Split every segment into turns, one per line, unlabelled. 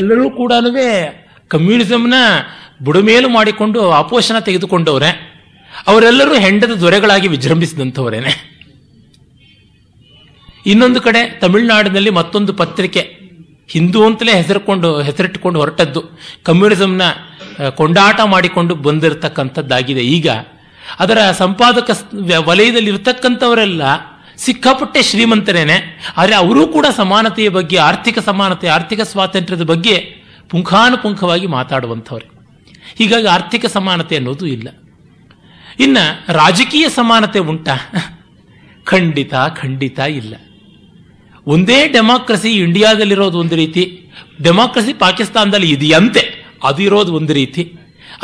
ಎಲ್ಲರೂ ಕೂಡ ಕಮ್ಯುನಿಸಮ್ನ ಬುಡಮೇಲು ಮಾಡಿಕೊಂಡು ಆಪೋಷಣ ತೆಗೆದುಕೊಂಡವ್ರೆ ಅವರೆಲ್ಲರೂ ಹೆಂಡದ ದೊರೆಗಳಾಗಿ ವಿಜೃಂಭಿಸಿದಂಥವರೇನೆ ಇನ್ನೊಂದು ಕಡೆ ತಮಿಳುನಾಡಿನಲ್ಲಿ ಮತ್ತೊಂದು ಪತ್ರಿಕೆ ಹಿಂದೂ ಅಂತಲೇ ಹೆಸರುಕೊಂಡು ಹೆಸರಿಟ್ಟುಕೊಂಡು ಹೊರಟದ್ದು ಕಮ್ಯುನಿಸಮ್ನ ಕೊಂಡಾಟ ಮಾಡಿಕೊಂಡು ಬಂದಿರತಕ್ಕಂಥದ್ದಾಗಿದೆ ಈಗ ಅದರ ಸಂಪಾದಕ ವಲಯದಲ್ಲಿ ಇರತಕ್ಕಂಥವರೆಲ್ಲ ಸಿಕ್ಕಾಪಟ್ಟೆ ಶ್ರೀಮಂತರೇನೆ ಆದರೆ ಅವರೂ ಕೂಡ ಸಮಾನತೆಯ ಬಗ್ಗೆ ಆರ್ಥಿಕ ಸಮಾನತೆ ಆರ್ಥಿಕ ಸ್ವಾತಂತ್ರ್ಯದ ಬಗ್ಗೆ ಪುಂಖಾನುಪುಂಖವಾಗಿ ಮಾತಾಡುವಂಥವ್ರೆ ಹೀಗಾಗಿ ಆರ್ಥಿಕ ಸಮಾನತೆ ಅನ್ನೋದು ಇಲ್ಲ ಇನ್ನು ರಾಜಕೀಯ ಸಮಾನತೆ ಉಂಟ ಖಂಡಿತ ಖಂಡಿತ ಇಲ್ಲ ಒಂದೇ ಡೆಮಾಕ್ರಸಿ ಇಂಡಿಯಾದಲ್ಲಿರೋದು ಒಂದು ರೀತಿ ಡೆಮಾಕ್ರಸಿ ಪಾಕಿಸ್ತಾನದಲ್ಲಿ ಇದೆಯಂತೆ ಅದು ಇರೋದು ಒಂದು ರೀತಿ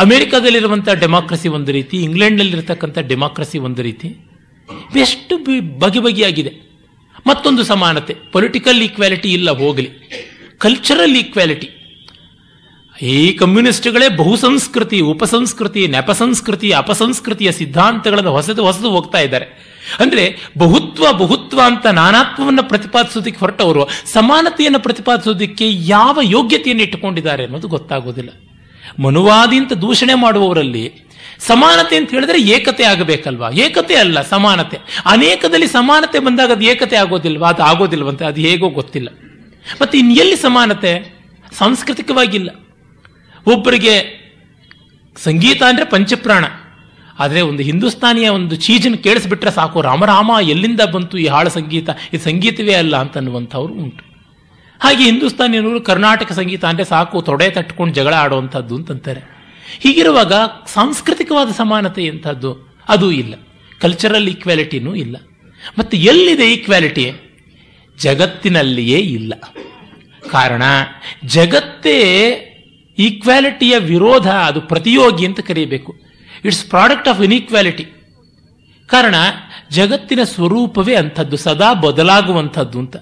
ಅಮೆರಿಕದಲ್ಲಿರುವಂಥ ಡೆಮಾಕ್ರಸಿ ಒಂದು ರೀತಿ ಇಂಗ್ಲೆಂಡ್ನಲ್ಲಿರ್ತಕ್ಕಂಥ ಡೆಮಾಕ್ರಸಿ ಒಂದು ರೀತಿ ಎಷ್ಟು ಬಗೆ ಬಗೆಯಾಗಿದೆ ಮತ್ತೊಂದು ಸಮಾನತೆ ಪೊಲಿಟಿಕಲ್ ಈಕ್ವಾಲಿಟಿ ಇಲ್ಲ ಹೋಗಲಿ ಕಲ್ಚರಲ್ ಈಕ್ವಾಲಿಟಿ ಈ ಕಮ್ಯುನಿಸ್ಟ್ಗಳೇ ಬಹುಸಂಸ್ಕೃತಿ ಉಪಸಂಸ್ಕೃತಿ ನೆಪಸಂಸ್ಕೃತಿ ಅಪಸಂಸ್ಕೃತಿಯ ಸಿದ್ಧಾಂತಗಳನ್ನು ಹೊಸದು ಹೊಸದು ಹೋಗ್ತಾ ಇದ್ದಾರೆ ಅಂದ್ರೆ ಬಹುತ್ವ ಬಹುತ್ವ ಅಂತ ನಾನಾತ್ವವನ್ನು ಪ್ರತಿಪಾದಿಸೋದಕ್ಕೆ ಹೊರಟವರು ಸಮಾನತೆಯನ್ನು ಪ್ರತಿಪಾದಿಸೋದಕ್ಕೆ ಯಾವ ಯೋಗ್ಯತೆಯನ್ನು ಇಟ್ಟುಕೊಂಡಿದ್ದಾರೆ ಅನ್ನೋದು ಗೊತ್ತಾಗೋದಿಲ್ಲ ಮನುವಾದಿಂತ ದೂಷಣೆ ಮಾಡುವವರಲ್ಲಿ ಸಮಾನತೆ ಅಂತ ಹೇಳಿದ್ರೆ ಏಕತೆ ಆಗಬೇಕಲ್ವಾ ಏಕತೆ ಅಲ್ಲ ಸಮಾನತೆ ಅನೇಕದಲ್ಲಿ ಸಮಾನತೆ ಬಂದಾಗ ಅದು ಏಕತೆ ಆಗೋದಿಲ್ವಾ ಅದು ಆಗೋದಿಲ್ವಂತೆ ಅದು ಹೇಗೋ ಗೊತ್ತಿಲ್ಲ ಮತ್ತೆ ಇನ್ನು ಎಲ್ಲಿ ಸಮಾನತೆ ಸಾಂಸ್ಕೃತಿಕವಾಗಿಲ್ಲ ಒಬ್ಬರಿಗೆ ಸಂಗೀತ ಅಂದರೆ ಪಂಚಪ್ರಾಣ ಆದರೆ ಒಂದು ಹಿಂದೂಸ್ತಾನಿಯ ಒಂದು ಚೀಜನ್ನು ಕೇಳಿಸ್ಬಿಟ್ರೆ ಸಾಕು ರಾಮರಾಮ ಎಲ್ಲಿಂದ ಬಂತು ಈ ಹಾಳ ಸಂಗೀತ ಈ ಸಂಗೀತವೇ ಅಲ್ಲ ಅಂತ ಉಂಟು ಹಾಗೆ ಹಿಂದೂಸ್ತಾನಿಯವರು ಕರ್ನಾಟಕ ಸಂಗೀತ ಅಂದರೆ ಸಾಕು ತೊಡೆ ತಟ್ಕೊಂಡು ಜಗಳ ಆಡುವಂಥದ್ದು ಅಂತಂತಾರೆ ಹೀಗಿರುವಾಗ ಸಾಂಸ್ಕೃತಿಕವಾದ ಸಮಾನತೆ ಎಂಥದ್ದು ಅದು ಇಲ್ಲ ಕಲ್ಚರಲ್ ಈಕ್ವಾಲಿಟಿನೂ ಇಲ್ಲ ಮತ್ತು ಎಲ್ಲಿದೆ ಈಕ್ವಾಲಿಟಿ ಜಗತ್ತಿನಲ್ಲಿಯೇ ಇಲ್ಲ ಕಾರಣ ಜಗತ್ತೇ ಈಕ್ವಾಲಿಟಿಯ ವಿರೋಧ ಅದು ಪ್ರತಿಯೋಗಿ ಅಂತ ಕರೆಯಬೇಕು ಇಟ್ಸ್ ಪ್ರಾಡಕ್ಟ್ ಆಫ್ ಇನ್ಈಕ್ವಾಲಿಟಿ ಕಾರಣ ಜಗತ್ತಿನ ಸ್ವರೂಪವೇ ಅಂಥದ್ದು ಸದಾ ಬದಲಾಗುವಂಥದ್ದು ಅಂತ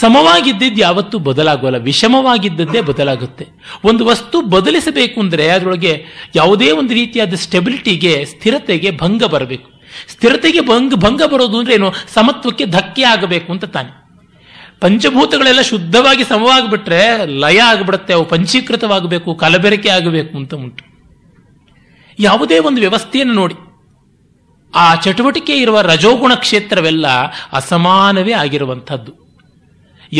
ಸಮವಾಗಿದ್ದಿದ್ದು ಯಾವತ್ತೂ ಬದಲಾಗೋಲ್ಲ ವಿಷಮವಾಗಿದ್ದದ್ದೇ ಬದಲಾಗುತ್ತೆ ಒಂದು ವಸ್ತು ಬದಲಿಸಬೇಕು ಅಂದರೆ ಅದರೊಳಗೆ ಯಾವುದೇ ಒಂದು ರೀತಿಯಾದ ಸ್ಟೆಬಿಲಿಟಿಗೆ ಸ್ಥಿರತೆಗೆ ಭಂಗ ಬರಬೇಕು ಸ್ಥಿರತೆಗೆ ಭಂಗ ಭಂಗ ಬರೋದು ಅಂದ್ರೆ ಏನು ಸಮತ್ವಕ್ಕೆ ಧಕ್ಕೆ ಆಗಬೇಕು ಅಂತ ತಾನೆ ಪಂಚಭೂತಗಳೆಲ್ಲ ಶುದ್ಧವಾಗಿ ಸಮವಾಗಿಬಿಟ್ರೆ ಲಯ ಆಗಿಬಿಡುತ್ತೆ ಅವು ಪಂಚೀಕೃತವಾಗಬೇಕು ಕಲಬೆರಕೆ ಆಗಬೇಕು ಅಂತ ಉಂಟು ಯಾವುದೇ ಒಂದು ವ್ಯವಸ್ಥೆಯನ್ನು ನೋಡಿ ಆ ಚಟುವಟಿಕೆ ಇರುವ ರಜೋಗುಣ ಕ್ಷೇತ್ರವೆಲ್ಲ ಅಸಮಾನವೇ ಆಗಿರುವಂಥದ್ದು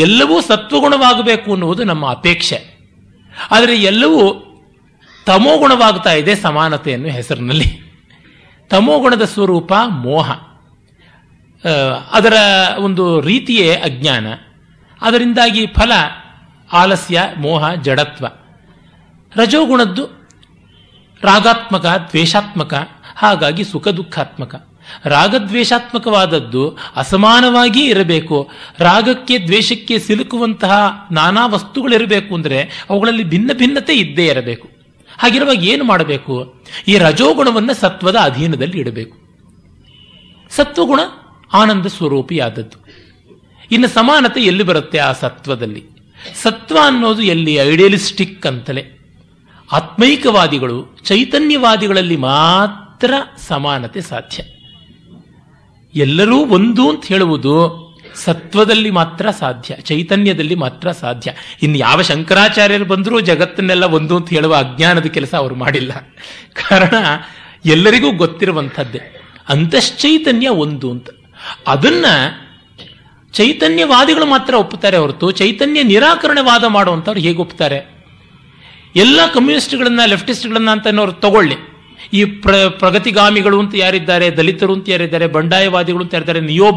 ಎಲ್ಲವೂ ಸತ್ವಗುಣವಾಗಬೇಕು ಅನ್ನುವುದು ನಮ್ಮ ಅಪೇಕ್ಷೆ ಆದರೆ ಎಲ್ಲವೂ ತಮೋಗುಣವಾಗ್ತಾ ಇದೆ ಸಮಾನತೆಯನ್ನು ಹೆಸರಿನಲ್ಲಿ ತಮೋಗುಣದ ಸ್ವರೂಪ ಮೋಹ ಅದರ ಒಂದು ರೀತಿಯೇ ಅಜ್ಞಾನ ಅದರಿಂದಾಗಿ ಫಲ ಆಲಸ್ಯ ಮೋಹ ಜಡತ್ವ ರಜೋಗುಣದ್ದು ರಾಗಾತ್ಮಕ ದ್ವೇಷಾತ್ಮಕ ಹಾಗಾಗಿ ಸುಖ ದುಃಖಾತ್ಮಕ ರಾಗದ್ವೇಷಾತ್ಮಕವಾದದ್ದು ಅಸಮಾನವಾಗಿ ಇರಬೇಕು ರಾಗಕ್ಕೆ ದ್ವೇಷಕ್ಕೆ ಸಿಲುಕುವಂತಹ ನಾನಾ ವಸ್ತುಗಳಿರಬೇಕು ಅಂದರೆ ಅವುಗಳಲ್ಲಿ ಭಿನ್ನ ಭಿನ್ನತೆ ಇದ್ದೇ ಇರಬೇಕು ಹಾಗಿರುವಾಗ ಏನು ಮಾಡಬೇಕು ಈ ರಜೋಗುಣವನ್ನು ಸತ್ವದ ಅಧೀನದಲ್ಲಿ ಇಡಬೇಕು ಸತ್ವಗುಣ ಆನಂದ ಸ್ವರೂಪಿಯಾದದ್ದು ಇನ್ನು ಸಮಾನತೆ ಎಲ್ಲಿ ಬರುತ್ತೆ ಆ ಸತ್ವದಲ್ಲಿ ಸತ್ವ ಅನ್ನೋದು ಎಲ್ಲಿ ಐಡಿಯಲಿಸ್ಟಿಕ್ ಅಂತಲೇ ಆತ್ಮೈಕವಾದಿಗಳು ಚೈತನ್ಯವಾದಿಗಳಲ್ಲಿ ಮಾತ್ರ ಸಮಾನತೆ ಸಾಧ್ಯ ಎಲ್ಲರೂ ಒಂದು ಅಂತ ಹೇಳುವುದು ಸತ್ವದಲ್ಲಿ ಮಾತ್ರ ಸಾಧ್ಯ ಚೈತನ್ಯದಲ್ಲಿ ಮಾತ್ರ ಸಾಧ್ಯ ಇನ್ನು ಯಾವ ಶಂಕರಾಚಾರ್ಯರು ಬಂದರೂ ಜಗತ್ತನ್ನೆಲ್ಲ ಒಂದು ಅಂತ ಹೇಳುವ ಅಜ್ಞಾನದ ಕೆಲಸ ಅವರು ಮಾಡಿಲ್ಲ ಕಾರಣ ಎಲ್ಲರಿಗೂ ಗೊತ್ತಿರುವಂಥದ್ದೇ ಅಂತಶ್ಚೈತನ್ಯ ಒಂದು ಅಂತ ಅದನ್ನ ಚೈತನ್ಯವಾದಿಗಳು ಮಾತ್ರ ಒಪ್ಪುತ್ತಾರೆ ಹೊರತು ಚೈತನ್ಯ ವಾದ ಮಾಡುವಂಥವ್ರು ಹೇಗೆ ಒಪ್ತಾರೆ ಎಲ್ಲ ಕಮ್ಯುನಿಸ್ಟ್ಗಳನ್ನ ಲೆಫ್ಟಿಸ್ಟ್ಗಳನ್ನ ಅಂತ ಅನ್ನೋರು ತಗೊಳ್ಳಿ ಈ ಪ್ರ ಪ್ರಗತಿಗಾಮಿಗಳು ಅಂತ ಯಾರಿದ್ದಾರೆ ದಲಿತರು ಅಂತ ಯಾರಿದ್ದಾರೆ ಬಂಡಾಯವಾದಿಗಳು ಅಂತ ಯಾರಿದ್ದಾರೆ ನಿಯೋ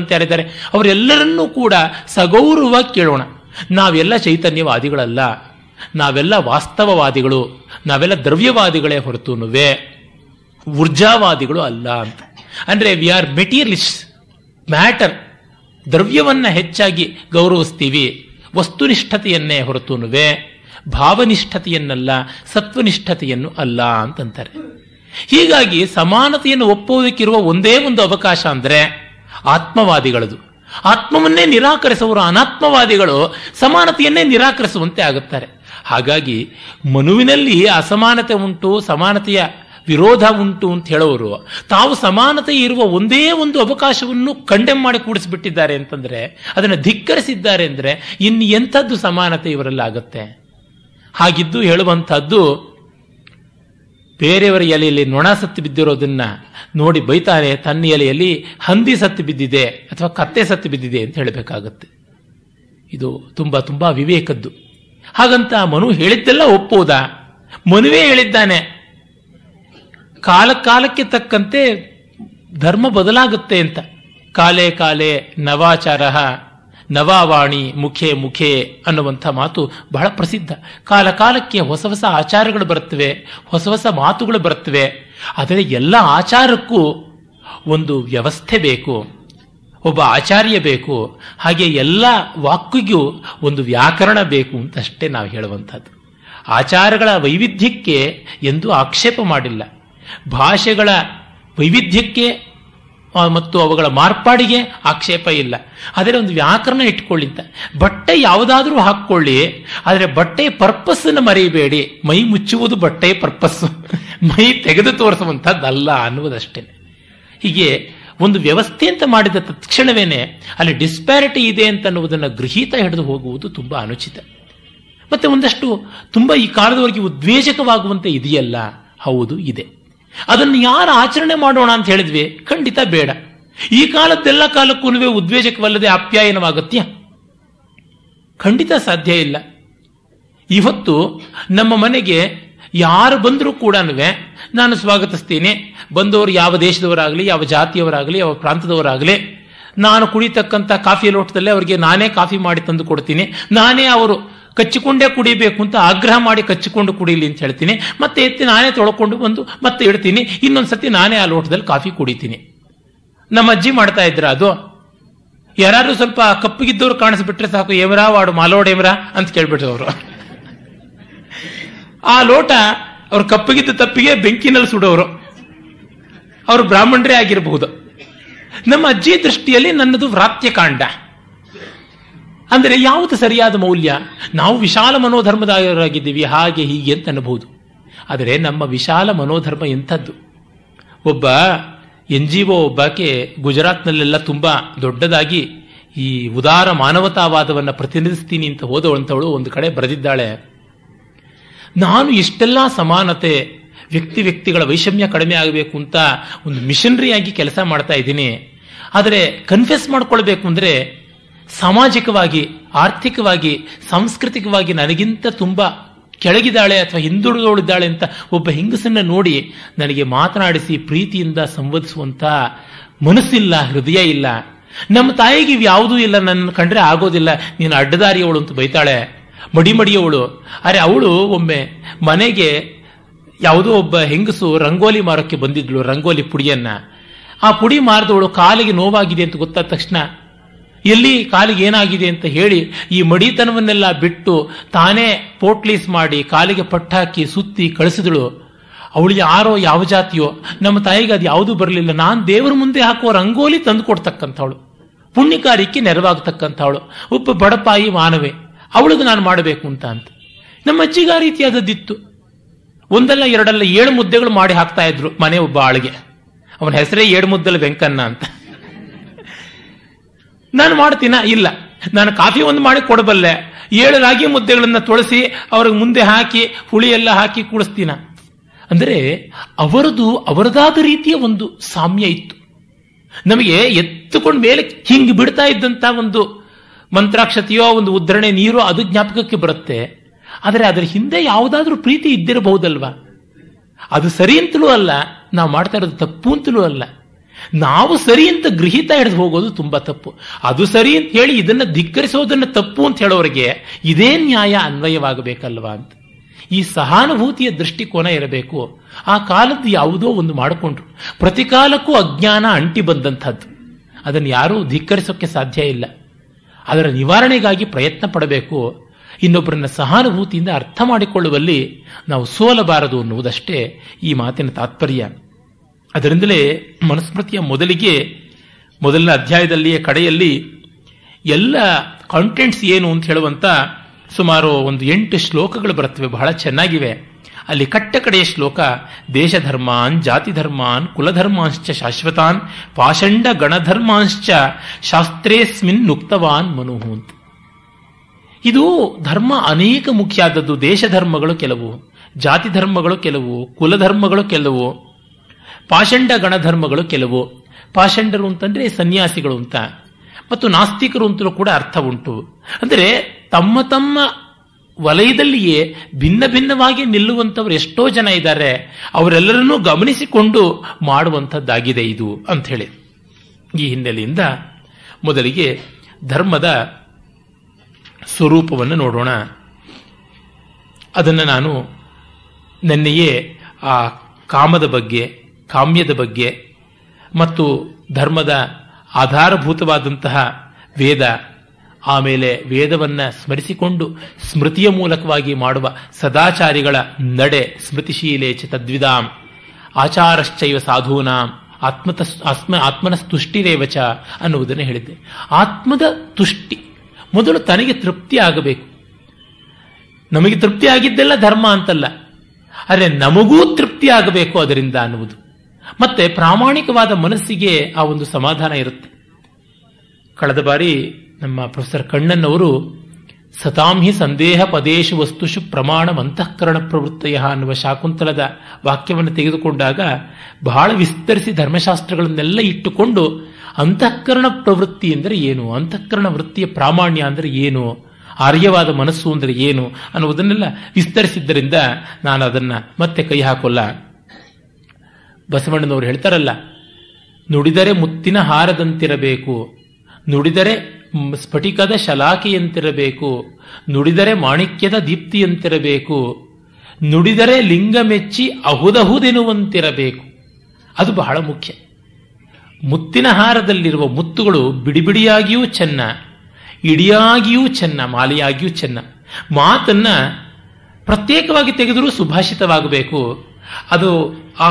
ಅಂತ ಯಾರಿದ್ದಾರೆ ಅವರೆಲ್ಲರನ್ನೂ ಕೂಡ ಸಗೌರವ ಕೇಳೋಣ ನಾವೆಲ್ಲ ಚೈತನ್ಯವಾದಿಗಳಲ್ಲ ನಾವೆಲ್ಲ ವಾಸ್ತವವಾದಿಗಳು ನಾವೆಲ್ಲ ದ್ರವ್ಯವಾದಿಗಳೇ ಹೊರತುನುವೆ ಊರ್ಜಾವಾದಿಗಳು ಅಲ್ಲ ಅಂತ ಅಂದರೆ ವಿ ಆರ್ ಮೆಟೀರಿಯಲಿಸ್ಟ್ ಮ್ಯಾಟರ್ ದ್ರವ್ಯವನ್ನು ಹೆಚ್ಚಾಗಿ ಗೌರವಿಸ್ತೀವಿ ವಸ್ತುನಿಷ್ಠತೆಯನ್ನೇ ಹೊರತುನುವೆ ಭಾವನಿಷ್ಠತೆಯನ್ನಲ್ಲ ಸತ್ವನಿಷ್ಠತೆಯನ್ನು ಅಲ್ಲ ಅಂತಂತಾರೆ ಹೀಗಾಗಿ ಸಮಾನತೆಯನ್ನು ಒಪ್ಪುವುದಕ್ಕಿರುವ ಒಂದೇ ಒಂದು ಅವಕಾಶ ಅಂದರೆ ಆತ್ಮವಾದಿಗಳದು ಆತ್ಮವನ್ನೇ ನಿರಾಕರಿಸುವವರು ಅನಾತ್ಮವಾದಿಗಳು ಸಮಾನತೆಯನ್ನೇ ನಿರಾಕರಿಸುವಂತೆ ಆಗುತ್ತಾರೆ ಹಾಗಾಗಿ ಮನುವಿನಲ್ಲಿ ಅಸಮಾನತೆ ಉಂಟು ಸಮಾನತೆಯ ವಿರೋಧ ಉಂಟು ಅಂತ ಹೇಳೋರು ತಾವು ಸಮಾನತೆ ಇರುವ ಒಂದೇ ಒಂದು ಅವಕಾಶವನ್ನು ಕಂಡೆಮ್ ಮಾಡಿ ಕೂಡಿಸಿಬಿಟ್ಟಿದ್ದಾರೆ ಅಂತಂದರೆ ಅದನ್ನು ಧಿಕ್ಕರಿಸಿದ್ದಾರೆ ಅಂದರೆ ಇನ್ನು ಎಂಥದ್ದು ಸಮಾನತೆ ಇವರಲ್ಲಾಗುತ್ತೆ ಆಗುತ್ತೆ ಹಾಗಿದ್ದು ಹೇಳುವಂಥದ್ದು ಬೇರೆಯವರ ಎಲೆಯಲ್ಲಿ ನೊಣ ಸತ್ತು ಬಿದ್ದಿರೋದನ್ನ ನೋಡಿ ಬೈತಾನೆ ತನ್ನ ಎಲೆಯಲ್ಲಿ ಹಂದಿ ಸತ್ತು ಬಿದ್ದಿದೆ ಅಥವಾ ಕತ್ತೆ ಸತ್ತು ಬಿದ್ದಿದೆ ಅಂತ ಹೇಳಬೇಕಾಗತ್ತೆ ಇದು ತುಂಬ ತುಂಬ ವಿವೇಕದ್ದು ಹಾಗಂತ ಮನು ಹೇಳಿದ್ದೆಲ್ಲ ಒಪ್ಪೋದ ಮನುವೇ ಹೇಳಿದ್ದಾನೆ ಕಾಲಕಾಲಕ್ಕೆ ತಕ್ಕಂತೆ ಧರ್ಮ ಬದಲಾಗುತ್ತೆ ಅಂತ ಕಾಲೇ ಕಾಲೇ ನವಾಚಾರ ನವಾವಾಣಿ ಮುಖೆ ಮುಖೆ ಅನ್ನುವಂಥ ಮಾತು ಬಹಳ ಪ್ರಸಿದ್ಧ ಕಾಲಕಾಲಕ್ಕೆ ಹೊಸ ಹೊಸ ಆಚಾರಗಳು ಬರುತ್ತವೆ ಹೊಸ ಹೊಸ ಮಾತುಗಳು ಬರುತ್ತವೆ ಆದರೆ ಎಲ್ಲ ಆಚಾರಕ್ಕೂ ಒಂದು ವ್ಯವಸ್ಥೆ ಬೇಕು ಒಬ್ಬ ಆಚಾರ್ಯ ಬೇಕು ಹಾಗೆ ಎಲ್ಲ ವಾಕ್ಯಿಗೂ ಒಂದು ವ್ಯಾಕರಣ ಬೇಕು ಅಂತಷ್ಟೇ ನಾವು ಹೇಳುವಂಥದ್ದು ಆಚಾರಗಳ ವೈವಿಧ್ಯಕ್ಕೆ ಎಂದು ಆಕ್ಷೇಪ ಮಾಡಿಲ್ಲ ಭಾಷೆಗಳ ವೈವಿಧ್ಯಕ್ಕೆ ಮತ್ತು ಅವುಗಳ ಮಾರ್ಪಾಡಿಗೆ ಆಕ್ಷೇಪ ಇಲ್ಲ ಆದರೆ ಒಂದು ವ್ಯಾಕರಣ ಇಟ್ಕೊಳ್ಳಿಂತ ಬಟ್ಟೆ ಯಾವುದಾದ್ರೂ ಹಾಕ್ಕೊಳ್ಳಿ ಆದರೆ ಬಟ್ಟೆ ಪರ್ಪಸ್ಸನ್ನು ಮರೆಯಬೇಡಿ ಮೈ ಮುಚ್ಚುವುದು ಬಟ್ಟೆ ಪರ್ಪಸ್ಸು ಮೈ ತೆಗೆದು ತೋರಿಸುವಂಥದ್ದಲ್ಲ ಅನ್ನುವುದಷ್ಟೇ ಹೀಗೆ ಒಂದು ವ್ಯವಸ್ಥೆ ಅಂತ ಮಾಡಿದ ತಕ್ಷಣವೇನೆ ಅಲ್ಲಿ ಡಿಸ್ಪ್ಯಾರಿಟಿ ಇದೆ ಅಂತ ಅನ್ನುವುದನ್ನು ಗೃಹೀತ ಹಿಡಿದು ಹೋಗುವುದು ತುಂಬ ಅನುಚಿತ ಮತ್ತೆ ಒಂದಷ್ಟು ತುಂಬ ಈ ಕಾಲದವರೆಗೆ ಉದ್ವೇಜಕವಾಗುವಂತೆ ಇದೆಯಲ್ಲ ಹೌದು ಇದೆ ಅದನ್ನು ಯಾರು ಆಚರಣೆ ಮಾಡೋಣ ಅಂತ ಹೇಳಿದ್ವಿ ಖಂಡಿತ ಬೇಡ ಈ ಕಾಲದ್ದೆಲ್ಲ ಕಾಲಕ್ಕೂ ಉದ್ವೇಜಕವಲ್ಲದೆ ಅಪ್ಯಾಯನವಾಗತ್ಯ ಖಂಡಿತ ಸಾಧ್ಯ ಇಲ್ಲ ಇವತ್ತು ನಮ್ಮ ಮನೆಗೆ ಯಾರು ಬಂದರೂ ಕೂಡ ನಾನು ಸ್ವಾಗತಿಸ್ತೀನಿ ಬಂದವರು ಯಾವ ದೇಶದವರಾಗಲಿ ಯಾವ ಜಾತಿಯವರಾಗಲಿ ಯಾವ ಪ್ರಾಂತದವರಾಗಲಿ ನಾನು ಕುಡಿತಕ್ಕಂಥ ಕಾಫಿ ಲೋಟದಲ್ಲೇ ಅವರಿಗೆ ನಾನೇ ಕಾಫಿ ಮಾಡಿ ತಂದು ಕೊಡ್ತೀನಿ ನಾನೇ ಅವರು ಕಚ್ಚಿಕೊಂಡೇ ಕುಡಿಬೇಕು ಅಂತ ಆಗ್ರಹ ಮಾಡಿ ಕಚ್ಚಿಕೊಂಡು ಕುಡಿಲಿ ಅಂತ ಹೇಳ್ತೀನಿ ಮತ್ತೆ ಎತ್ತಿ ನಾನೇ ತೊಳ್ಕೊಂಡು ಬಂದು ಮತ್ತೆ ಇಡ್ತೀನಿ ಇನ್ನೊಂದ್ಸತಿ ನಾನೇ ಆ ಲೋಟದಲ್ಲಿ ಕಾಫಿ ಕುಡಿತೀನಿ ನಮ್ಮ ಅಜ್ಜಿ ಮಾಡ್ತಾ ಇದ್ರ ಅದು ಯಾರಾದ್ರೂ ಸ್ವಲ್ಪ ಕಪ್ಪಿಗಿದ್ದವ್ರು ಕಾಣಿಸ್ಬಿಟ್ರೆ ಸಾಕು ಎಮರಾ ವಾಡು ಮಾಲೋಡ್ ಎಮರಾ ಅಂತ ಕೇಳ್ಬಿಟ್ರು ಅವರು ಆ ಲೋಟ ಅವ್ರ ಕಪ್ಪಗಿದ್ದ ತಪ್ಪಿಗೆ ಬೆಂಕಿನಲ್ಲಿ ಸುಡೋರು ಅವರು ಬ್ರಾಹ್ಮಣರೇ ಆಗಿರಬಹುದು ನಮ್ಮ ಅಜ್ಜಿ ದೃಷ್ಟಿಯಲ್ಲಿ ನನ್ನದು ವ್ರಾತ್ಯಕಾಂಡ ಅಂದರೆ ಯಾವುದು ಸರಿಯಾದ ಮೌಲ್ಯ ನಾವು ವಿಶಾಲ ಮನೋಧರ್ಮದಾಯರಾಗಿದ್ದೀವಿ ಹಾಗೆ ಹೀಗೆ ಅಂತ ಅನ್ನಬಹುದು ಆದರೆ ನಮ್ಮ ವಿಶಾಲ ಮನೋಧರ್ಮ ಎಂಥದ್ದು ಒಬ್ಬ ಎನ್ ಜಿ ಒ ಒಬ್ಬಾಕೆ ಗುಜರಾತ್ನಲ್ಲೆಲ್ಲ ತುಂಬ ದೊಡ್ಡದಾಗಿ ಈ ಉದಾರ ಮಾನವತಾವಾದವನ್ನು ಪ್ರತಿನಿಧಿಸ್ತೀನಿ ಅಂತ ಹೋದವಂಥವಳು ಒಂದು ಕಡೆ ಬರೆದಿದ್ದಾಳೆ ನಾನು ಇಷ್ಟೆಲ್ಲ ಸಮಾನತೆ ವ್ಯಕ್ತಿ ವ್ಯಕ್ತಿಗಳ ವೈಷಮ್ಯ ಕಡಿಮೆ ಆಗಬೇಕು ಅಂತ ಒಂದು ಮಿಷನರಿಯಾಗಿ ಕೆಲಸ ಮಾಡ್ತಾ ಇದ್ದೀನಿ ಆದರೆ ಕನ್ಫೆಸ್ ಮಾಡ್ಕೊಳ್ಬೇಕು ಅಂದರೆ ಸಾಮಾಜಿಕವಾಗಿ ಆರ್ಥಿಕವಾಗಿ ಸಾಂಸ್ಕೃತಿಕವಾಗಿ ನನಗಿಂತ ತುಂಬ ಕೆಳಗಿದ್ದಾಳೆ ಅಥವಾ ಹಿಂದುಳಿದವಳಿದ್ದಾಳೆ ಅಂತ ಒಬ್ಬ ಹೆಂಗಸನ್ನ ನೋಡಿ ನನಗೆ ಮಾತನಾಡಿಸಿ ಪ್ರೀತಿಯಿಂದ ಸಂವದಿಸುವಂತ ಮನಸ್ಸಿಲ್ಲ ಹೃದಯ ಇಲ್ಲ ನಮ್ಮ ತಾಯಿಗೆ ಯಾವುದೂ ಇಲ್ಲ ನನ್ನ ಕಂಡ್ರೆ ಆಗೋದಿಲ್ಲ ನೀನು ಅಡ್ಡದಾರಿಯವಳು ಅಂತ ಬೈತಾಳೆ ಮಡಿ ಮಡಿಯವಳು ಅರೆ ಅವಳು ಒಮ್ಮೆ ಮನೆಗೆ ಯಾವುದೋ ಒಬ್ಬ ಹೆಂಗಸು ರಂಗೋಲಿ ಮಾರೋಕ್ಕೆ ಬಂದಿದ್ಳು ರಂಗೋಲಿ ಪುಡಿಯನ್ನ ಆ ಪುಡಿ ಮಾರಿದವಳು ಕಾಲಿಗೆ ನೋವಾಗಿದೆ ಅಂತ ಗೊತ್ತಾದ ತಕ್ಷಣ ಎಲ್ಲಿ ಕಾಲಿಗೆ ಏನಾಗಿದೆ ಅಂತ ಹೇಳಿ ಈ ಮಡಿತನವನ್ನೆಲ್ಲ ಬಿಟ್ಟು ತಾನೇ ಪೋಟ್ಲೀಸ್ ಮಾಡಿ ಕಾಲಿಗೆ ಪಟ್ಟಾಕಿ ಸುತ್ತಿ ಕಳಿಸಿದಳು ಅವಳಿಗೆ ಯಾರೋ ಯಾವ ಜಾತಿಯೋ ನಮ್ಮ ತಾಯಿಗೆ ಅದು ಯಾವುದೂ ಬರಲಿಲ್ಲ ನಾನು ದೇವರ ಮುಂದೆ ಹಾಕುವ ರಂಗೋಲಿ ತಂದು ಕೊಡ್ತಕ್ಕಂಥವಳು ಪುಣ್ಯ ಕಾರ್ಯಕ್ಕೆ ನೆರವಾಗತಕ್ಕಂಥವಳು ಒಬ್ಬ ಬಡಪಾಯಿ ಮಾನವೆ ಅವಳಿಗೆ ನಾನು ಮಾಡಬೇಕು ಅಂತ ಅಂತ ನಮ್ಮ ಅಜ್ಜಿಗ ರೀತಿಯಾದದ್ದಿತ್ತು ಒಂದಲ್ಲ ಎರಡಲ್ಲ ಏಳು ಮುದ್ದೆಗಳು ಮಾಡಿ ಹಾಕ್ತಾ ಇದ್ರು ಮನೆ ಒಬ್ಬ ಆಳಿಗೆ ಅವನ ಹೆಸರೇ ಏಳು ಮುದ್ದಲ್ಲಿ ವೆಂಕಣ್ಣ ಅಂತ ನಾನು ಮಾಡ್ತೀನ ಇಲ್ಲ ನಾನು ಕಾಫಿ ಒಂದು ಮಾಡಿ ಕೊಡಬಲ್ಲೆ ಏಳು ರಾಗಿ ಮುದ್ದೆಗಳನ್ನು ತೊಳಸಿ ಅವ್ರಿಗೆ ಮುಂದೆ ಹಾಕಿ ಹುಳಿಯೆಲ್ಲ ಹಾಕಿ ಕೂಡಿಸ್ತೀನ ಅಂದರೆ ಅವರದು ಅವರದಾದ ರೀತಿಯ ಒಂದು ಸಾಮ್ಯ ಇತ್ತು ನಮಗೆ ಎತ್ತುಕೊಂಡು ಮೇಲೆ ಹಿಂಗ್ ಬಿಡ್ತಾ ಇದ್ದಂತ ಒಂದು ಮಂತ್ರಾಕ್ಷತೆಯೋ ಒಂದು ಉದ್ರಣೆ ನೀರೋ ಅದು ಜ್ಞಾಪಕಕ್ಕೆ ಬರುತ್ತೆ ಆದರೆ ಅದರ ಹಿಂದೆ ಯಾವುದಾದ್ರೂ ಪ್ರೀತಿ ಇದ್ದಿರಬಹುದಲ್ವಾ ಅದು ಸರಿ ಅಂತಲೂ ಅಲ್ಲ ನಾವು ಮಾಡ್ತಾ ಇರೋದು ತಪ್ಪು ಅಂತಲೂ ಅಲ್ಲ ನಾವು ಸರಿ ಅಂತ ಗೃಹೀತ ಹಿಡಿದು ಹೋಗೋದು ತುಂಬಾ ತಪ್ಪು ಅದು ಸರಿ ಅಂತ ಹೇಳಿ ಇದನ್ನ ಧಿಕ್ಕರಿಸೋದನ್ನ ತಪ್ಪು ಅಂತ ಹೇಳೋರಿಗೆ ಇದೇ ನ್ಯಾಯ ಅನ್ವಯವಾಗಬೇಕಲ್ವಾ ಅಂತ ಈ ಸಹಾನುಭೂತಿಯ ದೃಷ್ಟಿಕೋನ ಇರಬೇಕು ಆ ಕಾಲದ್ದು ಯಾವುದೋ ಒಂದು ಮಾಡಿಕೊಂಡ್ರು ಪ್ರತಿ ಕಾಲಕ್ಕೂ ಅಜ್ಞಾನ ಅಂಟಿ ಬಂದಂಥದ್ದು ಅದನ್ನು ಯಾರೂ ಧಿಕ್ಕರಿಸೋಕ್ಕೆ ಸಾಧ್ಯ ಇಲ್ಲ ಅದರ ನಿವಾರಣೆಗಾಗಿ ಪ್ರಯತ್ನ ಪಡಬೇಕು ಇನ್ನೊಬ್ಬರನ್ನ ಸಹಾನುಭೂತಿಯಿಂದ ಅರ್ಥ ಮಾಡಿಕೊಳ್ಳುವಲ್ಲಿ ನಾವು ಸೋಲಬಾರದು ಅನ್ನುವುದಷ್ಟೇ ಈ ಮಾತಿನ ತಾತ್ಪರ್ಯ ಅದರಿಂದಲೇ ಮನುಸ್ಮೃತಿಯ ಮೊದಲಿಗೆ ಮೊದಲನೇ ಅಧ್ಯಾಯದಲ್ಲಿಯ ಕಡೆಯಲ್ಲಿ ಎಲ್ಲ ಕಾಂಟೆಂಟ್ಸ್ ಏನು ಅಂತ ಹೇಳುವಂಥ ಸುಮಾರು ಒಂದು ಎಂಟು ಶ್ಲೋಕಗಳು ಬರುತ್ತವೆ ಬಹಳ ಚೆನ್ನಾಗಿವೆ ಅಲ್ಲಿ ಕಟ್ಟ ಕಡೆಯ ಶ್ಲೋಕ ದೇಶಧರ್ಮಾನ್ ಜಾತಿ ಧರ್ಮಾನ್ ಕುಲಧರ್ಮಾಂಶ್ಚ ಶಾಶ್ವತಾನ್ ಪಾಷಂಡ ಗಣಧರ್ಮಾಂಶ್ಚ ಶಾಸ್ತ್ರೇಸ್ಮಿನ್ ನುಕ್ತವಾನ್ ಮನುಹು ಅಂತ ಇದು ಧರ್ಮ ಅನೇಕ ಮುಖ್ಯ ಆದದ್ದು ದೇಶ ಧರ್ಮಗಳು ಕೆಲವು ಜಾತಿ ಧರ್ಮಗಳು ಕೆಲವು ಕುಲಧರ್ಮಗಳು ಕೆಲವು ಪಾಷಂಡ ಗಣಧರ್ಮಗಳು ಕೆಲವು ಪಾಷಂಡರು ಅಂತಂದ್ರೆ ಸನ್ಯಾಸಿಗಳು ಅಂತ ಮತ್ತು ನಾಸ್ತಿಕರು ಅಂತಲೂ ಕೂಡ ಅರ್ಥ ಉಂಟು ಅಂದರೆ ತಮ್ಮ ತಮ್ಮ ವಲಯದಲ್ಲಿಯೇ ಭಿನ್ನ ಭಿನ್ನವಾಗಿ ನಿಲ್ಲುವಂಥವ್ರು ಎಷ್ಟೋ ಜನ ಇದ್ದಾರೆ ಅವರೆಲ್ಲರನ್ನೂ ಗಮನಿಸಿಕೊಂಡು ಮಾಡುವಂಥದ್ದಾಗಿದೆ ಇದು ಅಂತ ಹೇಳಿ ಈ ಹಿನ್ನೆಲೆಯಿಂದ ಮೊದಲಿಗೆ ಧರ್ಮದ ಸ್ವರೂಪವನ್ನು ನೋಡೋಣ ಅದನ್ನು ನಾನು ನೆನ್ನೆಯೇ ಆ ಕಾಮದ ಬಗ್ಗೆ ಕಾಮ್ಯದ ಬಗ್ಗೆ ಮತ್ತು ಧರ್ಮದ ಆಧಾರಭೂತವಾದಂತಹ ವೇದ ಆಮೇಲೆ ವೇದವನ್ನು ಸ್ಮರಿಸಿಕೊಂಡು ಸ್ಮೃತಿಯ ಮೂಲಕವಾಗಿ ಮಾಡುವ ಸದಾಚಾರಿಗಳ ನಡೆ ಸ್ಮೃತಿಶೀಲೆ ಚ ತದ್ವಿದಾಂ ಆಚಾರಶ್ಚೈವ ಸಾಧೂನಾಂ ಆತ್ಮತ ಆತ್ಮ ಆತ್ಮನ ತುಷ್ಟಿರೇವಚ ಅನ್ನುವುದನ್ನು ಹೇಳಿದ್ದೆ ಆತ್ಮದ ತುಷ್ಟಿ ಮೊದಲು ತನಗೆ ತೃಪ್ತಿ ಆಗಬೇಕು ನಮಗೆ ತೃಪ್ತಿ ಆಗಿದ್ದೆಲ್ಲ ಧರ್ಮ ಅಂತಲ್ಲ ಆದರೆ ನಮಗೂ ತೃಪ್ತಿ ಆಗಬೇಕು ಅದರಿಂದ ಅನ್ನುವುದು ಮತ್ತೆ ಪ್ರಾಮಾಣಿಕವಾದ ಮನಸ್ಸಿಗೆ ಆ ಒಂದು ಸಮಾಧಾನ ಇರುತ್ತೆ ಕಳೆದ ಬಾರಿ ನಮ್ಮ ಪ್ರೊಫೆಸರ್ ಕಣ್ಣನ್ ಅವರು ಸತಾಂಹಿ ಸಂದೇಹ ಪದೇಶ ವಸ್ತುಷು ಪ್ರಮಾಣ ಅಂತಃಕರಣ ಪ್ರವೃತ್ತಯ ಅನ್ನುವ ಶಾಕುಂತಲದ ವಾಕ್ಯವನ್ನು ತೆಗೆದುಕೊಂಡಾಗ ಬಹಳ ವಿಸ್ತರಿಸಿ ಧರ್ಮಶಾಸ್ತ್ರಗಳನ್ನೆಲ್ಲ ಇಟ್ಟುಕೊಂಡು ಅಂತಃಕರಣ ಪ್ರವೃತ್ತಿ ಅಂದರೆ ಏನು ಅಂತಃಕರಣ ವೃತ್ತಿಯ ಪ್ರಾಮಾಣ್ಯ ಅಂದರೆ ಏನು ಆರ್ಯವಾದ ಮನಸ್ಸು ಅಂದರೆ ಏನು ಅನ್ನುವುದನ್ನೆಲ್ಲ ವಿಸ್ತರಿಸಿದ್ದರಿಂದ ನಾನು ಅದನ್ನು ಮತ್ತೆ ಕೈ ಹಾಕೋಲ್ಲ ಬಸವಣ್ಣನವರು ಹೇಳ್ತಾರಲ್ಲ ನುಡಿದರೆ ಮುತ್ತಿನ ಹಾರದಂತಿರಬೇಕು ನುಡಿದರೆ ಸ್ಫಟಿಕದ ಶಲಾಕೆಯಂತಿರಬೇಕು ನುಡಿದರೆ ಮಾಣಿಕ್ಯದ ದೀಪ್ತಿಯಂತಿರಬೇಕು ನುಡಿದರೆ ಲಿಂಗ ಮೆಚ್ಚಿ ಅಹುದಹುದೆನ್ನುವಂತಿರಬೇಕು ಅದು ಬಹಳ ಮುಖ್ಯ ಮುತ್ತಿನ ಹಾರದಲ್ಲಿರುವ ಮುತ್ತುಗಳು ಬಿಡಿಬಿಡಿಯಾಗಿಯೂ ಚೆನ್ನ ಇಡಿಯಾಗಿಯೂ ಚೆನ್ನ ಮಾಲೆಯಾಗಿಯೂ ಚೆನ್ನ ಮಾತನ್ನ ಪ್ರತ್ಯೇಕವಾಗಿ ತೆಗೆದರೂ ಸುಭಾಷಿತವಾಗಬೇಕು ಅದು ಆ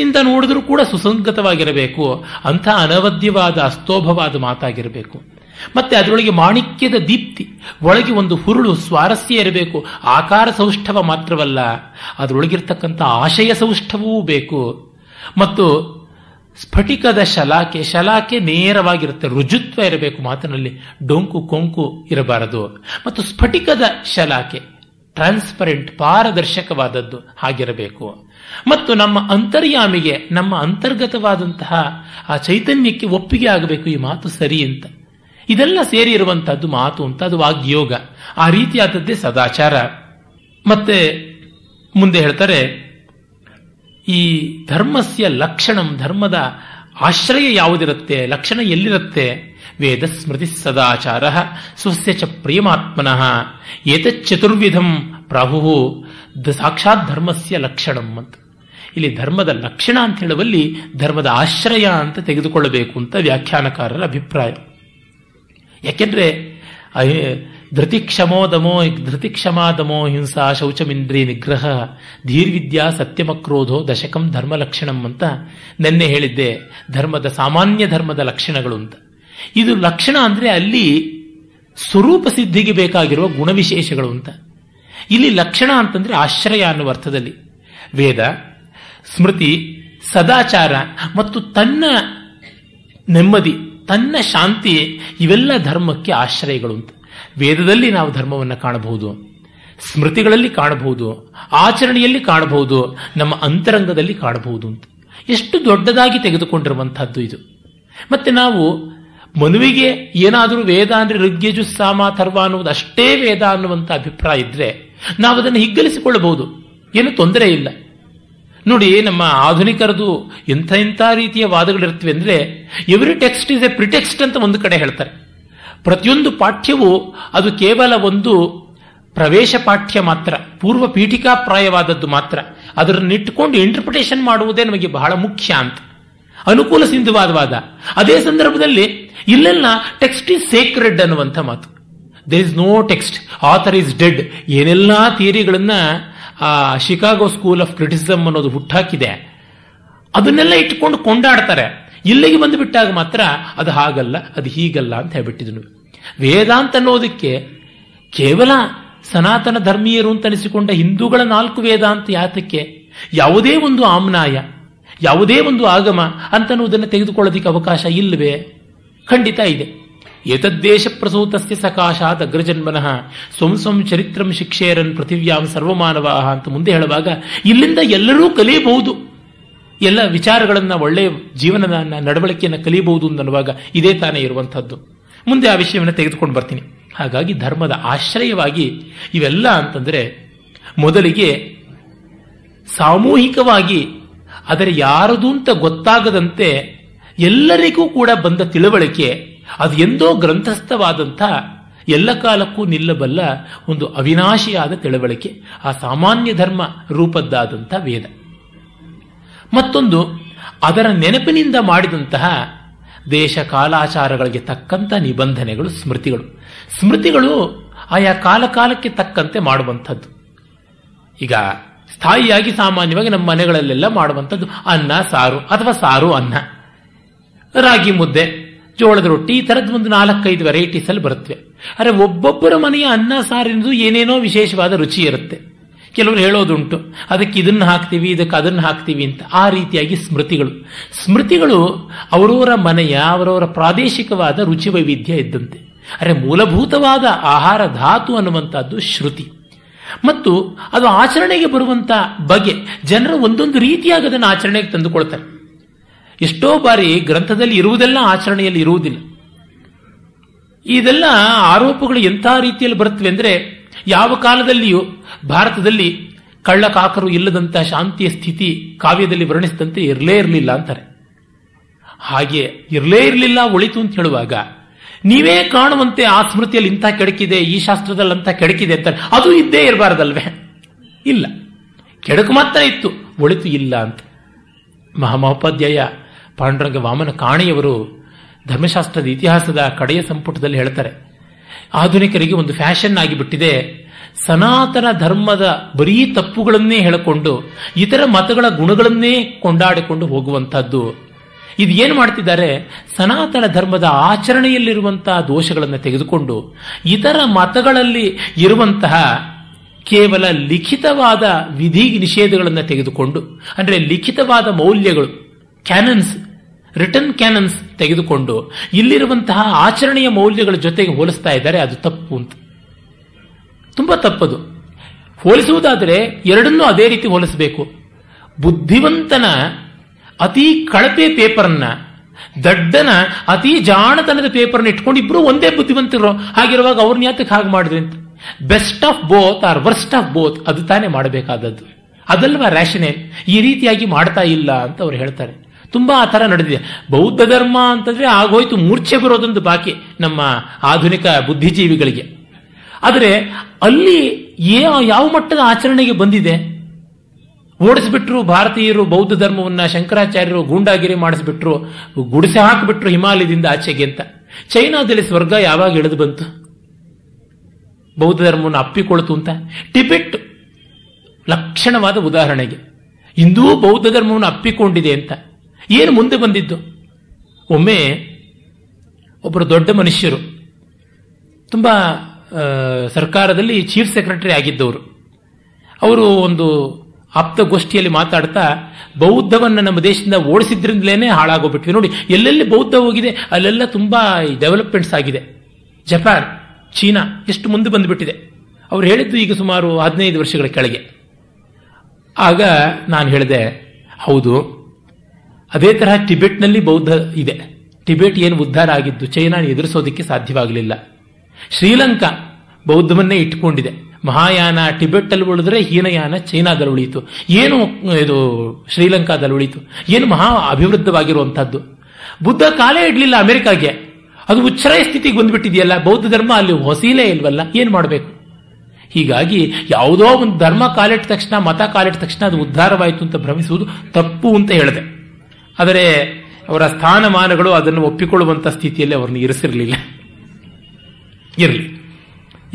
ನಿಂದ ನೋಡಿದ್ರೂ ಕೂಡ ಸುಸಂಗತವಾಗಿರಬೇಕು ಅಂಥ ಅನವದ್ಯವಾದ ಅಸ್ತೋಭವಾದ ಮಾತಾಗಿರಬೇಕು ಮತ್ತೆ ಅದರೊಳಗೆ ಮಾಣಿಕ್ಯದ ದೀಪ್ತಿ ಒಳಗೆ ಒಂದು ಹುರುಳು ಸ್ವಾರಸ್ಯ ಇರಬೇಕು ಆಕಾರ ಸೌಷ್ಠವ ಮಾತ್ರವಲ್ಲ ಅದರೊಳಗಿರ್ತಕ್ಕಂಥ ಆಶಯ ಸೌಷ್ಠವೂ ಬೇಕು ಮತ್ತು ಸ್ಫಟಿಕದ ಶಲಾಕೆ ಶಲಾಕೆ ನೇರವಾಗಿರುತ್ತೆ ರುಜುತ್ವ ಇರಬೇಕು ಮಾತಿನಲ್ಲಿ ಡೊಂಕು ಕೊಂಕು ಇರಬಾರದು ಮತ್ತು ಸ್ಫಟಿಕದ ಶಲಾಕೆ ಟ್ರಾನ್ಸ್ಪರೆಂಟ್ ಪಾರದರ್ಶಕವಾದದ್ದು ಆಗಿರಬೇಕು ಮತ್ತು ನಮ್ಮ ಅಂತರ್ಯಾಮಿಗೆ ನಮ್ಮ ಅಂತರ್ಗತವಾದಂತಹ ಆ ಚೈತನ್ಯಕ್ಕೆ ಒಪ್ಪಿಗೆ ಆಗಬೇಕು ಈ ಮಾತು ಸರಿ ಅಂತ ಇದೆಲ್ಲ ಸೇರಿ ಇರುವಂತಹದ್ದು ಮಾತು ಅಂತ ಅದು ವಾಗ್ಯೋಗ ಆ ರೀತಿಯಾದದ್ದೇ ಸದಾಚಾರ ಮತ್ತೆ ಮುಂದೆ ಹೇಳ್ತಾರೆ ಈ ಧರ್ಮಸ್ಯ ಲಕ್ಷಣಂ ಧರ್ಮದ ಆಶ್ರಯ ಯಾವುದಿರುತ್ತೆ ಲಕ್ಷಣ ಎಲ್ಲಿರುತ್ತೆ ವೇದ ಸ್ಮೃತಿ ಸದಾಚಾರ ಸ್ವಸ್ಯ ಚ ಪ್ರಿಯಮಾತ್ಮನಃ ಚತುರ್ವಿಧಂ ದ ಸಾಕ್ಷಾತ್ ಧರ್ಮಸ್ಯ ಲಕ್ಷಣಂ ಅಂತ ಇಲ್ಲಿ ಧರ್ಮದ ಲಕ್ಷಣ ಅಂತ ಹೇಳುವಲ್ಲಿ ಧರ್ಮದ ಆಶ್ರಯ ಅಂತ ತೆಗೆದುಕೊಳ್ಳಬೇಕು ಅಂತ ವ್ಯಾಖ್ಯಾನಕಾರರ ಅಭಿಪ್ರಾಯ ಯಾಕೆಂದ್ರೆ ಧೃತಿ ಧೃತಿ ಕ್ಷಮಾದಮೋ ಹಿಂಸಾ ಶೌಚಮಿಂದ್ರಿ ನಿಗ್ರಹ ಧೀರ್ವಿದ್ಯಾ ಸತ್ಯಮಕ್ರೋಧೋ ದಶಕಂ ಧರ್ಮ ಲಕ್ಷಣಂ ಅಂತ ನೆನ್ನೆ ಹೇಳಿದ್ದೆ ಧರ್ಮದ ಸಾಮಾನ್ಯ ಧರ್ಮದ ಲಕ್ಷಣಗಳು ಅಂತ ಇದು ಲಕ್ಷಣ ಅಂದ್ರೆ ಅಲ್ಲಿ ಸ್ವರೂಪ ಸಿದ್ಧಿಗೆ ಬೇಕಾಗಿರುವ ಗುಣವಿಶೇಷಗಳು ಅಂತ ಇಲ್ಲಿ ಲಕ್ಷಣ ಅಂತಂದ್ರೆ ಆಶ್ರಯ ಅನ್ನುವ ಅರ್ಥದಲ್ಲಿ ವೇದ ಸ್ಮೃತಿ ಸದಾಚಾರ ಮತ್ತು ತನ್ನ ನೆಮ್ಮದಿ ತನ್ನ ಶಾಂತಿ ಇವೆಲ್ಲ ಧರ್ಮಕ್ಕೆ ಆಶ್ರಯಗಳು ಅಂತ ವೇದದಲ್ಲಿ ನಾವು ಧರ್ಮವನ್ನು ಕಾಣಬಹುದು ಸ್ಮೃತಿಗಳಲ್ಲಿ ಕಾಣಬಹುದು ಆಚರಣೆಯಲ್ಲಿ ಕಾಣಬಹುದು ನಮ್ಮ ಅಂತರಂಗದಲ್ಲಿ ಕಾಣಬಹುದು ಅಂತ ಎಷ್ಟು ದೊಡ್ಡದಾಗಿ ತೆಗೆದುಕೊಂಡಿರುವಂತಹದ್ದು ಇದು ಮತ್ತೆ ನಾವು ಮನುವಿಗೆ ಏನಾದರೂ ವೇದ ಅಂದರೆ ಋಗ್ಯಜು ಸಾಮ ಥರ್ವ ಅನ್ನುವುದು ಅಷ್ಟೇ ವೇದ ಅನ್ನುವಂಥ ಅಭಿಪ್ರಾಯ ಇದ್ರೆ ನಾವು ಅದನ್ನು ಹಿಗ್ಗಲಿಸಿಕೊಳ್ಳಬಹುದು ಏನು ತೊಂದರೆ ಇಲ್ಲ ನೋಡಿ ನಮ್ಮ ಆಧುನಿಕರದು ಎಂಥ ಎಂಥ ರೀತಿಯ ವಾದಗಳಿರ್ತವೆ ಅಂದರೆ every text is a pretext ಅಂತ ಒಂದು ಕಡೆ ಹೇಳ್ತಾರೆ ಪ್ರತಿಯೊಂದು ಪಾಠ್ಯವು ಅದು ಕೇವಲ ಒಂದು ಪ್ರವೇಶ ಪಾಠ್ಯ ಮಾತ್ರ ಪೂರ್ವ ಪೀಠಿಕಾಪ್ರಾಯವಾದದ್ದು ಮಾತ್ರ ಅದರನ್ನು ಇಟ್ಟುಕೊಂಡು ಇಂಟರ್ಪ್ರಿಟೇಷನ್ ಮಾಡುವುದೇ ನಮಗೆ ಬಹಳ ಮುಖ್ಯ ಅಂತ ಅನುಕೂಲ ಸಿಂಧುವಾದ ವಾದ ಅದೇ ಸಂದರ್ಭದಲ್ಲಿ ಇಲ್ಲೆಲ್ಲ ಟೆಕ್ಸ್ಟ್ ಈಸ್ ಸೇಕ್ರೆಡ್ ಅನ್ನುವಂಥ ಮಾತು there is no text author is dead ಏನೆಲ್ಲ ಥಿಯರಿಗಳನ್ನು ಆ ಶಿಕಾಗೋ ಸ್ಕೂಲ್ ಆಫ್ ಕ್ರಿಟಿಸಮ್ ಅನ್ನೋದು ಹುಟ್ಟಾಕಿದೆ ಅದನ್ನೆಲ್ಲ ಇಟ್ಕೊಂಡು ಕೊಂಡಾಡ್ತಾರೆ ಇಲ್ಲಿಗೆ ಬಂದುಬಿಟ್ಟಾಗ ಮಾತ್ರ ಅದು ಹಾಗಲ್ಲ ಅದು ಹೀಗಲ್ಲ ಅಂತ ಹೇಳ್ಬಿಟ್ಟಿದ್ನು ವೇದಾಂತ ಅನ್ನೋದಕ್ಕೆ ಕೇವಲ ಸನಾತನ ಧರ್ಮೀಯರು ಅಂತ ಅನಿಸಿಕೊಂಡ ಹಿಂದೂಗಳ ನಾಲ್ಕು ವೇದಾಂತ ಯಾತಕ್ಕೆ ಯಾವುದೇ ಒಂದು ಆಮ್ನಾಯ ಯಾವುದೇ ಒಂದು ಆಗಮ ಅನ್ನೋದನ್ನು ತೆಗೆದುಕೊಳ್ಳೋದಿಕ್ಕೆ ಅವಕಾಶ ಇಲ್ಲವೇ ಖಂಡಿತ ಇದೆ ಏತದ್ದೇಶ ಪ್ರಸೂತಸ್ಯ ಸಕಾಶಾತ್ ಅಗ್ರಜನ್ಮನಃ ಸ್ವಂ ಸ್ವಂ ಚರಿತ್ರಂ ಶಿಕ್ಷೇರನ್ ಪೃಥಿವ್ಯಾಂ ಸರ್ವಮಾನವಾಹ ಅಂತ ಮುಂದೆ ಹೇಳುವಾಗ ಇಲ್ಲಿಂದ ಎಲ್ಲರೂ ಕಲಿಯಬಹುದು ಎಲ್ಲ ವಿಚಾರಗಳನ್ನು ಒಳ್ಳೆಯ ಜೀವನದ ನಡವಳಿಕೆಯನ್ನು ಕಲಿಯಬಹುದು ಅನ್ನುವಾಗ ಇದೇ ತಾನೇ ಇರುವಂಥದ್ದು ಮುಂದೆ ಆ ವಿಷಯವನ್ನು ತೆಗೆದುಕೊಂಡು ಬರ್ತೀನಿ ಹಾಗಾಗಿ ಧರ್ಮದ ಆಶ್ರಯವಾಗಿ ಇವೆಲ್ಲ ಅಂತಂದರೆ ಮೊದಲಿಗೆ ಸಾಮೂಹಿಕವಾಗಿ ಅದರ ಯಾರದು ಅಂತ ಗೊತ್ತಾಗದಂತೆ ಎಲ್ಲರಿಗೂ ಕೂಡ ಬಂದ ತಿಳುವಳಿಕೆ ಅದು ಎಂದೋ ಗ್ರಂಥಸ್ಥವಾದಂಥ ಎಲ್ಲ ಕಾಲಕ್ಕೂ ನಿಲ್ಲಬಲ್ಲ ಒಂದು ಅವಿನಾಶಿಯಾದ ತಿಳುವಳಿಕೆ ಆ ಸಾಮಾನ್ಯ ಧರ್ಮ ರೂಪದ್ದಾದಂಥ ವೇದ ಮತ್ತೊಂದು ಅದರ ನೆನಪಿನಿಂದ ಮಾಡಿದಂತಹ ದೇಶ ಕಾಲಾಚಾರಗಳಿಗೆ ತಕ್ಕಂಥ ನಿಬಂಧನೆಗಳು ಸ್ಮೃತಿಗಳು ಸ್ಮೃತಿಗಳು ಆಯಾ ಕಾಲಕಾಲಕ್ಕೆ ತಕ್ಕಂತೆ ಮಾಡುವಂಥದ್ದು ಈಗ ಸ್ಥಾಯಿಯಾಗಿ ಸಾಮಾನ್ಯವಾಗಿ ನಮ್ಮ ಮನೆಗಳಲ್ಲೆಲ್ಲ ಮಾಡುವಂಥದ್ದು ಅನ್ನ ಸಾರು ಅಥವಾ ಸಾರು ಅನ್ನ ರಾಗಿ ಮುದ್ದೆ ಜೋಳದ ರೊಟ್ಟಿ ಈ ಥರದ್ದು ಒಂದು ನಾಲ್ಕೈದು ವೆರೈಟೀಸ್ ಅಲ್ಲಿ ಬರುತ್ತವೆ ಅರೆ ಒಬ್ಬೊಬ್ಬರ ಮನೆಯ ಅನ್ನ ಸಾರಿನದು ಏನೇನೋ ವಿಶೇಷವಾದ ರುಚಿ ಇರುತ್ತೆ ಕೆಲವರು ಹೇಳೋದುಂಟು ಅದಕ್ಕೆ ಇದನ್ನು ಹಾಕ್ತೀವಿ ಇದಕ್ಕೆ ಅದನ್ನು ಹಾಕ್ತೀವಿ ಅಂತ ಆ ರೀತಿಯಾಗಿ ಸ್ಮೃತಿಗಳು ಸ್ಮೃತಿಗಳು ಅವರವರ ಮನೆಯ ಅವರವರ ಪ್ರಾದೇಶಿಕವಾದ ರುಚಿ ವೈವಿಧ್ಯ ಇದ್ದಂತೆ ಅರೆ ಮೂಲಭೂತವಾದ ಆಹಾರ ಧಾತು ಅನ್ನುವಂಥದ್ದು ಶ್ರುತಿ ಮತ್ತು ಅದು ಆಚರಣೆಗೆ ಬರುವಂತ ಬಗೆ ಜನರು ಒಂದೊಂದು ರೀತಿಯಾಗಿ ಅದನ್ನು ಆಚರಣೆಗೆ ತಂದುಕೊಳ್ತಾರೆ ಎಷ್ಟೋ ಬಾರಿ ಗ್ರಂಥದಲ್ಲಿ ಇರುವುದೆಲ್ಲ ಆಚರಣೆಯಲ್ಲಿ ಇರುವುದಿಲ್ಲ ಇದೆಲ್ಲ ಆರೋಪಗಳು ಎಂಥ ರೀತಿಯಲ್ಲಿ ಬರುತ್ತವೆ ಅಂದರೆ ಯಾವ ಕಾಲದಲ್ಲಿಯೂ ಭಾರತದಲ್ಲಿ ಕಳ್ಳಕಾಕರು ಇಲ್ಲದಂತಹ ಶಾಂತಿಯ ಸ್ಥಿತಿ ಕಾವ್ಯದಲ್ಲಿ ವರ್ಣಿಸಿದಂತೆ ಇರಲೇ ಇರಲಿಲ್ಲ ಅಂತಾರೆ ಹಾಗೆ ಇರಲೇ ಇರಲಿಲ್ಲ ಒಳಿತು ಅಂತ ಹೇಳುವಾಗ ನೀವೇ ಕಾಣುವಂತೆ ಆ ಸ್ಮೃತಿಯಲ್ಲಿ ಇಂಥ ಕೆಡಕಿದೆ ಈ ಶಾಸ್ತ್ರದಲ್ಲಿ ಅಂತ ಕೆಡಕಿದೆ ಅಂತಾರೆ ಅದು ಇದ್ದೇ ಇರಬಾರ್ದಲ್ವೇ ಇಲ್ಲ ಕೆಡಕು ಮಾತ್ರ ಇತ್ತು ಒಳಿತು ಇಲ್ಲ ಅಂತ ಮಹಾಮಹೋಪಾಧ್ಯಾಯ ಪಾಂಡುರಂಗ ವಾಮನ ಕಾಣೆಯವರು ಧರ್ಮಶಾಸ್ತ್ರದ ಇತಿಹಾಸದ ಕಡೆಯ ಸಂಪುಟದಲ್ಲಿ ಹೇಳ್ತಾರೆ ಆಧುನಿಕರಿಗೆ ಒಂದು ಫ್ಯಾಷನ್ ಆಗಿಬಿಟ್ಟಿದೆ ಸನಾತನ ಧರ್ಮದ ಬರೀ ತಪ್ಪುಗಳನ್ನೇ ಹೇಳಿಕೊಂಡು ಇತರ ಮತಗಳ ಗುಣಗಳನ್ನೇ ಕೊಂಡಾಡಿಕೊಂಡು ಹೋಗುವಂಥದ್ದು ಇದು ಏನು ಮಾಡ್ತಿದ್ದಾರೆ ಸನಾತನ ಧರ್ಮದ ಆಚರಣೆಯಲ್ಲಿರುವಂತಹ ದೋಷಗಳನ್ನು ತೆಗೆದುಕೊಂಡು ಇತರ ಮತಗಳಲ್ಲಿ ಇರುವಂತಹ ಕೇವಲ ಲಿಖಿತವಾದ ವಿಧಿ ನಿಷೇಧಗಳನ್ನು ತೆಗೆದುಕೊಂಡು ಅಂದರೆ ಲಿಖಿತವಾದ ಮೌಲ್ಯಗಳು ಕ್ಯಾನನ್ಸ್ ರಿಟರ್ನ್ ಕ್ಯಾನನ್ಸ್ ತೆಗೆದುಕೊಂಡು ಇಲ್ಲಿರುವಂತಹ ಆಚರಣೆಯ ಮೌಲ್ಯಗಳ ಜೊತೆಗೆ ಹೋಲಿಸ್ತಾ ಇದ್ದಾರೆ ಅದು ತಪ್ಪು ಅಂತ ತುಂಬಾ ತಪ್ಪದು ಹೋಲಿಸುವುದಾದರೆ ಎರಡನ್ನೂ ಅದೇ ರೀತಿ ಹೋಲಿಸಬೇಕು ಬುದ್ಧಿವಂತನ ಅತಿ ಕಳಪೆ ಪೇಪರ್ನ ದಡ್ಡನ ಅತಿ ಜಾಣತನದ ಪೇಪರ್ನ ಇಟ್ಕೊಂಡು ಇಬ್ರು ಒಂದೇ ಬುದ್ಧಿವಂತರು ಹಾಗಿರುವಾಗ ಅವ್ರನ್ನ ಯಾತಕ್ಕೆ ಹಾಗೆ ಮಾಡಿದ್ರೆ ಅಂತ best of both or worst of both ಅದು ತಾನೇ ಮಾಡಬೇಕಾದದ್ದು ಅದಲ್ವಾ ರ್ಯಾಷನೇ ಈ ರೀತಿಯಾಗಿ ಮಾಡ್ತಾ ಇಲ್ಲ ಅಂತ ಅವ್ರು ಹೇಳ್ತಾರೆ ತುಂಬಾ ಆ ಥರ ನಡೆದಿದೆ ಬೌದ್ಧ ಧರ್ಮ ಅಂತಂದ್ರೆ ಆಗೋಯ್ತು ಮೂರ್ಛೆ ಬರೋದೊಂದು ಬಾಕಿ ನಮ್ಮ ಆಧುನಿಕ ಬುದ್ಧಿಜೀವಿಗಳಿಗೆ ಆದರೆ ಅಲ್ಲಿ ಏ ಯಾವ ಮಟ್ಟದ ಆಚರಣೆಗೆ ಬಂದಿದೆ ಓಡಿಸ್ಬಿಟ್ರು ಭಾರತೀಯರು ಬೌದ್ಧ ಧರ್ಮವನ್ನ ಶಂಕರಾಚಾರ್ಯರು ಗೂಂಡಾಗಿರಿ ಮಾಡಿಸ್ಬಿಟ್ರು ಗುಡಿಸೆ ಹಾಕಿಬಿಟ್ರು ಹಿಮಾಲಯದಿಂದ ಆಚೆಗೆ ಅಂತ ಚೈನಾದಲ್ಲಿ ಸ್ವರ್ಗ ಯಾವಾಗ ಇಳಿದು ಬಂತು ಬೌದ್ಧ ಧರ್ಮವನ್ನು ಅಪ್ಪಿಕೊಳ್ತು ಅಂತ ಟಿಬೆಟ್ ಲಕ್ಷಣವಾದ ಉದಾಹರಣೆಗೆ ಇಂದೂ ಬೌದ್ಧ ಧರ್ಮವನ್ನು ಅಪ್ಪಿಕೊಂಡಿದೆ ಅಂತ ಏನು ಮುಂದೆ ಬಂದಿದ್ದು ಒಮ್ಮೆ ಒಬ್ಬರು ದೊಡ್ಡ ಮನುಷ್ಯರು ತುಂಬ ಸರ್ಕಾರದಲ್ಲಿ ಚೀಫ್ ಸೆಕ್ರೆಟರಿ ಆಗಿದ್ದವರು ಅವರು ಒಂದು ಆಪ್ತಗೋಷ್ಠಿಯಲ್ಲಿ ಮಾತಾಡ್ತಾ ಬೌದ್ಧವನ್ನು ನಮ್ಮ ದೇಶದಿಂದ ಓಡಿಸಿದ್ರಿಂದಲೇ ಹಾಳಾಗೋಗ್ಬಿಟ್ವಿ ನೋಡಿ ಎಲ್ಲೆಲ್ಲಿ ಬೌದ್ಧ ಹೋಗಿದೆ ಅಲ್ಲೆಲ್ಲ ತುಂಬ ಡೆವಲಪ್ಮೆಂಟ್ಸ್ ಆಗಿದೆ ಜಪಾನ್ ಚೀನಾ ಎಷ್ಟು ಮುಂದೆ ಬಂದುಬಿಟ್ಟಿದೆ ಅವರು ಹೇಳಿದ್ದು ಈಗ ಸುಮಾರು ಹದಿನೈದು ವರ್ಷಗಳ ಕೆಳಗೆ ಆಗ ನಾನು ಹೇಳಿದೆ ಹೌದು ಅದೇ ತರಹ ಟಿಬೆಟ್ನಲ್ಲಿ ಬೌದ್ಧ ಇದೆ ಟಿಬೆಟ್ ಏನು ಉದ್ಧಾರ ಆಗಿದ್ದು ಚೈನಾ ಎದುರಿಸೋದಕ್ಕೆ ಸಾಧ್ಯವಾಗಲಿಲ್ಲ ಶ್ರೀಲಂಕಾ ಬೌದ್ಧವನ್ನೇ ಇಟ್ಟುಕೊಂಡಿದೆ ಮಹಾಯಾನ ಟಿಬೆಟ್ ಅಲ್ಲಿ ಉಳಿದ್ರೆ ಹೀನಯಾನ ಚೈನಾದಲ್ಲಿ ಉಳಿಯಿತು ಏನು ಇದು ಶ್ರೀಲಂಕಾದಲ್ಲಿ ಉಳಿಯಿತು ಏನು ಮಹಾ ಅಭಿವೃದ್ಧವಾಗಿರುವಂತಹದ್ದು ಬುದ್ಧ ಕಾಲೇ ಇಡಲಿಲ್ಲ ಅಮೆರಿಕಾಗೆ ಅದು ಉಚ್ಛ್ರಾಯ ಸ್ಥಿತಿಗೆ ಬಂದ್ಬಿಟ್ಟಿದೆಯಲ್ಲ ಬೌದ್ಧ ಧರ್ಮ ಅಲ್ಲಿ ಹೊಸೀಲೇ ಇಲ್ವಲ್ಲ ಏನು ಮಾಡಬೇಕು ಹೀಗಾಗಿ ಯಾವುದೋ ಒಂದು ಧರ್ಮ ಕಾಲಿಟ್ಟ ತಕ್ಷಣ ಮತ ಕಾಲಿಟ್ಟ ತಕ್ಷಣ ಅದು ಉದ್ಧಾರವಾಯಿತು ಅಂತ ಭ್ರಮಿಸುವುದು ತಪ್ಪು ಅಂತ ಹೇಳಿದೆ ಆದರೆ ಅವರ ಸ್ಥಾನಮಾನಗಳು ಅದನ್ನು ಒಪ್ಪಿಕೊಳ್ಳುವಂಥ ಸ್ಥಿತಿಯಲ್ಲಿ ಅವ್ರನ್ನ ಇರಿಸಿರಲಿಲ್ಲ ಇರಲಿ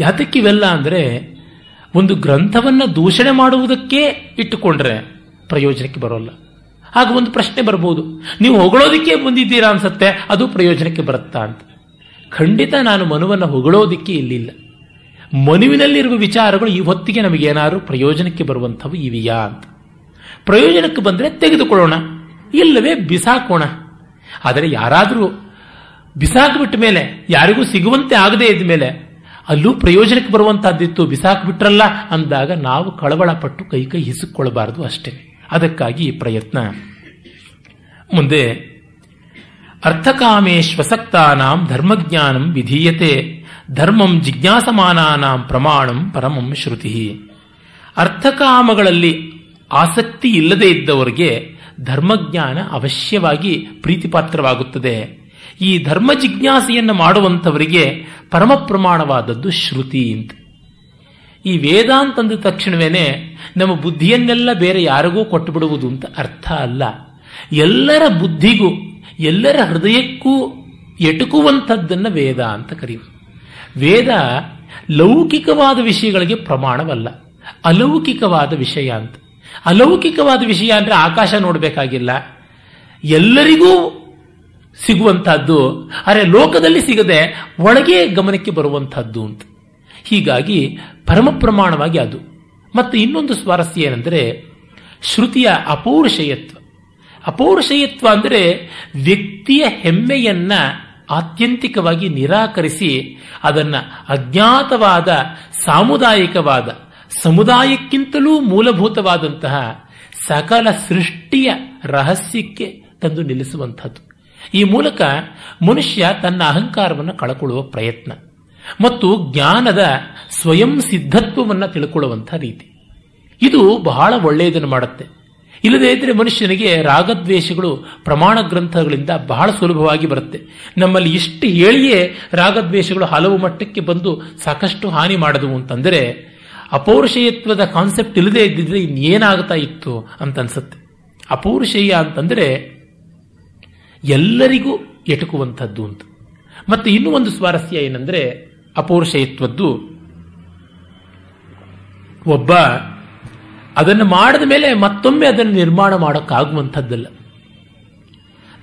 ಯಾತಕ್ಕೆ ಅಂದರೆ ಒಂದು ಗ್ರಂಥವನ್ನು ದೂಷಣೆ ಮಾಡುವುದಕ್ಕೆ ಇಟ್ಟುಕೊಂಡ್ರೆ ಪ್ರಯೋಜನಕ್ಕೆ ಬರೋಲ್ಲ ಆಗ ಒಂದು ಪ್ರಶ್ನೆ ಬರಬಹುದು ನೀವು ಹೊಗಳೋದಿಕ್ಕೆ ಬಂದಿದ್ದೀರಾ ಅನ್ಸುತ್ತೆ ಅದು ಪ್ರಯೋಜನಕ್ಕೆ ಬರುತ್ತಾ ಅಂತ ಖಂಡಿತ ನಾನು ಮನುವನ್ನು ಹೊಗಳೋದಕ್ಕೆ ಇಲ್ಲಿಲ್ಲ ಮನುವಿನಲ್ಲಿರುವ ವಿಚಾರಗಳು ಈ ಹೊತ್ತಿಗೆ ನಮಗೇನಾದ್ರೂ ಪ್ರಯೋಜನಕ್ಕೆ ಬರುವಂಥವು ಇವೆಯಾ ಅಂತ ಪ್ರಯೋಜನಕ್ಕೆ ಬಂದರೆ ತೆಗೆದುಕೊಳ್ಳೋಣ ಇಲ್ಲವೇ ಬಿಸಾಕೋಣ ಆದರೆ ಯಾರಾದರೂ ಬಿಸಾಕ್ಬಿಟ್ಟ ಮೇಲೆ ಯಾರಿಗೂ ಸಿಗುವಂತೆ ಆಗದೇ ಇದ್ದ ಮೇಲೆ ಅಲ್ಲೂ ಪ್ರಯೋಜನಕ್ಕೆ ಬರುವಂತಹದ್ದಿತ್ತು ಬಿಸಾಕ್ಬಿಟ್ರಲ್ಲ ಅಂದಾಗ ನಾವು ಕಳವಳ ಪಟ್ಟು ಕೈ ಕೈ ಹಿಸಿಕೊಳ್ಳಬಾರದು ಅಷ್ಟೇ ಅದಕ್ಕಾಗಿ ಈ ಪ್ರಯತ್ನ ಮುಂದೆ ಅರ್ಥಕಾಮೇಶ್ವಸಕ್ತಾನಾಂ ಧರ್ಮಜ್ಞಾನಂ ವಿಧೀಯತೆ ಧರ್ಮಂ ಜಿಜ್ಞಾಸಮಾನಾನಾಂ ಪ್ರಮಾಣಂ ಪರಮಂ ಶ್ರುತಿ ಅರ್ಥಕಾಮಗಳಲ್ಲಿ ಆಸಕ್ತಿ ಇಲ್ಲದೆ ಇದ್ದವರಿಗೆ ಧರ್ಮಜ್ಞಾನ ಅವಶ್ಯವಾಗಿ ಪ್ರೀತಿಪಾತ್ರವಾಗುತ್ತದೆ ಈ ಧರ್ಮ ಜಿಜ್ಞಾಸೆಯನ್ನು ಮಾಡುವಂಥವರಿಗೆ ಪರಮ ಪ್ರಮಾಣವಾದದ್ದು ಶ್ರುತಿ ಅಂತ ಈ ವೇದಾಂತ ಅಂದ ತಕ್ಷಣವೇನೆ ನಮ್ಮ ಬುದ್ಧಿಯನ್ನೆಲ್ಲ ಬೇರೆ ಯಾರಿಗೂ ಕೊಟ್ಟು ಬಿಡುವುದು ಅಂತ ಅರ್ಥ ಅಲ್ಲ ಎಲ್ಲರ ಬುದ್ಧಿಗೂ ಎಲ್ಲರ ಹೃದಯಕ್ಕೂ ಎಟುಕುವಂಥದ್ದನ್ನು ವೇದ ಅಂತ ಕರೆಯುವುದು ವೇದ ಲೌಕಿಕವಾದ ವಿಷಯಗಳಿಗೆ ಪ್ರಮಾಣವಲ್ಲ ಅಲೌಕಿಕವಾದ ವಿಷಯ ಅಂತ ಅಲೌಕಿಕವಾದ ವಿಷಯ ಅಂದರೆ ಆಕಾಶ ನೋಡಬೇಕಾಗಿಲ್ಲ ಎಲ್ಲರಿಗೂ ಸಿಗುವಂತಹದ್ದು ಅರೆ ಲೋಕದಲ್ಲಿ ಸಿಗದೆ ಒಳಗೆ ಗಮನಕ್ಕೆ ಬರುವಂತಹದ್ದು ಅಂತ ಹೀಗಾಗಿ ಪರಮ ಪ್ರಮಾಣವಾಗಿ ಅದು ಮತ್ತು ಇನ್ನೊಂದು ಸ್ವಾರಸ್ಯ ಏನೆಂದರೆ ಶ್ರುತಿಯ ಅಪೌರುಷಯತ್ವ ಅಪೌರುಷಯತ್ವ ಅಂದರೆ ವ್ಯಕ್ತಿಯ ಹೆಮ್ಮೆಯನ್ನ ಆತ್ಯಂತಿಕವಾಗಿ ನಿರಾಕರಿಸಿ ಅದನ್ನು ಅಜ್ಞಾತವಾದ ಸಾಮುದಾಯಿಕವಾದ ಸಮುದಾಯಕ್ಕಿಂತಲೂ ಮೂಲಭೂತವಾದಂತಹ ಸಕಲ ಸೃಷ್ಟಿಯ ರಹಸ್ಯಕ್ಕೆ ತಂದು ನಿಲ್ಲಿಸುವಂಥದ್ದು ಈ ಮೂಲಕ ಮನುಷ್ಯ ತನ್ನ ಅಹಂಕಾರವನ್ನು ಕಳಕೊಳ್ಳುವ ಪ್ರಯತ್ನ ಮತ್ತು ಜ್ಞಾನದ ಸ್ವಯಂ ಸಿದ್ಧತ್ವವನ್ನು ತಿಳ್ಕೊಳ್ಳುವಂಥ ರೀತಿ ಇದು ಬಹಳ ಒಳ್ಳೆಯದನ್ನು ಮಾಡುತ್ತೆ ಇಲ್ಲದೇ ಇದ್ರೆ ಮನುಷ್ಯನಿಗೆ ರಾಗದ್ವೇಷಗಳು ಪ್ರಮಾಣ ಗ್ರಂಥಗಳಿಂದ ಬಹಳ ಸುಲಭವಾಗಿ ಬರುತ್ತೆ ನಮ್ಮಲ್ಲಿ ಇಷ್ಟು ಹೇಳಿಯೇ ರಾಗದ್ವೇಷಗಳು ಹಲವು ಮಟ್ಟಕ್ಕೆ ಬಂದು ಸಾಕಷ್ಟು ಹಾನಿ ಮಾಡಿದವು ಅಂತಂದರೆ ಅಪೌರುಷೇಯತ್ವದ ಕಾನ್ಸೆಪ್ಟ್ ಇಲ್ಲದೆ ಇದ್ದಿದ್ರೆ ಇನ್ನೇನಾಗ್ತಾ ಇತ್ತು ಅಂತ ಅನ್ಸುತ್ತೆ ಅಪೌರುಷೇಯ ಅಂತಂದರೆ ಎಲ್ಲರಿಗೂ ಎಟುಕುವಂಥದ್ದು ಅಂತ ಮತ್ತೆ ಇನ್ನೂ ಒಂದು ಸ್ವಾರಸ್ಯ ಏನಂದ್ರೆ ಅಪೌರುಷೇಯತ್ವದ್ದು ಒಬ್ಬ ಅದನ್ನು ಮಾಡಿದ ಮೇಲೆ ಮತ್ತೊಮ್ಮೆ ಅದನ್ನು ನಿರ್ಮಾಣ ಮಾಡೋಕ್ಕಾಗುವಂಥದ್ದಲ್ಲ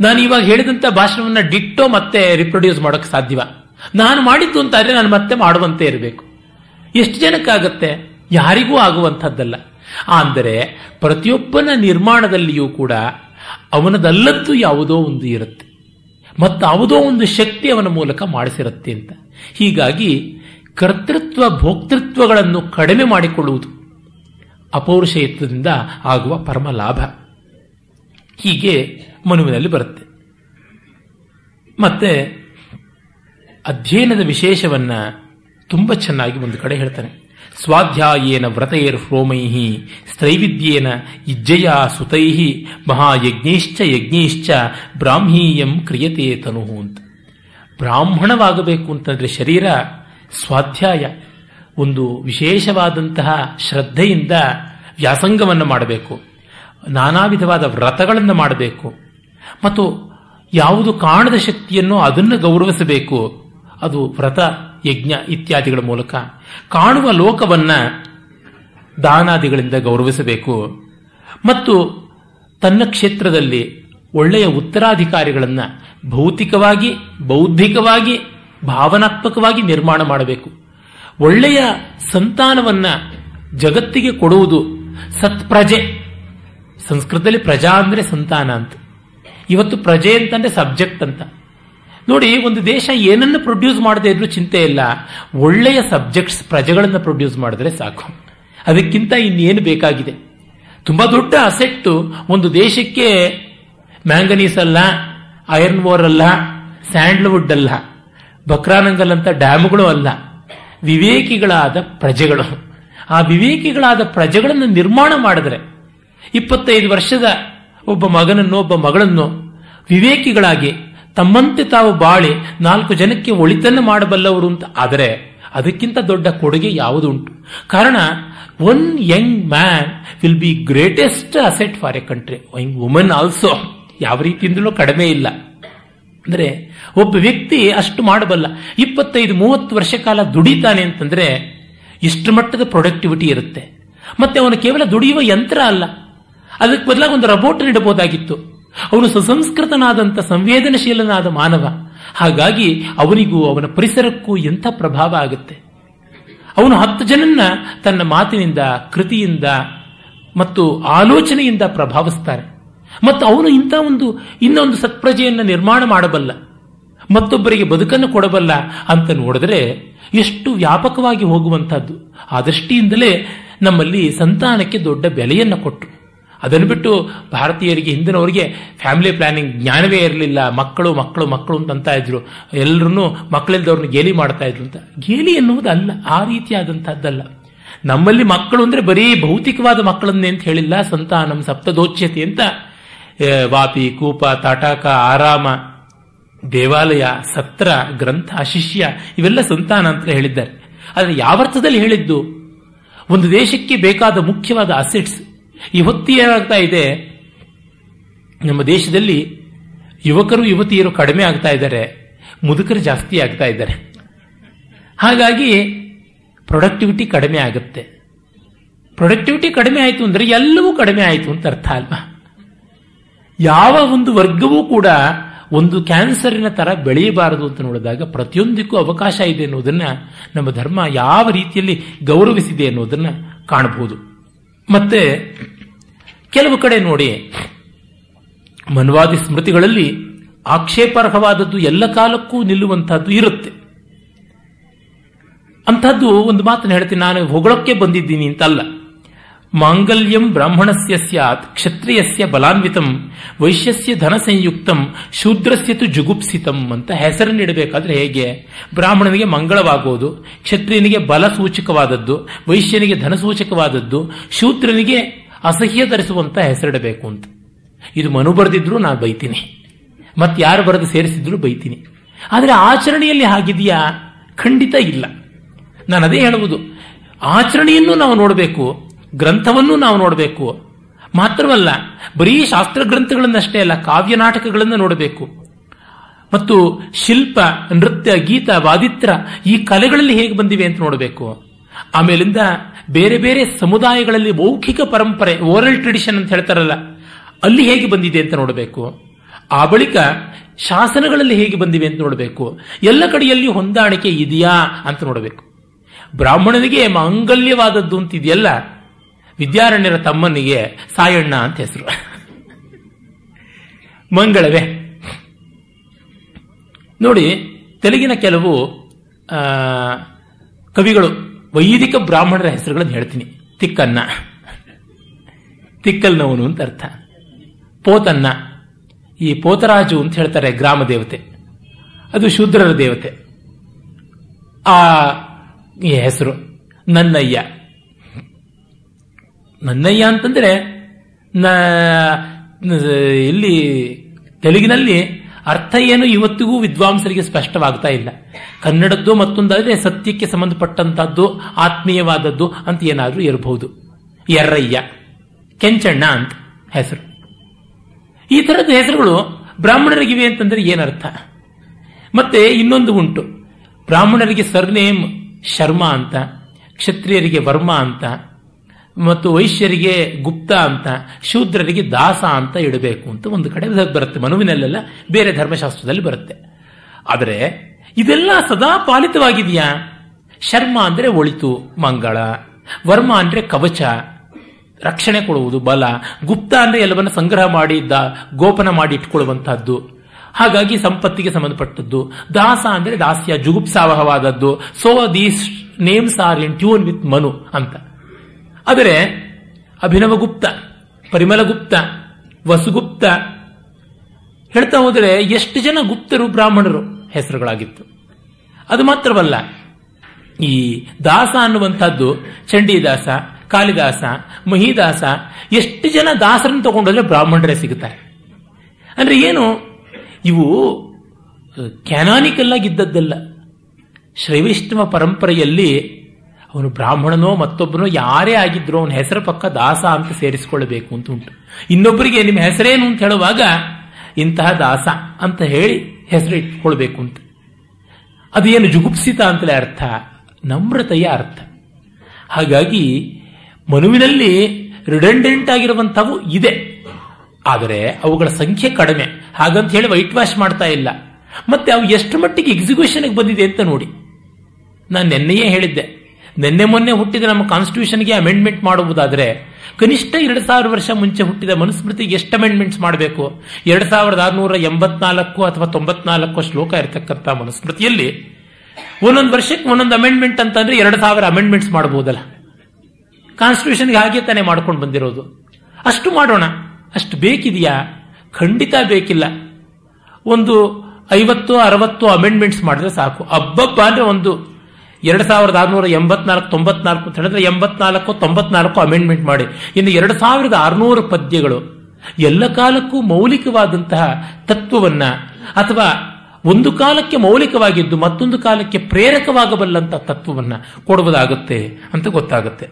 ನಾನು ಇವಾಗ ಹೇಳಿದಂಥ ಭಾಷಣವನ್ನು ಡಿಟ್ಟೋ ಮತ್ತೆ ರಿಪ್ರೊಡ್ಯೂಸ್ ಮಾಡೋಕ್ಕೆ ಸಾಧ್ಯವ ನಾನು ಮಾಡಿದ್ದು ಆದರೆ ನಾನು ಮತ್ತೆ ಮಾಡುವಂತೆ ಇರಬೇಕು ಎಷ್ಟು ಜನಕ್ಕಾಗತ್ತೆ ಯಾರಿಗೂ ಆಗುವಂಥದ್ದಲ್ಲ ಅಂದರೆ ಪ್ರತಿಯೊಬ್ಬನ ನಿರ್ಮಾಣದಲ್ಲಿಯೂ ಕೂಡ ಅವನದಲ್ಲದ್ದು ಯಾವುದೋ ಒಂದು ಇರುತ್ತೆ ಮತ್ತು ಯಾವುದೋ ಒಂದು ಶಕ್ತಿ ಅವನ ಮೂಲಕ ಮಾಡಿಸಿರುತ್ತೆ ಅಂತ ಹೀಗಾಗಿ ಕರ್ತೃತ್ವ ಭೋಕ್ತೃತ್ವಗಳನ್ನು ಕಡಿಮೆ ಮಾಡಿಕೊಳ್ಳುವುದು ಅಪೌರುಷಯತ್ವದಿಂದ ಆಗುವ ಪರಮ ಲಾಭ ಹೀಗೆ ಮನುವಿನಲ್ಲಿ ಬರುತ್ತೆ ಮತ್ತೆ ಅಧ್ಯಯನದ ವಿಶೇಷವನ್ನು ತುಂಬ ಚೆನ್ನಾಗಿ ಒಂದು ಕಡೆ ಹೇಳ್ತಾನೆ ಸ್ವಾಧ್ಯಾಯೇನ ವ್ರತೈರ್ ಹೋಮೈಹಿ ಸ್ತ್ರೈವಿದ್ಯೇನ ಇಜ್ಜಯ ಸುತೈಹಿ ಮಹಾಯಜ್ಞೈಶ್ಚ ಯಜ್ಞೇಶ್ಚ ಬ್ರಾಹ್ಮೀಯಂ ಕ್ರಿಯತೆ ತನು ಅಂತ ಬ್ರಾಹ್ಮಣವಾಗಬೇಕು ಅಂತಂದ್ರೆ ಶರೀರ ಸ್ವಾಧ್ಯಾಯ ಒಂದು ವಿಶೇಷವಾದಂತಹ ಶ್ರದ್ಧೆಯಿಂದ ವ್ಯಾಸಂಗವನ್ನು ಮಾಡಬೇಕು ನಾನಾ ವಿಧವಾದ ವ್ರತಗಳನ್ನು ಮಾಡಬೇಕು ಮತ್ತು ಯಾವುದು ಕಾಣದ ಶಕ್ತಿಯನ್ನು ಅದನ್ನು ಗೌರವಿಸಬೇಕು ಅದು ವ್ರತ ಯಜ್ಞ ಇತ್ಯಾದಿಗಳ ಮೂಲಕ ಕಾಣುವ ಲೋಕವನ್ನ ದಾನಾದಿಗಳಿಂದ ಗೌರವಿಸಬೇಕು ಮತ್ತು ತನ್ನ ಕ್ಷೇತ್ರದಲ್ಲಿ ಒಳ್ಳೆಯ ಉತ್ತರಾಧಿಕಾರಿಗಳನ್ನು ಭೌತಿಕವಾಗಿ ಬೌದ್ಧಿಕವಾಗಿ ಭಾವನಾತ್ಮಕವಾಗಿ ನಿರ್ಮಾಣ ಮಾಡಬೇಕು ಒಳ್ಳೆಯ ಸಂತಾನವನ್ನು ಜಗತ್ತಿಗೆ ಕೊಡುವುದು ಸತ್ಪ್ರಜೆ ಸಂಸ್ಕೃತದಲ್ಲಿ ಪ್ರಜಾ ಅಂದರೆ ಸಂತಾನ ಅಂತ ಇವತ್ತು ಪ್ರಜೆ ಅಂತಂದ್ರೆ ಸಬ್ಜೆಕ್ಟ್ ಅಂತ ನೋಡಿ ಒಂದು ದೇಶ ಏನನ್ನು ಪ್ರೊಡ್ಯೂಸ್ ಮಾಡದೇ ಇದ್ರೂ ಚಿಂತೆ ಇಲ್ಲ ಒಳ್ಳೆಯ ಸಬ್ಜೆಕ್ಟ್ಸ್ ಪ್ರಜೆಗಳನ್ನು ಪ್ರೊಡ್ಯೂಸ್ ಮಾಡಿದ್ರೆ ಸಾಕು ಅದಕ್ಕಿಂತ ಇನ್ನೇನು ಬೇಕಾಗಿದೆ ತುಂಬ ದೊಡ್ಡ ಅಸೆಟ್ಟು ಒಂದು ದೇಶಕ್ಕೆ ಮ್ಯಾಂಗನೀಸ್ ಅಲ್ಲ ಐರನ್ ವೋರ್ ಅಲ್ಲ ಸ್ಯಾಂಡ್ಲ್ವುಡ್ ಅಲ್ಲ ಬಕ್ರಾನಂಗಲ್ ಅಂತ ಡ್ಯಾಮ್ಗಳು ಅಲ್ಲ ವಿವೇಕಿಗಳಾದ ಪ್ರಜೆಗಳು ಆ ವಿವೇಕಿಗಳಾದ ಪ್ರಜೆಗಳನ್ನು ನಿರ್ಮಾಣ ಮಾಡಿದ್ರೆ ಇಪ್ಪತ್ತೈದು ವರ್ಷದ ಒಬ್ಬ ಮಗನನ್ನು ಒಬ್ಬ ಮಗಳನ್ನು ವಿವೇಕಿಗಳಾಗಿ ತಮ್ಮಂತೆ ತಾವು ಬಾಳಿ ನಾಲ್ಕು ಜನಕ್ಕೆ ಒಳಿತನ್ನು ಮಾಡಬಲ್ಲವರು ಅಂತ ಆದರೆ ಅದಕ್ಕಿಂತ ದೊಡ್ಡ ಕೊಡುಗೆ ಯಾವುದುಂಟು ಕಾರಣ one young man will be greatest asset for a country young woman also ಯಾವ ರೀತಿಯಿಂದಲೂ ಕಡಿಮೆ ಇಲ್ಲ ಅಂದರೆ ಒಬ್ಬ ವ್ಯಕ್ತಿ ಅಷ್ಟು ಮಾಡಬಲ್ಲ ಇಪ್ಪತ್ತೈದು ಮೂವತ್ತು ವರ್ಷ ಕಾಲ ದುಡಿತಾನೆ ಅಂತಂದ್ರೆ ಇಷ್ಟು ಮಟ್ಟದ ಪ್ರೊಡಕ್ಟಿವಿಟಿ ಇರುತ್ತೆ ಮತ್ತೆ ಅವನು ಕೇವಲ ದುಡಿಯುವ ಯಂತ್ರ ಅಲ್ಲ ಅದಕ್ಕೆ ಬದಲಾಗಿ ಒಂದು ರಬೋಟ್ ನೀಡಬಹುದಾಗಿತ್ತು ಅವನು ಸುಸಂಸ್ಕೃತನಾದಂಥ ಸಂವೇದನಶೀಲನಾದ ಮಾನವ ಹಾಗಾಗಿ ಅವನಿಗೂ ಅವನ ಪರಿಸರಕ್ಕೂ ಎಂಥ ಪ್ರಭಾವ ಆಗುತ್ತೆ ಅವನು ಹತ್ತು ಜನನ್ನ ತನ್ನ ಮಾತಿನಿಂದ ಕೃತಿಯಿಂದ ಮತ್ತು ಆಲೋಚನೆಯಿಂದ ಪ್ರಭಾವಿಸ್ತಾರೆ ಮತ್ತು ಅವನು ಇಂಥ ಒಂದು ಇನ್ನೊಂದು ಸತ್ಪ್ರಜೆಯನ್ನು ನಿರ್ಮಾಣ ಮಾಡಬಲ್ಲ ಮತ್ತೊಬ್ಬರಿಗೆ ಬದುಕನ್ನು ಕೊಡಬಲ್ಲ ಅಂತ ನೋಡಿದ್ರೆ ಎಷ್ಟು ವ್ಯಾಪಕವಾಗಿ ಹೋಗುವಂಥದ್ದು ಆ ದೃಷ್ಟಿಯಿಂದಲೇ ನಮ್ಮಲ್ಲಿ ಸಂತಾನಕ್ಕೆ ದೊಡ್ಡ ಬೆಲೆಯನ್ನು ಕೊಟ್ಟರು ಅದನ್ನು ಬಿಟ್ಟು ಭಾರತೀಯರಿಗೆ ಹಿಂದಿನವರಿಗೆ ಫ್ಯಾಮಿಲಿ ಪ್ಲಾನಿಂಗ್ ಜ್ಞಾನವೇ ಇರಲಿಲ್ಲ ಮಕ್ಕಳು ಮಕ್ಕಳು ಮಕ್ಕಳು ಅಂತ ಇದ್ರು ಎಲ್ಲರೂ ಮಕ್ಕಳಿಲ್ದವ್ರನ್ನ ಗೇಲಿ ಮಾಡ್ತಾ ಇದ್ರು ಅಂತ ಗೇಲಿ ಎನ್ನುವುದು ಅಲ್ಲ ಆ ರೀತಿಯಾದಂತಹದ್ದಲ್ಲ ನಮ್ಮಲ್ಲಿ ಮಕ್ಕಳು ಅಂದ್ರೆ ಬರೀ ಭೌತಿಕವಾದ ಮಕ್ಕಳನ್ನೇ ಅಂತ ಹೇಳಿಲ್ಲ ಸಂತಾನಂ ಸಪ್ತದೋಚ್ಯತೆ ಅಂತ ವಾಪಿ ಕೂಪ ತಾಟಾಕ ಆರಾಮ ದೇವಾಲಯ ಸತ್ರ ಗ್ರಂಥ ಶಿಷ್ಯ ಇವೆಲ್ಲ ಸಂತಾನ ಅಂತ ಹೇಳಿದ್ದಾರೆ ಆದರೆ ಅರ್ಥದಲ್ಲಿ ಹೇಳಿದ್ದು ಒಂದು ದೇಶಕ್ಕೆ ಬೇಕಾದ ಮುಖ್ಯವಾದ ಅಸೆಟ್ಸ್ ಇವತ್ತು ಏನಾಗ್ತಾ ಇದೆ ನಮ್ಮ ದೇಶದಲ್ಲಿ ಯುವಕರು ಯುವತಿಯರು ಕಡಿಮೆ ಆಗ್ತಾ ಇದ್ದಾರೆ ಮುದುಕರು ಜಾಸ್ತಿ ಆಗ್ತಾ ಇದ್ದಾರೆ ಹಾಗಾಗಿ ಪ್ರೊಡಕ್ಟಿವಿಟಿ ಕಡಿಮೆ ಆಗುತ್ತೆ ಪ್ರೊಡಕ್ಟಿವಿಟಿ ಕಡಿಮೆ ಆಯಿತು ಅಂದರೆ ಎಲ್ಲವೂ ಕಡಿಮೆ ಆಯಿತು ಅಂತ ಅರ್ಥ ಅಲ್ವಾ ಯಾವ ಒಂದು ವರ್ಗವೂ ಕೂಡ ಒಂದು ಕ್ಯಾನ್ಸರಿನ ತರ ಬೆಳೆಯಬಾರದು ಅಂತ ನೋಡಿದಾಗ ಪ್ರತಿಯೊಂದಕ್ಕೂ ಅವಕಾಶ ಇದೆ ಅನ್ನೋದನ್ನ ನಮ್ಮ ಧರ್ಮ ಯಾವ ರೀತಿಯಲ್ಲಿ ಗೌರವಿಸಿದೆ ಅನ್ನೋದನ್ನ ಕಾಣಬಹುದು ಮತ್ತೆ ಕೆಲವು ಕಡೆ ನೋಡಿ ಮನ್ವಾದಿ ಸ್ಮೃತಿಗಳಲ್ಲಿ ಆಕ್ಷೇಪಾರ್ಹವಾದದ್ದು ಎಲ್ಲ ಕಾಲಕ್ಕೂ ನಿಲ್ಲುವಂತಹದ್ದು ಇರುತ್ತೆ ಅಂಥದ್ದು ಒಂದು ಮಾತನ್ನು ಹೇಳ್ತೀನಿ ನಾನು ಹೊಗಳಕ್ಕೆ ಬಂದಿದ್ದೀನಿ ಅಂತಲ್ಲ ಮಾಂಗಲ್ಯಂ ಬ್ರಾಹ್ಮಣಸ್ಯ ಸ್ಯಾತ್ ಕ್ಷತ್ರಿಯಸ್ಯ ಬಲಾನ್ವಿತಂ ವೈಶ್ಯಸ್ಯ ಧನ ಸಂಯುಕ್ತಂ ಶೂದ್ರಸ್ಯತು ಜುಗುಪ್ಸಿತಂ ಅಂತ ಹೆಸರನ್ನಿಡಬೇಕಾದ್ರೆ ಹೇಗೆ ಬ್ರಾಹ್ಮಣನಿಗೆ ಮಂಗಳವಾಗುವುದು ಕ್ಷತ್ರಿಯನಿಗೆ ಬಲ ಸೂಚಕವಾದದ್ದು ವೈಶ್ಯನಿಗೆ ಧನ ಸೂಚಕವಾದದ್ದು ಶೂದ್ರನಿಗೆ ಅಸಹ್ಯ ಧರಿಸುವಂತ ಹೆಸರಿಡಬೇಕು ಅಂತ ಇದು ಮನು ಬರೆದಿದ್ರು ನಾನು ಬೈತೀನಿ ಮತ್ತೆ ಯಾರು ಬರೆದು ಸೇರಿಸಿದ್ರು ಬೈತೀನಿ ಆದರೆ ಆಚರಣೆಯಲ್ಲಿ ಹಾಗಿದೆಯಾ ಖಂಡಿತ ಇಲ್ಲ ನಾನು ಅದೇ ಹೇಳುವುದು ಆಚರಣೆಯನ್ನು ನಾವು ನೋಡಬೇಕು ಗ್ರಂಥವನ್ನು ನಾವು ನೋಡಬೇಕು ಮಾತ್ರವಲ್ಲ ಬರೀ ಶಾಸ್ತ್ರ ಗ್ರಂಥಗಳನ್ನಷ್ಟೇ ಅಲ್ಲ ಕಾವ್ಯ ನಾಟಕಗಳನ್ನು ನೋಡಬೇಕು ಮತ್ತು ಶಿಲ್ಪ ನೃತ್ಯ ಗೀತ ವಾದಿತ್ರ ಈ ಕಲೆಗಳಲ್ಲಿ ಹೇಗೆ ಬಂದಿವೆ ಅಂತ ನೋಡಬೇಕು ಆಮೇಲಿಂದ ಬೇರೆ ಬೇರೆ ಸಮುದಾಯಗಳಲ್ಲಿ ಮೌಖಿಕ ಪರಂಪರೆ ಓರಲ್ ಟ್ರೆಡಿಷನ್ ಅಂತ ಹೇಳ್ತಾರಲ್ಲ ಅಲ್ಲಿ ಹೇಗೆ ಬಂದಿದೆ ಅಂತ ನೋಡಬೇಕು ಆ ಬಳಿಕ ಶಾಸನಗಳಲ್ಲಿ ಹೇಗೆ ಬಂದಿವೆ ಅಂತ ನೋಡಬೇಕು ಎಲ್ಲ ಕಡೆಯಲ್ಲಿ ಹೊಂದಾಣಿಕೆ ಇದೆಯಾ ಅಂತ ನೋಡಬೇಕು ಬ್ರಾಹ್ಮಣನಿಗೆ ಮಾಂಗಲ್ಯವಾದದ್ದು ಅಂತಿದೆಯಲ್ಲ ವಿದ್ಯಾರಣ್ಯರ ತಮ್ಮನಿಗೆ ಸಾಯಣ್ಣ ಅಂತ ಹೆಸರು ಮಂಗಳವೇ ನೋಡಿ ತೆಲುಗಿನ ಕೆಲವು ಕವಿಗಳು ವೈದಿಕ ಬ್ರಾಹ್ಮಣರ ಹೆಸರುಗಳನ್ನು ಹೇಳ್ತೀನಿ ತಿಕ್ಕನ್ನ ತಿಕ್ಕಲ್ನವನು ಅಂತ ಅರ್ಥ ಪೋತನ್ನ ಈ ಪೋತರಾಜು ಅಂತ ಹೇಳ್ತಾರೆ ಗ್ರಾಮ ದೇವತೆ ಅದು ಶೂದ್ರರ ದೇವತೆ ಆ ಹೆಸರು ನನ್ನಯ್ಯ ನನ್ನಯ್ಯ ಅಂತಂದರೆ ಇಲ್ಲಿ ತೆಲುಗಿನಲ್ಲಿ ಅರ್ಥ ಏನು ಇವತ್ತಿಗೂ ವಿದ್ವಾಂಸರಿಗೆ ಸ್ಪಷ್ಟವಾಗ್ತಾ ಇಲ್ಲ ಕನ್ನಡದ್ದು ಮತ್ತೊಂದಾದರೆ ಸತ್ಯಕ್ಕೆ ಸಂಬಂಧಪಟ್ಟಂತಹದ್ದು ಆತ್ಮೀಯವಾದದ್ದು ಅಂತ ಏನಾದರೂ ಇರಬಹುದು ಎರ್ರಯ್ಯ ಕೆಂಚಣ್ಣ ಅಂತ ಹೆಸರು ಈ ಥರದ ಹೆಸರುಗಳು ಬ್ರಾಹ್ಮಣರಿಗಿವೆ ಅಂತಂದರೆ ಏನರ್ಥ ಮತ್ತೆ ಇನ್ನೊಂದು ಉಂಟು ಬ್ರಾಹ್ಮಣರಿಗೆ ಸರ್ನೇಮ್ ಶರ್ಮಾ ಅಂತ ಕ್ಷತ್ರಿಯರಿಗೆ ವರ್ಮ ಅಂತ ಮತ್ತು ವೈಶ್ಯರಿಗೆ ಗುಪ್ತ ಅಂತ ಶೂದ್ರರಿಗೆ ದಾಸ ಅಂತ ಇಡಬೇಕು ಅಂತ ಒಂದು ಕಡೆ ಬರುತ್ತೆ ಮನುವಿನಲ್ಲೆಲ್ಲ ಬೇರೆ ಧರ್ಮಶಾಸ್ತ್ರದಲ್ಲಿ ಬರುತ್ತೆ ಆದರೆ ಇದೆಲ್ಲ ಸದಾ ಪಾಲಿತವಾಗಿದೆಯಾ ಶರ್ಮ ಅಂದ್ರೆ ಒಳಿತು ಮಂಗಳ ವರ್ಮ ಅಂದ್ರೆ ಕವಚ ರಕ್ಷಣೆ ಕೊಡುವುದು ಬಲ ಗುಪ್ತ ಅಂದ್ರೆ ಎಲ್ಲವನ್ನ ಸಂಗ್ರಹ ಮಾಡಿ ಗೋಪನ ಮಾಡಿ ಇಟ್ಕೊಳ್ಳುವಂತಹದ್ದು ಹಾಗಾಗಿ ಸಂಪತ್ತಿಗೆ ಸಂಬಂಧಪಟ್ಟದ್ದು ದಾಸ ಅಂದ್ರೆ ದಾಸ್ಯ ಜುಗುಪ್ಸಾವಹವಾದದ್ದು so these names are in tune with Manu ಅಂತ ಆದರೆ ಅಭಿನವಗುಪ್ತ ಪರಿಮಲಗುಪ್ತ ವಸುಗುಪ್ತ ಹೇಳ್ತಾ ಹೋದರೆ ಎಷ್ಟು ಜನ ಗುಪ್ತರು ಬ್ರಾಹ್ಮಣರು ಹೆಸರುಗಳಾಗಿತ್ತು ಅದು ಮಾತ್ರವಲ್ಲ ಈ ದಾಸ ಅನ್ನುವಂಥದ್ದು ಚಂಡೀದಾಸ ಕಾಳಿದಾಸ ಮಹಿದಾಸ ಎಷ್ಟು ಜನ ದಾಸರನ್ನು ತಗೊಂಡ್ರೆ ಬ್ರಾಹ್ಮಣರೇ ಸಿಗುತ್ತಾರೆ ಅಂದರೆ ಏನು ಇವು ಕ್ಯಾನಾನಿಕಲ್ ಆಗಿದ್ದದ್ದಲ್ಲ ಶ್ರೈವೈಷ್ಣವ ಪರಂಪರೆಯಲ್ಲಿ ಅವನು ಬ್ರಾಹ್ಮಣನೋ ಮತ್ತೊಬ್ಬನೋ ಯಾರೇ ಆಗಿದ್ರು ಅವನ ಹೆಸರು ಪಕ್ಕ ದಾಸ ಅಂತ ಸೇರಿಸಿಕೊಳ್ಳಬೇಕು ಅಂತ ಉಂಟು ಇನ್ನೊಬ್ಬರಿಗೆ ನಿಮ್ಮ ಹೆಸರೇನು ಅಂತ ಹೇಳುವಾಗ ಇಂತಹ ದಾಸ ಅಂತ ಹೇಳಿ ಹೆಸರು ಇಟ್ಕೊಳ್ಬೇಕು ಅಂತ ಅದು ಏನು ಜುಗುಪ್ಸಿತ ಅಂತಲೇ ಅರ್ಥ ನಮ್ರತೆಯ ಅರ್ಥ ಹಾಗಾಗಿ ಮನುವಿನಲ್ಲಿ ರಿಡೆಂಡೆಂಟ್ ಆಗಿರುವಂಥವು ಇದೆ ಆದರೆ ಅವುಗಳ ಸಂಖ್ಯೆ ಕಡಿಮೆ ಹಾಗಂತ ಹೇಳಿ ವೈಟ್ ವಾಶ್ ಮಾಡ್ತಾ ಇಲ್ಲ ಮತ್ತೆ ಅವು ಎಷ್ಟು ಮಟ್ಟಿಗೆ ಎಕ್ಸಿಕ್ಯೂಷನ್ಗೆ ಬಂದಿದೆ ಅಂತ ನೋಡಿ ನಾನು ನಿನ್ನೆಯೇ ಹೇಳಿದ್ದೆ ನಿನ್ನೆ ಮೊನ್ನೆ ಹುಟ್ಟಿದ ನಮ್ಮ ಕಾನ್ಸ್ಟಿಟ್ಯೂಷನ್ಗೆ ಅಮೆಂಡ್ಮೆಂಟ್ ಮಾಡುವುದಾದರೆ ಕನಿಷ್ಠ ಎರಡು ಸಾವಿರ ವರ್ಷ ಮುಂಚೆ ಹುಟ್ಟಿದ ಮನುಸ್ಮೃತಿಗೆ ಎಷ್ಟು ಅಮೆಂಡ್ಮೆಂಟ್ಸ್ ಮಾಡಬೇಕು ಎರಡು ಸಾವಿರದ ಆರುನೂರ ಎಂಬತ್ನಾಲ್ಕು ಅಥವಾ ತೊಂಬತ್ನಾಲ್ಕು ಶ್ಲೋಕ ಇರತಕ್ಕಂಥ ಮನುಸ್ಮೃತಿಯಲ್ಲಿ ಒಂದೊಂದು ವರ್ಷಕ್ಕೆ ಒಂದೊಂದು ಅಮೆಂಡ್ಮೆಂಟ್ ಅಂತಂದ್ರೆ ಎರಡು ಸಾವಿರ ಅಮೆಂಡ್ಮೆಂಟ್ಸ್ ಮಾಡಬಹುದಲ್ಲ ಕಾನ್ಸ್ಟಿಟ್ಯೂಷನ್ಗೆ ಹಾಗೆ ತಾನೇ ಮಾಡ್ಕೊಂಡು ಬಂದಿರೋದು ಅಷ್ಟು ಮಾಡೋಣ ಅಷ್ಟು ಬೇಕಿದೆಯಾ ಖಂಡಿತ ಬೇಕಿಲ್ಲ ಒಂದು ಐವತ್ತು ಅರವತ್ತು ಅಮೆಂಡ್ಮೆಂಟ್ಸ್ ಮಾಡಿದ್ರೆ ಸಾಕು ಅಬ್ಬಬ್ಬ ಅಂದ್ರೆ ಒಂದು ಎರಡು ಸಾವಿರದ ಆರುನೂರ ಎಂಬತ್ನಾಲ್ಕು ತೊಂಬತ್ನಾಲ್ಕು ಅಂತ ಹೇಳಿದ್ರೆ ಎಂಬತ್ನಾಲ್ಕು ತೊಂಬತ್ನಾಲ್ಕು ಅಮೆಂಡ್ಮೆಂಟ್ ಮಾಡಿ ಇನ್ನು ಎರಡು ಸಾವಿರದ ಆರುನೂರು ಪದ್ಯಗಳು ಎಲ್ಲ ಕಾಲಕ್ಕೂ ಮೌಲಿಕವಾದಂತಹ ತತ್ವವನ್ನ ಅಥವಾ ಒಂದು ಕಾಲಕ್ಕೆ ಮೌಲಿಕವಾಗಿದ್ದು ಮತ್ತೊಂದು ಕಾಲಕ್ಕೆ ಪ್ರೇರಕವಾಗಬಲ್ಲಂತಹ ತತ್ವವನ್ನ ಕೊಡುವುದಾಗುತ್ತೆ ಅಂತ ಗೊತ್ತಾಗುತ್ತೆ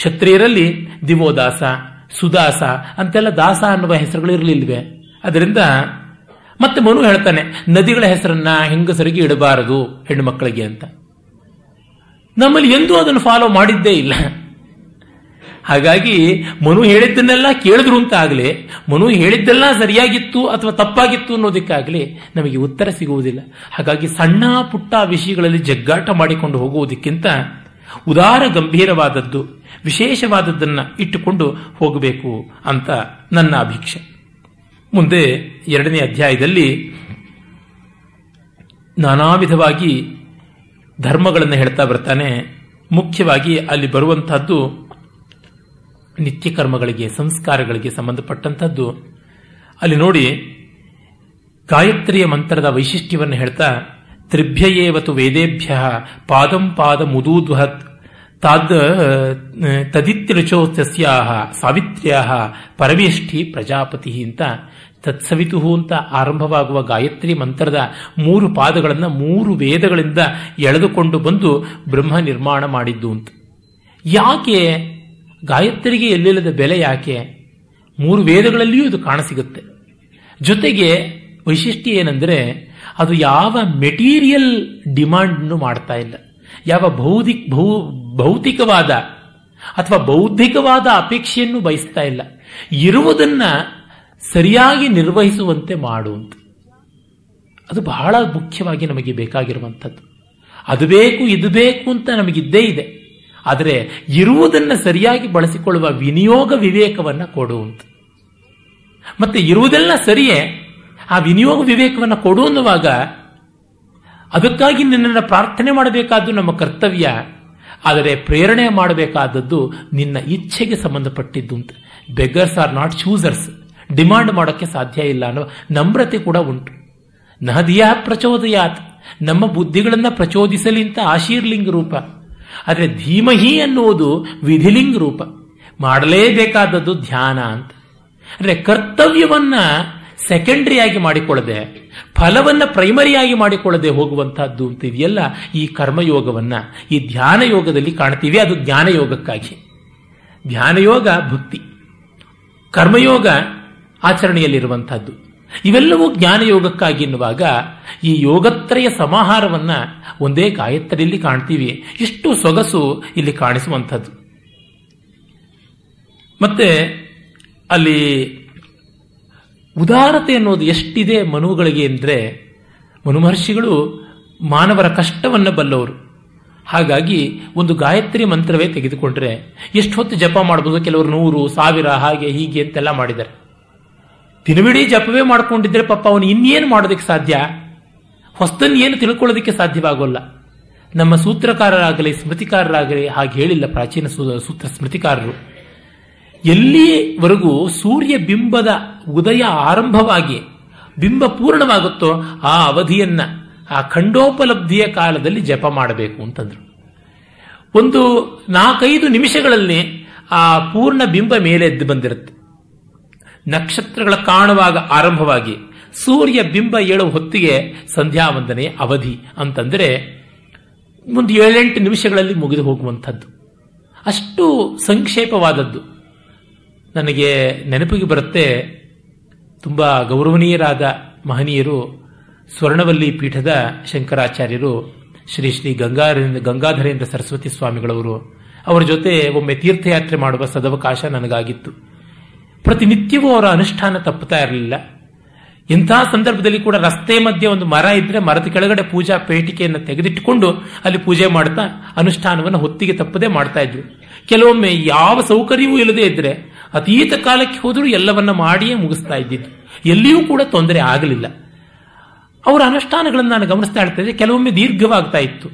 ಕ್ಷತ್ರಿಯರಲ್ಲಿ ದಿವೋದಾಸ ಸುದಾಸ ಅಂತೆಲ್ಲ ದಾಸ ಅನ್ನುವ ಹೆಸರುಗಳು ಇರಲಿಲ್ವೆ ಅದರಿಂದ ಮತ್ತೆ ಮನು ಹೇಳ್ತಾನೆ ನದಿಗಳ ಹೆಸರನ್ನ ಹೆಂಗಸರಿಗೆ ಇಡಬಾರದು ಹೆಣ್ಣು ಮಕ್ಕಳಿಗೆ ಅಂತ ನಮ್ಮಲ್ಲಿ ಎಂದೂ ಅದನ್ನು ಫಾಲೋ ಮಾಡಿದ್ದೇ ಇಲ್ಲ ಹಾಗಾಗಿ ಮನು ಹೇಳಿದ್ದನ್ನೆಲ್ಲ ಕೇಳಿದ್ರು ಅಂತ ಆಗಲಿ ಮನು ಹೇಳಿದ್ದೆಲ್ಲ ಸರಿಯಾಗಿತ್ತು ಅಥವಾ ತಪ್ಪಾಗಿತ್ತು ಅನ್ನೋದಕ್ಕಾಗಲಿ ನಮಗೆ ಉತ್ತರ ಸಿಗುವುದಿಲ್ಲ ಹಾಗಾಗಿ ಸಣ್ಣ ಪುಟ್ಟ ವಿಷಯಗಳಲ್ಲಿ ಜಗ್ಗಾಟ ಮಾಡಿಕೊಂಡು ಹೋಗುವುದಕ್ಕಿಂತ ಉದಾರ ಗಂಭೀರವಾದದ್ದು ವಿಶೇಷವಾದದ್ದನ್ನು ಇಟ್ಟುಕೊಂಡು ಹೋಗಬೇಕು ಅಂತ ನನ್ನ ಅಭಿಕ್ಷೆ ಮುಂದೆ ಎರಡನೇ ಅಧ್ಯಾಯದಲ್ಲಿ ನಾನಾ ವಿಧವಾಗಿ ಧರ್ಮಗಳನ್ನು ಹೇಳ್ತಾ ಬರ್ತಾನೆ ಮುಖ್ಯವಾಗಿ ಅಲ್ಲಿ ಬರುವಂತಹದ್ದು ನಿತ್ಯ ಕರ್ಮಗಳಿಗೆ ಸಂಸ್ಕಾರಗಳಿಗೆ ಸಂಬಂಧಪಟ್ಟಂಥದ್ದು ಅಲ್ಲಿ ನೋಡಿ ಗಾಯತ್ರಿಯ ಮಂತ್ರದ ವೈಶಿಷ್ಟ್ಯವನ್ನು ಹೇಳ್ತಾ ತ್ರಿಭ್ಯಯೇವತು ವೇದೇಭ್ಯ ಪಾದಂ ಪಾದ ಮುದೂದ್ವಹತ್ ತದಿತ್ಯ ತದಿತ್ಯಚೋ ಸಸ್ಯಾಹ ಸಾವಿತ್ರ್ಯಾಹ ಪರಮೇಷ್ಠಿ ಪ್ರಜಾಪತಿ ಅಂತ ತತ್ಸವಿತು ಅಂತ ಆರಂಭವಾಗುವ ಗಾಯತ್ರಿ ಮಂತ್ರದ ಮೂರು ಪಾದಗಳನ್ನು ಮೂರು ವೇದಗಳಿಂದ ಎಳೆದುಕೊಂಡು ಬಂದು ಬ್ರಹ್ಮ ನಿರ್ಮಾಣ ಮಾಡಿದ್ದು ಅಂತ ಯಾಕೆ ಗಾಯತ್ರಿಗೆ ಎಲ್ಲಿಲ್ಲದ ಬೆಲೆ ಯಾಕೆ ಮೂರು ವೇದಗಳಲ್ಲಿಯೂ ಇದು ಕಾಣಸಿಗುತ್ತೆ ಜೊತೆಗೆ ವೈಶಿಷ್ಟ್ಯ ಏನೆಂದರೆ ಅದು ಯಾವ ಮೆಟೀರಿಯಲ್ ಡಿಮಾಂಡ್ನು ಮಾಡ್ತಾ ಇಲ್ಲ ಯಾವ ಭೌದಿಕ ಭೌ ಭೌತಿಕವಾದ ಅಥವಾ ಬೌದ್ಧಿಕವಾದ ಅಪೇಕ್ಷೆಯನ್ನು ಬಯಸ್ತಾ ಇಲ್ಲ ಇರುವುದನ್ನ ಸರಿಯಾಗಿ ನಿರ್ವಹಿಸುವಂತೆ ಮಾಡು ಅದು ಬಹಳ ಮುಖ್ಯವಾಗಿ ನಮಗೆ ಬೇಕಾಗಿರುವಂಥದ್ದು ಅದು ಬೇಕು ಇದು ಬೇಕು ಅಂತ ನಮಗಿದ್ದೇ ಇದೆ ಆದರೆ ಇರುವುದನ್ನು ಸರಿಯಾಗಿ ಬಳಸಿಕೊಳ್ಳುವ ವಿನಿಯೋಗ ವಿವೇಕವನ್ನು ಕೊಡು ಮತ್ತೆ ಇರುವುದೆಲ್ಲ ಸರಿಯೇ ಆ ವಿನಿಯೋಗ ವಿವೇಕವನ್ನು ಕೊಡು ಅನ್ನುವಾಗ ಅದಕ್ಕಾಗಿ ನಿನ್ನನ್ನು ಪ್ರಾರ್ಥನೆ ಮಾಡಬೇಕಾದ್ದು ನಮ್ಮ ಕರ್ತವ್ಯ ಆದರೆ ಪ್ರೇರಣೆ ಮಾಡಬೇಕಾದದ್ದು ನಿನ್ನ ಇಚ್ಛೆಗೆ ಸಂಬಂಧಪಟ್ಟಿದ್ದು ಅಂತ beggars are not choosers demand ಮಾಡೋಕ್ಕೆ ಸಾಧ್ಯ ಇಲ್ಲ ಅನ್ನೋ ನಮ್ರತೆ ಕೂಡ ಉಂಟು ನಹದಿಯ ಪ್ರಚೋದಯಾತ್ ನಮ್ಮ ಬುದ್ಧಿಗಳನ್ನು ಪ್ರಚೋದಿಸಲಿ ಅಂತ ಆಶೀರ್ಲಿಂಗ ರೂಪ ಆದರೆ ಧೀಮಹಿ ಅನ್ನುವುದು ವಿಧಿಲಿಂಗ ರೂಪ ಮಾಡಲೇಬೇಕಾದದ್ದು ಧ್ಯಾನ ಅಂತ ಅಂದರೆ ಕರ್ತವ್ಯವನ್ನ ಸೆಕೆಂಡರಿಯಾಗಿ ಮಾಡಿಕೊಳ್ಳದೆ ಫಲವನ್ನು ಪ್ರೈಮರಿಯಾಗಿ ಮಾಡಿಕೊಳ್ಳದೆ ಹೋಗುವಂತಹದ್ದು ಅಂತ ಇದೆಯಲ್ಲ ಈ ಕರ್ಮಯೋಗವನ್ನು ಈ ಧ್ಯಾನ ಯೋಗದಲ್ಲಿ ಕಾಣ್ತೀವಿ ಅದು ಜ್ಞಾನ ಯೋಗಕ್ಕಾಗಿ ಧ್ಯಾನಯೋಗ ಭಕ್ತಿ ಕರ್ಮಯೋಗ ಆಚರಣೆಯಲ್ಲಿರುವಂಥದ್ದು ಇವೆಲ್ಲವೂ ಜ್ಞಾನಯೋಗಕ್ಕಾಗಿ ಎನ್ನುವಾಗ ಈ ಯೋಗತ್ರಯ ಸಮಾಹಾರವನ್ನ ಒಂದೇ ಗಾಯತ್ರಿಯಲ್ಲಿ ಕಾಣ್ತೀವಿ ಎಷ್ಟು ಸೊಗಸು ಇಲ್ಲಿ ಕಾಣಿಸುವಂಥದ್ದು ಮತ್ತೆ ಅಲ್ಲಿ ಉದಾರತೆ ಅನ್ನೋದು ಎಷ್ಟಿದೆ ಮನುಗಳಿಗೆ ಅಂದರೆ ಮನುಮಹರ್ಷಿಗಳು ಮಾನವರ ಕಷ್ಟವನ್ನು ಬಲ್ಲವರು ಹಾಗಾಗಿ ಒಂದು ಗಾಯತ್ರಿ ಮಂತ್ರವೇ ತೆಗೆದುಕೊಂಡ್ರೆ ಎಷ್ಟು ಹೊತ್ತು ಜಪ ಮಾಡಬಹುದು ಕೆಲವರು ನೂರು ಸಾವಿರ ಹಾಗೆ ಹೀಗೆ ಅಂತೆಲ್ಲ ಮಾಡಿದ್ದಾರೆ ದಿನವಿಡೀ ಜಪವೇ ಮಾಡಿಕೊಂಡಿದ್ರೆ ಪಾಪ ಅವನು ಇನ್ನೇನು ಮಾಡೋದಕ್ಕೆ ಸಾಧ್ಯ ಹೊಸದನ್ನು ಏನು ತಿಳ್ಕೊಳ್ಳೋದಕ್ಕೆ ಸಾಧ್ಯವಾಗೋಲ್ಲ ನಮ್ಮ ಸೂತ್ರಕಾರರಾಗಲಿ ಸ್ಮೃತಿಕಾರರಾಗಲಿ ಹಾಗೆ ಹೇಳಿಲ್ಲ ಪ್ರಾಚೀನ ಸೂತ್ರ ಸ್ಮೃತಿಕಾರರು ಎಲ್ಲಿವರೆಗೂ ಸೂರ್ಯ ಬಿಂಬದ ಉದಯ ಆರಂಭವಾಗಿ ಬಿಂಬ ಪೂರ್ಣವಾಗುತ್ತೋ ಆ ಅವಧಿಯನ್ನ ಆ ಖಂಡೋಪಲಬ್ಧಿಯ ಕಾಲದಲ್ಲಿ ಜಪ ಮಾಡಬೇಕು ಅಂತಂದ್ರು ಒಂದು ನಾಲ್ಕೈದು ನಿಮಿಷಗಳಲ್ಲಿ ಆ ಪೂರ್ಣ ಬಿಂಬ ಮೇಲೆ ಎದ್ದು ಬಂದಿರುತ್ತೆ ನಕ್ಷತ್ರಗಳ ಕಾಣುವಾಗ ಆರಂಭವಾಗಿ ಸೂರ್ಯ ಬಿಂಬ ಏಳುವ ಹೊತ್ತಿಗೆ ಸಂಧ್ಯಾ ವಂದನೆಯ ಅವಧಿ ಅಂತಂದರೆ ಒಂದು ಏಳೆಂಟು ನಿಮಿಷಗಳಲ್ಲಿ ಮುಗಿದು ಹೋಗುವಂಥದ್ದು ಅಷ್ಟು ಸಂಕ್ಷೇಪವಾದದ್ದು ನನಗೆ ನೆನಪಿಗೆ ಬರುತ್ತೆ ತುಂಬ ಗೌರವನೀಯರಾದ ಮಹನೀಯರು ಸ್ವರ್ಣವಲ್ಲಿ ಪೀಠದ ಶಂಕರಾಚಾರ್ಯರು ಶ್ರೀ ಶ್ರೀ ಗಂಗಾಧರೇಂದ್ರ ಗಂಗಾಧರೇಂದ್ರ ಸರಸ್ವತಿ ಸ್ವಾಮಿಗಳವರು ಅವರ ಜೊತೆ ಒಮ್ಮೆ ತೀರ್ಥಯಾತ್ರೆ ಮಾಡುವ ಸದವಕಾಶ ನನಗಾಗಿತ್ತು ಪ್ರತಿನಿತ್ಯವೂ ಅವರ ಅನುಷ್ಠಾನ ತಪ್ಪುತ್ತಾ ಇರಲಿಲ್ಲ ಇಂತಹ ಸಂದರ್ಭದಲ್ಲಿ ಕೂಡ ರಸ್ತೆ ಮಧ್ಯೆ ಒಂದು ಮರ ಇದ್ರೆ ಮರದ ಕೆಳಗಡೆ ಪೂಜಾ ಪೇಟಿಕೆಯನ್ನು ತೆಗೆದಿಟ್ಟುಕೊಂಡು ಅಲ್ಲಿ ಪೂಜೆ ಮಾಡ್ತಾ ಅನುಷ್ಠಾನವನ್ನು ಹೊತ್ತಿಗೆ ತಪ್ಪದೆ ಮಾಡ್ತಾ ಇದ್ರು ಕೆಲವೊಮ್ಮೆ ಯಾವ ಸೌಕರ್ಯವೂ ಇಲ್ಲದೇ ಇದ್ರೆ ಅತೀತ ಕಾಲಕ್ಕೆ ಹೋದರೂ ಎಲ್ಲವನ್ನ ಮಾಡಿಯೇ ಮುಗಿಸ್ತಾ ಇದ್ದಿದ್ದು ಎಲ್ಲಿಯೂ ಕೂಡ ತೊಂದರೆ ಆಗಲಿಲ್ಲ ಅವರ ಅನುಷ್ಠಾನಗಳನ್ನು ನಾನು ಗಮನಿಸ್ತಾ ಇರ್ತಾ ಇದ್ದೆ ಕೆಲವೊಮ್ಮೆ ದೀರ್ಘವಾಗ್ತಾ ಇತ್ತು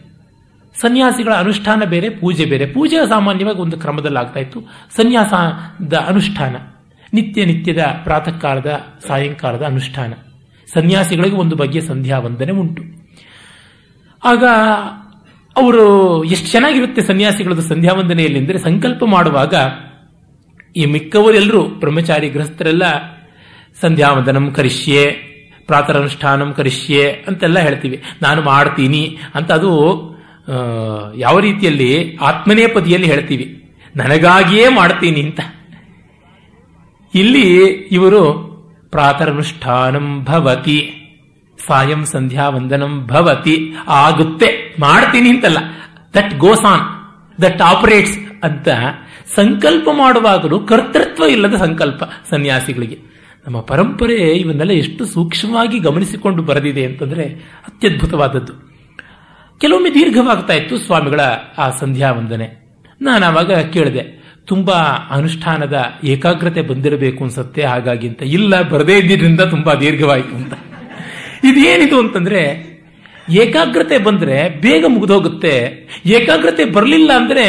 ಸನ್ಯಾಸಿಗಳ ಅನುಷ್ಠಾನ ಬೇರೆ ಪೂಜೆ ಬೇರೆ ಪೂಜೆ ಸಾಮಾನ್ಯವಾಗಿ ಒಂದು ಕ್ರಮದಲ್ಲಿ ಆಗ್ತಾ ಇತ್ತು ಸನ್ಯಾಸದ ಅನುಷ್ಠಾನ ನಿತ್ಯ ನಿತ್ಯದ ಪ್ರಾತಃ ಕಾಲದ ಸಾಯಂಕಾಲದ ಅನುಷ್ಠಾನ ಸನ್ಯಾಸಿಗಳಿಗೆ ಒಂದು ಬಗೆಯ ಸಂಧ್ಯಾ ವಂದನೆ ಉಂಟು ಆಗ ಅವರು ಎಷ್ಟು ಚೆನ್ನಾಗಿರುತ್ತೆ ಸನ್ಯಾಸಿಗಳದ್ದು ಸಂಧ್ಯಾ ವಂದನೆಯಲ್ಲಿ ಅಂದರೆ ಸಂಕಲ್ಪ ಮಾಡುವಾಗ ಈ ಮಿಕ್ಕವರೆಲ್ಲರೂ ಬ್ರಹ್ಮಚಾರಿ ಗೃಹಸ್ಥರೆಲ್ಲ ವಂದನ ಕರಿಷ್ಯೆ ಪ್ರಾತರನುಷ್ಠಾನಂ ಕರಿಷ್ಯೆ ಅಂತೆಲ್ಲ ಹೇಳ್ತೀವಿ ನಾನು ಮಾಡ್ತೀನಿ ಅಂತ ಅದು ಯಾವ ರೀತಿಯಲ್ಲಿ ಪದಿಯಲ್ಲಿ ಹೇಳ್ತೀವಿ ನನಗಾಗಿಯೇ ಮಾಡ್ತೀನಿ ಅಂತ ಇಲ್ಲಿ ಇವರು ಪ್ರಾತರನುಷ್ಠಾನಂ ಭವತಿ ಸಾಯಂ ಸಂಧ್ಯಾ ವಂದನಂ ಭವತಿ ಆಗುತ್ತೆ ಮಾಡ್ತೀನಿ ಅಂತಲ್ಲ that goes on that operates ಅಂತ ಸಂಕಲ್ಪ ಮಾಡುವಾಗಲೂ ಕರ್ತೃತ್ವ ಇಲ್ಲದ ಸಂಕಲ್ಪ ಸನ್ಯಾಸಿಗಳಿಗೆ ನಮ್ಮ ಪರಂಪರೆ ಇವನ್ನೆಲ್ಲ ಎಷ್ಟು ಸೂಕ್ಷ್ಮವಾಗಿ ಗಮನಿಸಿಕೊಂಡು ಬರೆದಿದೆ ಅಂತಂದ್ರೆ ಅತ್ಯದ್ಭುತವಾದದ್ದು ಕೆಲವೊಮ್ಮೆ ದೀರ್ಘವಾಗ್ತಾ ಇತ್ತು ಸ್ವಾಮಿಗಳ ಆ ಸಂಧ್ಯಾ ವಂದನೆ ನಾನು ಆವಾಗ ಕೇಳಿದೆ ತುಂಬ ಅನುಷ್ಠಾನದ ಏಕಾಗ್ರತೆ ಬಂದಿರಬೇಕು ಅನ್ಸತ್ತೆ ಹಾಗಾಗಿ ಅಂತ ಇಲ್ಲ ಬರದೇ ಇದ್ದಿದ್ರಿಂದ ತುಂಬಾ ದೀರ್ಘವಾಯಿತು ಅಂತ ಇದೇನಿದು ಅಂತಂದ್ರೆ ಏಕಾಗ್ರತೆ ಬಂದ್ರೆ ಬೇಗ ಮುಗಿದೋಗುತ್ತೆ ಏಕಾಗ್ರತೆ ಬರಲಿಲ್ಲ ಅಂದ್ರೆ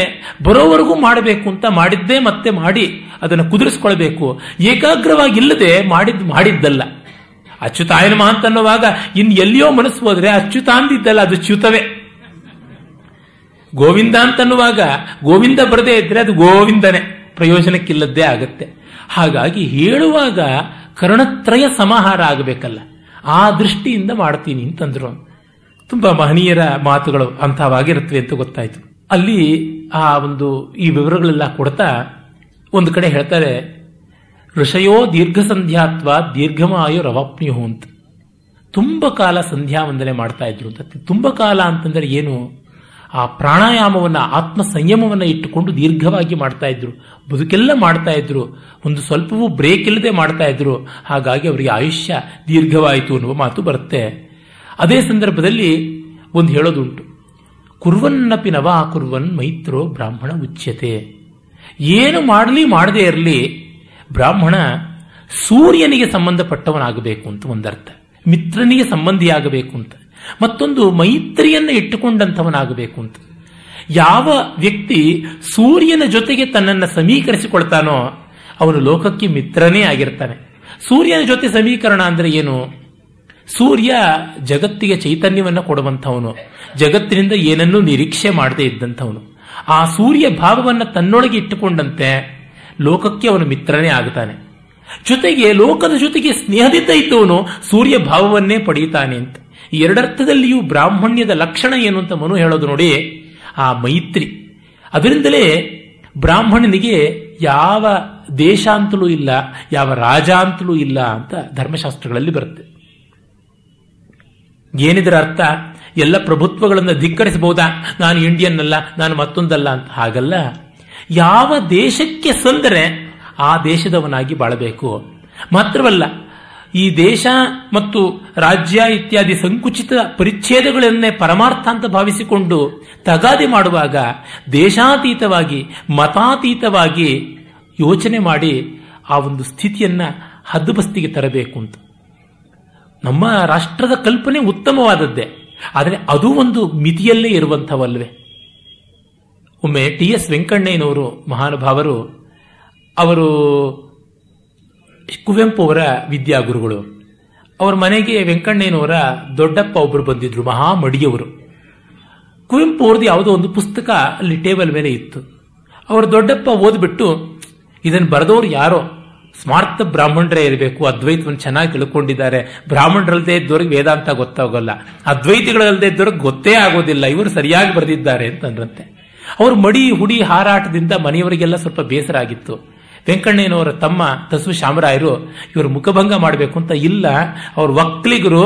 ಬರೋವರೆಗೂ ಮಾಡಬೇಕು ಅಂತ ಮಾಡಿದ್ದೇ ಮತ್ತೆ ಮಾಡಿ ಅದನ್ನು ಕುದುರಿಸ್ಕೊಳ್ಬೇಕು ಏಕಾಗ್ರವಾಗಿಲ್ಲದೆ ಮಾಡಿದ್ ಮಾಡಿದ್ದಲ್ಲ ಅಚ್ಯುತಾಯನ ಮಹಾಂತ ಅನ್ನುವಾಗ ಇನ್ ಎಲ್ಲಿಯೋ ಮನಸ್ಸು ಹೋದ್ರೆ ಅಚ್ಯುತ ಅಂದಿದ್ದಲ್ಲ ಅದು ಚ್ಯುತವೇ ಗೋವಿಂದ ಅಂತನ್ನುವಾಗ ಗೋವಿಂದ ಬರದೇ ಇದ್ರೆ ಅದು ಗೋವಿಂದನೇ ಪ್ರಯೋಜನಕ್ಕಿಲ್ಲದ್ದೇ ಆಗುತ್ತೆ ಹಾಗಾಗಿ ಹೇಳುವಾಗ ಕರ್ಣತ್ರಯ ಸಮಾಹಾರ ಆಗಬೇಕಲ್ಲ ಆ ದೃಷ್ಟಿಯಿಂದ ಮಾಡ್ತೀನಿ ಅಂತಂದ್ರು ತುಂಬಾ ಮಹನೀಯರ ಮಾತುಗಳು ಅಂಥವಾಗಿರುತ್ತವೆ ಅಂತ ಗೊತ್ತಾಯಿತು ಅಲ್ಲಿ ಆ ಒಂದು ಈ ವಿವರಗಳೆಲ್ಲ ಕೊಡ್ತಾ ಒಂದು ಕಡೆ ಹೇಳ್ತಾರೆ ಋಷಯೋ ದೀರ್ಘ ಸಂಧ್ಯಾತ್ವ ದೀರ್ಘಮಾಯೋ ರವಾಪ್ನಿಯು ಅಂತ ತುಂಬ ಕಾಲ ಸಂಧ್ಯಾ ವಂದನೆ ಮಾಡ್ತಾ ಇದ್ರು ಅಂತ ತುಂಬ ಕಾಲ ಅಂತಂದ್ರೆ ಏನು ಆ ಪ್ರಾಣಾಯಾಮವನ್ನು ಆತ್ಮ ಸಂಯಮವನ್ನು ಇಟ್ಟುಕೊಂಡು ದೀರ್ಘವಾಗಿ ಮಾಡ್ತಾ ಇದ್ರು ಬದುಕೆಲ್ಲ ಮಾಡ್ತಾ ಇದ್ರು ಒಂದು ಸ್ವಲ್ಪವೂ ಬ್ರೇಕ್ ಇಲ್ಲದೆ ಮಾಡ್ತಾ ಇದ್ರು ಹಾಗಾಗಿ ಅವರಿಗೆ ಆಯುಷ್ಯ ದೀರ್ಘವಾಯಿತು ಅನ್ನುವ ಮಾತು ಬರುತ್ತೆ ಅದೇ ಸಂದರ್ಭದಲ್ಲಿ ಒಂದು ಹೇಳೋದುಂಟು ಕುರ್ವನ್ನಪಿ ನವ ಕುರುವನ್ ಮೈತ್ರೋ ಬ್ರಾಹ್ಮಣ ಉಚ್ಯತೆ ಏನು ಮಾಡಲಿ ಮಾಡದೇ ಇರಲಿ ಬ್ರಾಹ್ಮಣ ಸೂರ್ಯನಿಗೆ ಸಂಬಂಧಪಟ್ಟವನಾಗಬೇಕು ಅಂತ ಒಂದರ್ಥ ಮಿತ್ರನಿಗೆ ಸಂಬಂಧಿಯಾಗಬೇಕು ಅಂತ ಮತ್ತೊಂದು ಮೈತ್ರಿಯನ್ನು ಇಟ್ಟುಕೊಂಡಂಥವನಾಗಬೇಕು ಅಂತ ಯಾವ ವ್ಯಕ್ತಿ ಸೂರ್ಯನ ಜೊತೆಗೆ ತನ್ನನ್ನು ಸಮೀಕರಿಸಿಕೊಳ್ತಾನೋ ಅವನು ಲೋಕಕ್ಕೆ ಮಿತ್ರನೇ ಆಗಿರ್ತಾನೆ ಸೂರ್ಯನ ಜೊತೆ ಸಮೀಕರಣ ಅಂದ್ರೆ ಏನು ಸೂರ್ಯ ಜಗತ್ತಿಗೆ ಚೈತನ್ಯವನ್ನು ಕೊಡುವಂಥವನು ಜಗತ್ತಿನಿಂದ ಏನನ್ನೂ ನಿರೀಕ್ಷೆ ಮಾಡದೆ ಇದ್ದಂಥವನು ಆ ಸೂರ್ಯ ಭಾವವನ್ನು ತನ್ನೊಳಗೆ ಇಟ್ಟುಕೊಂಡಂತೆ ಲೋಕಕ್ಕೆ ಅವನು ಮಿತ್ರನೇ ಆಗ್ತಾನೆ ಜೊತೆಗೆ ಲೋಕದ ಜೊತೆಗೆ ಸ್ನೇಹದಿಂದ ಇದ್ದವನು ಸೂರ್ಯ ಭಾವವನ್ನೇ ಪಡೆಯುತ್ತಾನೆ ಅಂತ ಎರಡರ್ಥದಲ್ಲಿಯೂ ಬ್ರಾಹ್ಮಣ್ಯದ ಲಕ್ಷಣ ಏನು ಅಂತ ಮನು ಹೇಳೋದು ನೋಡಿ ಆ ಮೈತ್ರಿ ಅದರಿಂದಲೇ ಬ್ರಾಹ್ಮಣನಿಗೆ ಯಾವ ದೇಶ ಅಂತಲೂ ಇಲ್ಲ ಯಾವ ರಾಜ ಅಂತಲೂ ಇಲ್ಲ ಅಂತ ಧರ್ಮಶಾಸ್ತ್ರಗಳಲ್ಲಿ ಬರುತ್ತೆ ಏನಿದರ ಅರ್ಥ ಎಲ್ಲ ಪ್ರಭುತ್ವಗಳನ್ನು ಧಿಕ್ಕರಿಸಬಹುದಾ ನಾನು ಇಂಡಿಯನ್ ಅಲ್ಲ ನಾನು ಮತ್ತೊಂದಲ್ಲ ಅಂತ ಹಾಗಲ್ಲ ಯಾವ ದೇಶಕ್ಕೆ ಸಂದರೆ ಆ ದೇಶದವನಾಗಿ ಬಾಳಬೇಕು ಮಾತ್ರವಲ್ಲ ಈ ದೇಶ ಮತ್ತು ರಾಜ್ಯ ಇತ್ಯಾದಿ ಸಂಕುಚಿತ ಪರಿಚ್ಛೇದಗಳನ್ನೇ ಪರಮಾರ್ಥ ಅಂತ ಭಾವಿಸಿಕೊಂಡು ತಗಾದೆ ಮಾಡುವಾಗ ದೇಶಾತೀತವಾಗಿ ಮತಾತೀತವಾಗಿ ಯೋಚನೆ ಮಾಡಿ ಆ ಒಂದು ಸ್ಥಿತಿಯನ್ನು ಹದ್ದುಬಸ್ತಿಗೆ ತರಬೇಕು ಅಂತ ನಮ್ಮ ರಾಷ್ಟ್ರದ ಕಲ್ಪನೆ ಉತ್ತಮವಾದದ್ದೇ ಆದರೆ ಅದು ಒಂದು ಮಿತಿಯಲ್ಲೇ ಇರುವಂಥವಲ್ವೇ ಒಮ್ಮೆ ಟಿ ಎಸ್ ವೆಂಕಣ್ಣಯ್ಯನವರು ಮಹಾನುಭಾವರು ಅವರು ಕುವೆಂಪು ಅವರ ವಿದ್ಯಾಗುರುಗಳು ಅವರ ಮನೆಗೆ ವೆಂಕಣ್ಣಯ್ಯನವರ ದೊಡ್ಡಪ್ಪ ಒಬ್ಬರು ಬಂದಿದ್ರು ಮಹಾ ಮಡಿಯವರು ಕುವೆಂಪು ಅವ್ರದ್ದು ಯಾವುದೋ ಒಂದು ಪುಸ್ತಕ ಅಲ್ಲಿ ಟೇಬಲ್ ಮೇಲೆ ಇತ್ತು ಅವರ ದೊಡ್ಡಪ್ಪ ಓದ್ಬಿಟ್ಟು ಇದನ್ನು ಬರೆದವರು ಯಾರೋ ಸ್ಮಾರ್ಥ ಬ್ರಾಹ್ಮಣರೇ ಇರಬೇಕು ಅದ್ವೈತವನ್ನು ಚೆನ್ನಾಗಿ ತಿಳ್ಕೊಂಡಿದ್ದಾರೆ ಬ್ರಾಹ್ಮಣರಲ್ಲದೆ ಇದ್ದವ್ರಿಗೆ ವೇದಾಂತ ಗೊತ್ತಾಗೋಲ್ಲ ಅದ್ವೈತಗಳಲ್ಲದೆ ಇದ್ದವ್ರಿಗೆ ಗೊತ್ತೇ ಆಗೋದಿಲ್ಲ ಇವರು ಸರಿಯಾಗಿ ಬರೆದಿದ್ದಾರೆ ಅಂತಂದ್ರಂತೆ ಅವರು ಮಡಿ ಹುಡಿ ಹಾರಾಟದಿಂದ ಮನೆಯವರಿಗೆಲ್ಲ ಸ್ವಲ್ಪ ಬೇಸರ ಆಗಿತ್ತು ವೆಂಕಣ್ಣಯ್ಯನವರ ತಮ್ಮ ತಸು ಶಾಮರಾಯರು ಇವರು ಮುಖಭಂಗ ಮಾಡಬೇಕು ಅಂತ ಇಲ್ಲ ಅವರು ವಕ್ಲಿಗರು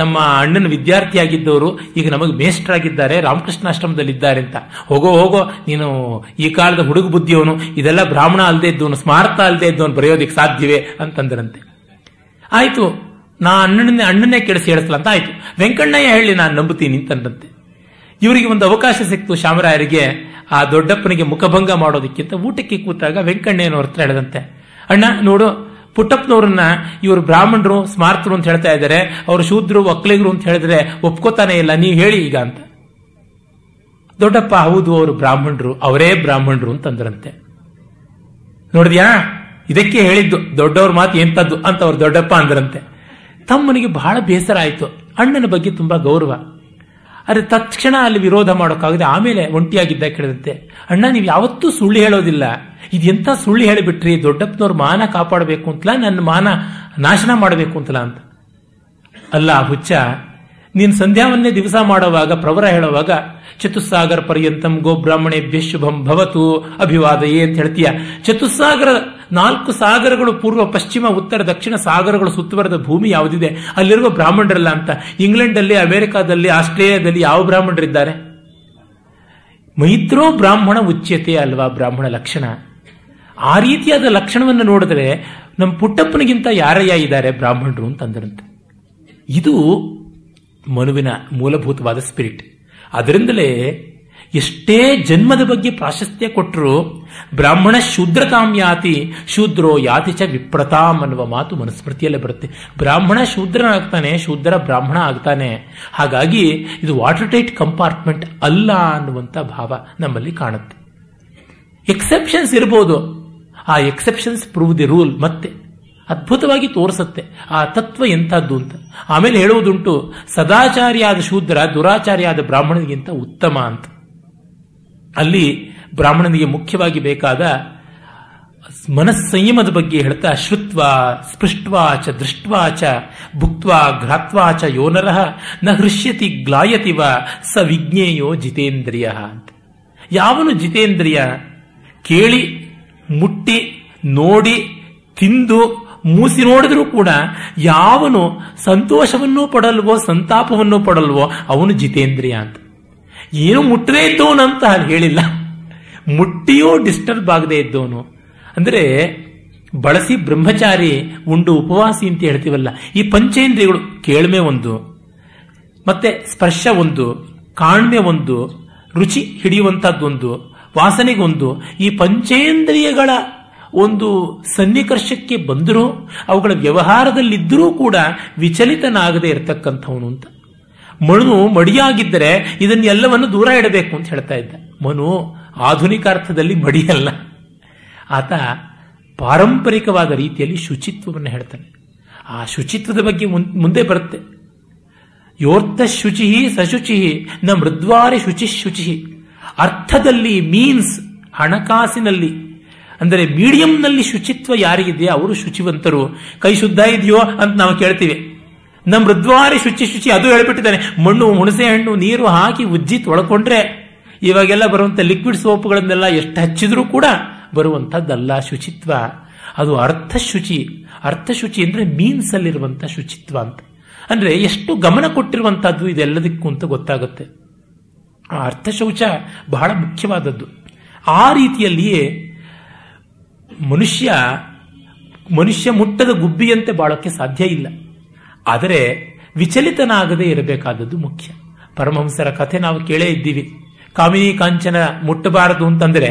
ನಮ್ಮ ಅಣ್ಣನ ವಿದ್ಯಾರ್ಥಿಯಾಗಿದ್ದವರು ಈಗ ನಮಗೆ ಮೇಷ್ಟ್ರಾಗಿದ್ದಾರೆ ರಾಮಕೃಷ್ಣಾಶ್ರಮದಲ್ಲಿದ್ದಾರೆ ಅಂತ ಹೋಗೋ ಹೋಗೋ ನೀನು ಈ ಕಾಲದ ಹುಡುಗ ಬುದ್ಧಿಯವನು ಇದೆಲ್ಲ ಬ್ರಾಹ್ಮಣ ಅಲ್ಲದೆ ಇದ್ದವನು ಸ್ಮಾರ್ಥ ಅಲ್ಲದೆ ಇದ್ದವನು ಬರೆಯೋದಕ್ಕೆ ಸಾಧ್ಯವೇ ಅಂತಂದ್ರಂತೆ ಆಯಿತು ನಾ ಅಣ್ಣನೇ ಅಣ್ಣನೇ ಕೆಡಿಸಿ ಅಂತ ಆಯಿತು ವೆಂಕಣ್ಣಯ್ಯ ಹೇಳಿ ನಾನು ನಂಬುತ್ತೀನಿ ಅಂತಂದ್ರಂತೆ ಇವರಿಗೆ ಒಂದು ಅವಕಾಶ ಸಿಕ್ತು ಶಾಮರಾಯರಿಗೆ ಆ ದೊಡ್ಡಪ್ಪನಿಗೆ ಮುಖಭಂಗ ಮಾಡೋದಕ್ಕಿಂತ ಊಟಕ್ಕೆ ಕೂತಾಗ ವೆಂಕಣ್ಣನವ್ರ ಹತ್ರ ಹೇಳಿದಂತೆ ಅಣ್ಣ ನೋಡು ಪುಟ್ಟಪ್ಪನವರನ್ನ ಇವರು ಬ್ರಾಹ್ಮಣರು ಸ್ಮಾರ್ತರು ಅಂತ ಹೇಳ್ತಾ ಇದ್ದಾರೆ ಅವರು ಶೂದ್ರರು ಒಕ್ಕಲಿಗರು ಅಂತ ಹೇಳಿದ್ರೆ ಒಪ್ಕೋತಾನೆ ಇಲ್ಲ ನೀವು ಹೇಳಿ ಈಗ ಅಂತ ದೊಡ್ಡಪ್ಪ ಹೌದು ಅವರು ಬ್ರಾಹ್ಮಣರು ಅವರೇ ಬ್ರಾಹ್ಮಣರು ಅಂತಂದ್ರಂತೆ ನೋಡಿದ್ಯಾ ಇದಕ್ಕೆ ಹೇಳಿದ್ದು ದೊಡ್ಡವ್ರ ಮಾತು ಎಂತದ್ದು ಅಂತ ಅವ್ರು ದೊಡ್ಡಪ್ಪ ಅಂದ್ರಂತೆ ತಮ್ಮನಿಗೆ ಬಹಳ ಬೇಸರ ಆಯಿತು ಅಣ್ಣನ ಬಗ್ಗೆ ತುಂಬಾ ಗೌರವ ಆದರೆ ತತ್ಕ್ಷಣ ಅಲ್ಲಿ ವಿರೋಧ ಮಾಡೋಕ್ಕಾಗದೆ ಆಮೇಲೆ ಒಂಟಿಯಾಗಿದ್ದ ಕೇಳಿದಂತೆ ಅಣ್ಣ ನೀವು ಯಾವತ್ತೂ ಸುಳ್ಳು ಹೇಳೋದಿಲ್ಲ ಇದು ಎಂಥ ಸುಳ್ಳು ಹೇಳಿಬಿಟ್ರಿ ದೊಡ್ಡಪ್ಪನವ್ರ ಮಾನ ಕಾಪಾಡಬೇಕು ಅಂತಲ್ಲ ನನ್ನ ಮಾನ ನಾಶನ ಮಾಡಬೇಕು ಅಂತಲ್ಲ ಅಂತ ಅಲ್ಲ ಹುಚ್ಚ ನೀನು ಸಂಧ್ಯಾವನ್ನೇ ದಿವಸ ಮಾಡುವಾಗ ಪ್ರವರ ಹೇಳುವಾಗ ಚತುಸ್ಸಾಗರ ಪರ್ಯಂತಂ ಗೋಬ್ರಾಹ್ಮಣೆ ಭ್ಯಶುಭಂ ಭವತು ಅಭಿವಾದಯೇ ಅಂತ ಹೇಳ್ತೀಯ ಚತುಸ್ಸಾಗರ ನಾಲ್ಕು ಸಾಗರಗಳು ಪೂರ್ವ ಪಶ್ಚಿಮ ಉತ್ತರ ದಕ್ಷಿಣ ಸಾಗರಗಳು ಸುತ್ತುವರೆದ ಭೂಮಿ ಯಾವುದಿದೆ ಅಲ್ಲಿರುವ ಬ್ರಾಹ್ಮಣರಲ್ಲ ಅಂತ ಇಂಗ್ಲೆಂಡಲ್ಲಿ ಅಮೆರಿಕಾದಲ್ಲಿ ಆಸ್ಟ್ರೇಲಿಯಾದಲ್ಲಿ ಯಾವ ಬ್ರಾಹ್ಮಣರಿದ್ದಾರೆ ಮೈತ್ರೋ ಬ್ರಾಹ್ಮಣ ಉಚ್ಯತೆ ಅಲ್ವಾ ಬ್ರಾಹ್ಮಣ ಲಕ್ಷಣ ಆ ರೀತಿಯಾದ ಲಕ್ಷಣವನ್ನು ನೋಡಿದ್ರೆ ನಮ್ಮ ಪುಟ್ಟಪ್ಪನಿಗಿಂತ ಯಾರಯ್ಯ ಇದ್ದಾರೆ ಬ್ರಾಹ್ಮಣರು ಅಂತಂದ್ರಂತೆ ಇದು ಮನುವಿನ ಮೂಲಭೂತವಾದ ಸ್ಪಿರಿಟ್ ಅದರಿಂದಲೇ ಎಷ್ಟೇ ಜನ್ಮದ ಬಗ್ಗೆ ಪ್ರಾಶಸ್ತ್ಯ ಕೊಟ್ಟರು ಬ್ರಾಹ್ಮಣ ಶೂದ್ರತಾಂ ಯಾತಿ ಶೂದ್ರೋ ಯಾತಿ ಚ ವಿಪ್ರತಾಂ ಅನ್ನುವ ಮಾತು ಮನುಸ್ಮೃತಿಯಲ್ಲೇ ಬರುತ್ತೆ ಬ್ರಾಹ್ಮಣ ಶೂದ್ರನಾಗ್ತಾನೆ ಶೂದ್ರ ಬ್ರಾಹ್ಮಣ ಆಗ್ತಾನೆ ಹಾಗಾಗಿ ಇದು ವಾಟರ್ ಟೈಟ್ ಕಂಪಾರ್ಟ್ಮೆಂಟ್ ಅಲ್ಲ ಅನ್ನುವಂಥ ಭಾವ ನಮ್ಮಲ್ಲಿ ಕಾಣುತ್ತೆ ಎಕ್ಸೆಪ್ಷನ್ಸ್ ಇರಬಹುದು ಆ ಎಕ್ಸೆಪ್ಷನ್ಸ್ ಪ್ರೂವ್ ದಿ ರೂಲ್ ಮತ್ತೆ ಅದ್ಭುತವಾಗಿ ತೋರಿಸುತ್ತೆ ಆ ತತ್ವ ಎಂಥದ್ದು ಅಂತ ಆಮೇಲೆ ಹೇಳುವುದುಂಟು ಸದಾಚಾರಿಯಾದ ಶೂದ್ರ ದುರಾಚಾರಿಯಾದ ಬ್ರಾಹ್ಮಣನಿಗಿಂತ ಉತ್ತಮ ಅಂತ ಅಲ್ಲಿ ಬ್ರಾಹ್ಮಣನಿಗೆ ಮುಖ್ಯವಾಗಿ ಬೇಕಾದ ಮನಸ್ಸಂಯಮದ ಬಗ್ಗೆ ಹೇಳ್ತಾ ಶ್ರುತ್ವ ಸ್ಪೃಷ್ಟ್ವಾಚ ದೃಷ್ಟ್ವಾಚ ಭುಕ್ವಾ ಘ್ರಾತ್ವಾಚ ಯೋನರಹ ನ ಹೃಷ್ಯತಿ ಗ್ಲಾಯತಿವ ಸ ವಿಜ್ಞೇಯೋ ಜಿತೇಂದ್ರಿಯ ಅಂತ ಯಾವನು ಜಿತೇಂದ್ರಿಯ ಕೇಳಿ ಮುಟ್ಟಿ ನೋಡಿ ತಿಂದು ಮೂಸಿ ನೋಡಿದ್ರೂ ಕೂಡ ಯಾವನು ಸಂತೋಷವನ್ನೂ ಪಡಲ್ವೋ ಸಂತಾಪವನ್ನು ಪಡಲ್ವೋ ಅವನು ಜಿತೇಂದ್ರಿಯ ಅಂತ ಏನು ಮುಟ್ಟದೇ ಇದ್ದವನು ಅಂತ ಅಲ್ಲಿ ಹೇಳಿಲ್ಲ ಮುಟ್ಟಿಯೂ ಡಿಸ್ಟರ್ಬ್ ಆಗದೆ ಇದ್ದವನು ಅಂದರೆ ಬಳಸಿ ಬ್ರಹ್ಮಚಾರಿ ಉಂಡು ಉಪವಾಸಿ ಅಂತ ಹೇಳ್ತೀವಲ್ಲ ಈ ಪಂಚೇಂದ್ರಿಯಗಳು ಕೇಳ್ಮೆ ಒಂದು ಮತ್ತೆ ಸ್ಪರ್ಶ ಒಂದು ಕಾಣ್ಮೆ ಒಂದು ರುಚಿ ಹಿಡಿಯುವಂತಹದ್ದೊಂದು ವಾಸನೆಗೊಂದು ಈ ಪಂಚೇಂದ್ರಿಯಗಳ ಒಂದು ಸನ್ನಿಕರ್ಷಕ್ಕೆ ಬಂದರೂ ಅವುಗಳ ವ್ಯವಹಾರದಲ್ಲಿದ್ದರೂ ಕೂಡ ವಿಚಲಿತನಾಗದೆ ಇರತಕ್ಕಂಥವನು ಅಂತ ಮನು ಮಡಿಯಾಗಿದ್ದರೆ ಇದನ್ನೆಲ್ಲವನ್ನು ದೂರ ಇಡಬೇಕು ಅಂತ ಹೇಳ್ತಾ ಇದ್ದ ಮನು ಆಧುನಿಕ ಅರ್ಥದಲ್ಲಿ ಮಡಿಯಲ್ಲ ಆತ ಪಾರಂಪರಿಕವಾದ ರೀತಿಯಲ್ಲಿ ಶುಚಿತ್ವವನ್ನು ಹೇಳ್ತಾನೆ ಆ ಶುಚಿತ್ವದ ಬಗ್ಗೆ ಮುಂದೆ ಬರುತ್ತೆ ಯೋರ್ಥ ಶುಚಿಹಿ ಸಶುಚಿಹಿ ನ ಮೃದ್ವಾರಿ ಶುಚಿ ಶುಚಿಹಿ ಅರ್ಥದಲ್ಲಿ ಮೀನ್ಸ್ ಹಣಕಾಸಿನಲ್ಲಿ ಅಂದರೆ ಮೀಡಿಯಂನಲ್ಲಿ ಶುಚಿತ್ವ ಯಾರಿಗಿದೆಯೋ ಅವರು ಶುಚಿವಂತರು ಕೈ ಶುದ್ಧ ಇದೆಯೋ ಅಂತ ನಾವು ಕೇಳ್ತೀವಿ ನಮ್ಮ ಮೃದ್ವಾರಿ ಶುಚಿ ಶುಚಿ ಅದು ಹೇಳ್ಬಿಟ್ಟಿದ್ದಾನೆ ಮಣ್ಣು ಹುಣಸೆ ಹಣ್ಣು ನೀರು ಹಾಕಿ ಉಜ್ಜಿ ತೊಳ್ಕೊಂಡ್ರೆ ಇವಾಗೆಲ್ಲ ಬರುವಂಥ ಲಿಕ್ವಿಡ್ ಸೋಪ್ಗಳನ್ನೆಲ್ಲ ಎಷ್ಟು ಹಚ್ಚಿದ್ರೂ ಕೂಡ ಬರುವಂಥದ್ದಲ್ಲ ಶುಚಿತ್ವ ಅದು ಅರ್ಥ ಶುಚಿ ಅರ್ಥಶುಚಿ ಮೀನ್ಸ್ ಅಲ್ಲಿರುವಂಥ ಶುಚಿತ್ವ ಅಂತ ಅಂದ್ರೆ ಎಷ್ಟು ಗಮನ ಕೊಟ್ಟಿರುವಂತಹದ್ದು ಇದೆಲ್ಲದಕ್ಕೂ ಅಂತ ಗೊತ್ತಾಗುತ್ತೆ ಆ ಅರ್ಥ ಶೌಚ ಬಹಳ ಮುಖ್ಯವಾದದ್ದು ಆ ರೀತಿಯಲ್ಲಿಯೇ ಮನುಷ್ಯ ಮನುಷ್ಯ ಮುಟ್ಟದ ಗುಬ್ಬಿಯಂತೆ ಬಾಳೋಕ್ಕೆ ಸಾಧ್ಯ ಇಲ್ಲ ಆದರೆ ವಿಚಲಿತನಾಗದೇ ಇರಬೇಕಾದದ್ದು ಮುಖ್ಯ ಪರಮಹಂಸರ ಕಥೆ ನಾವು ಕೇಳೇ ಇದ್ದೀವಿ ಕಾಮಿನಿ ಕಾಂಚನ ಮುಟ್ಟಬಾರದು ಅಂತಂದ್ರೆ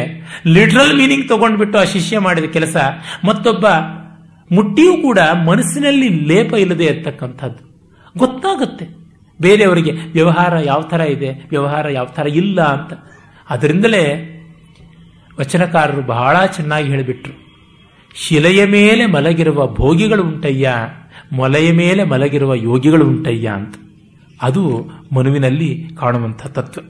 ಲಿಟ್ರಲ್ ಮೀನಿಂಗ್ ತಗೊಂಡ್ಬಿಟ್ಟು ಆ ಶಿಷ್ಯ ಮಾಡಿದ ಕೆಲಸ ಮತ್ತೊಬ್ಬ ಮುಟ್ಟಿಯೂ ಕೂಡ ಮನಸ್ಸಿನಲ್ಲಿ ಲೇಪ ಇಲ್ಲದೆ ಇರತಕ್ಕಂಥದ್ದು ಗೊತ್ತಾಗುತ್ತೆ ಬೇರೆಯವರಿಗೆ ವ್ಯವಹಾರ ಯಾವ ಥರ ಇದೆ ವ್ಯವಹಾರ ಯಾವ ಥರ ಇಲ್ಲ ಅಂತ ಅದರಿಂದಲೇ ವಚನಕಾರರು ಬಹಳ ಚೆನ್ನಾಗಿ ಹೇಳಿಬಿಟ್ರು ಶಿಲೆಯ ಮೇಲೆ ಮಲಗಿರುವ ಭೋಗಿಗಳು ಉಂಟಯ್ಯ ಮೊಲೆಯ ಮೇಲೆ ಮಲಗಿರುವ ಯೋಗಿಗಳು ಉಂಟಯ್ಯ ಅಂತ ಅದು ಮನುವಿನಲ್ಲಿ ಕಾಣುವಂತಹ ತತ್ವ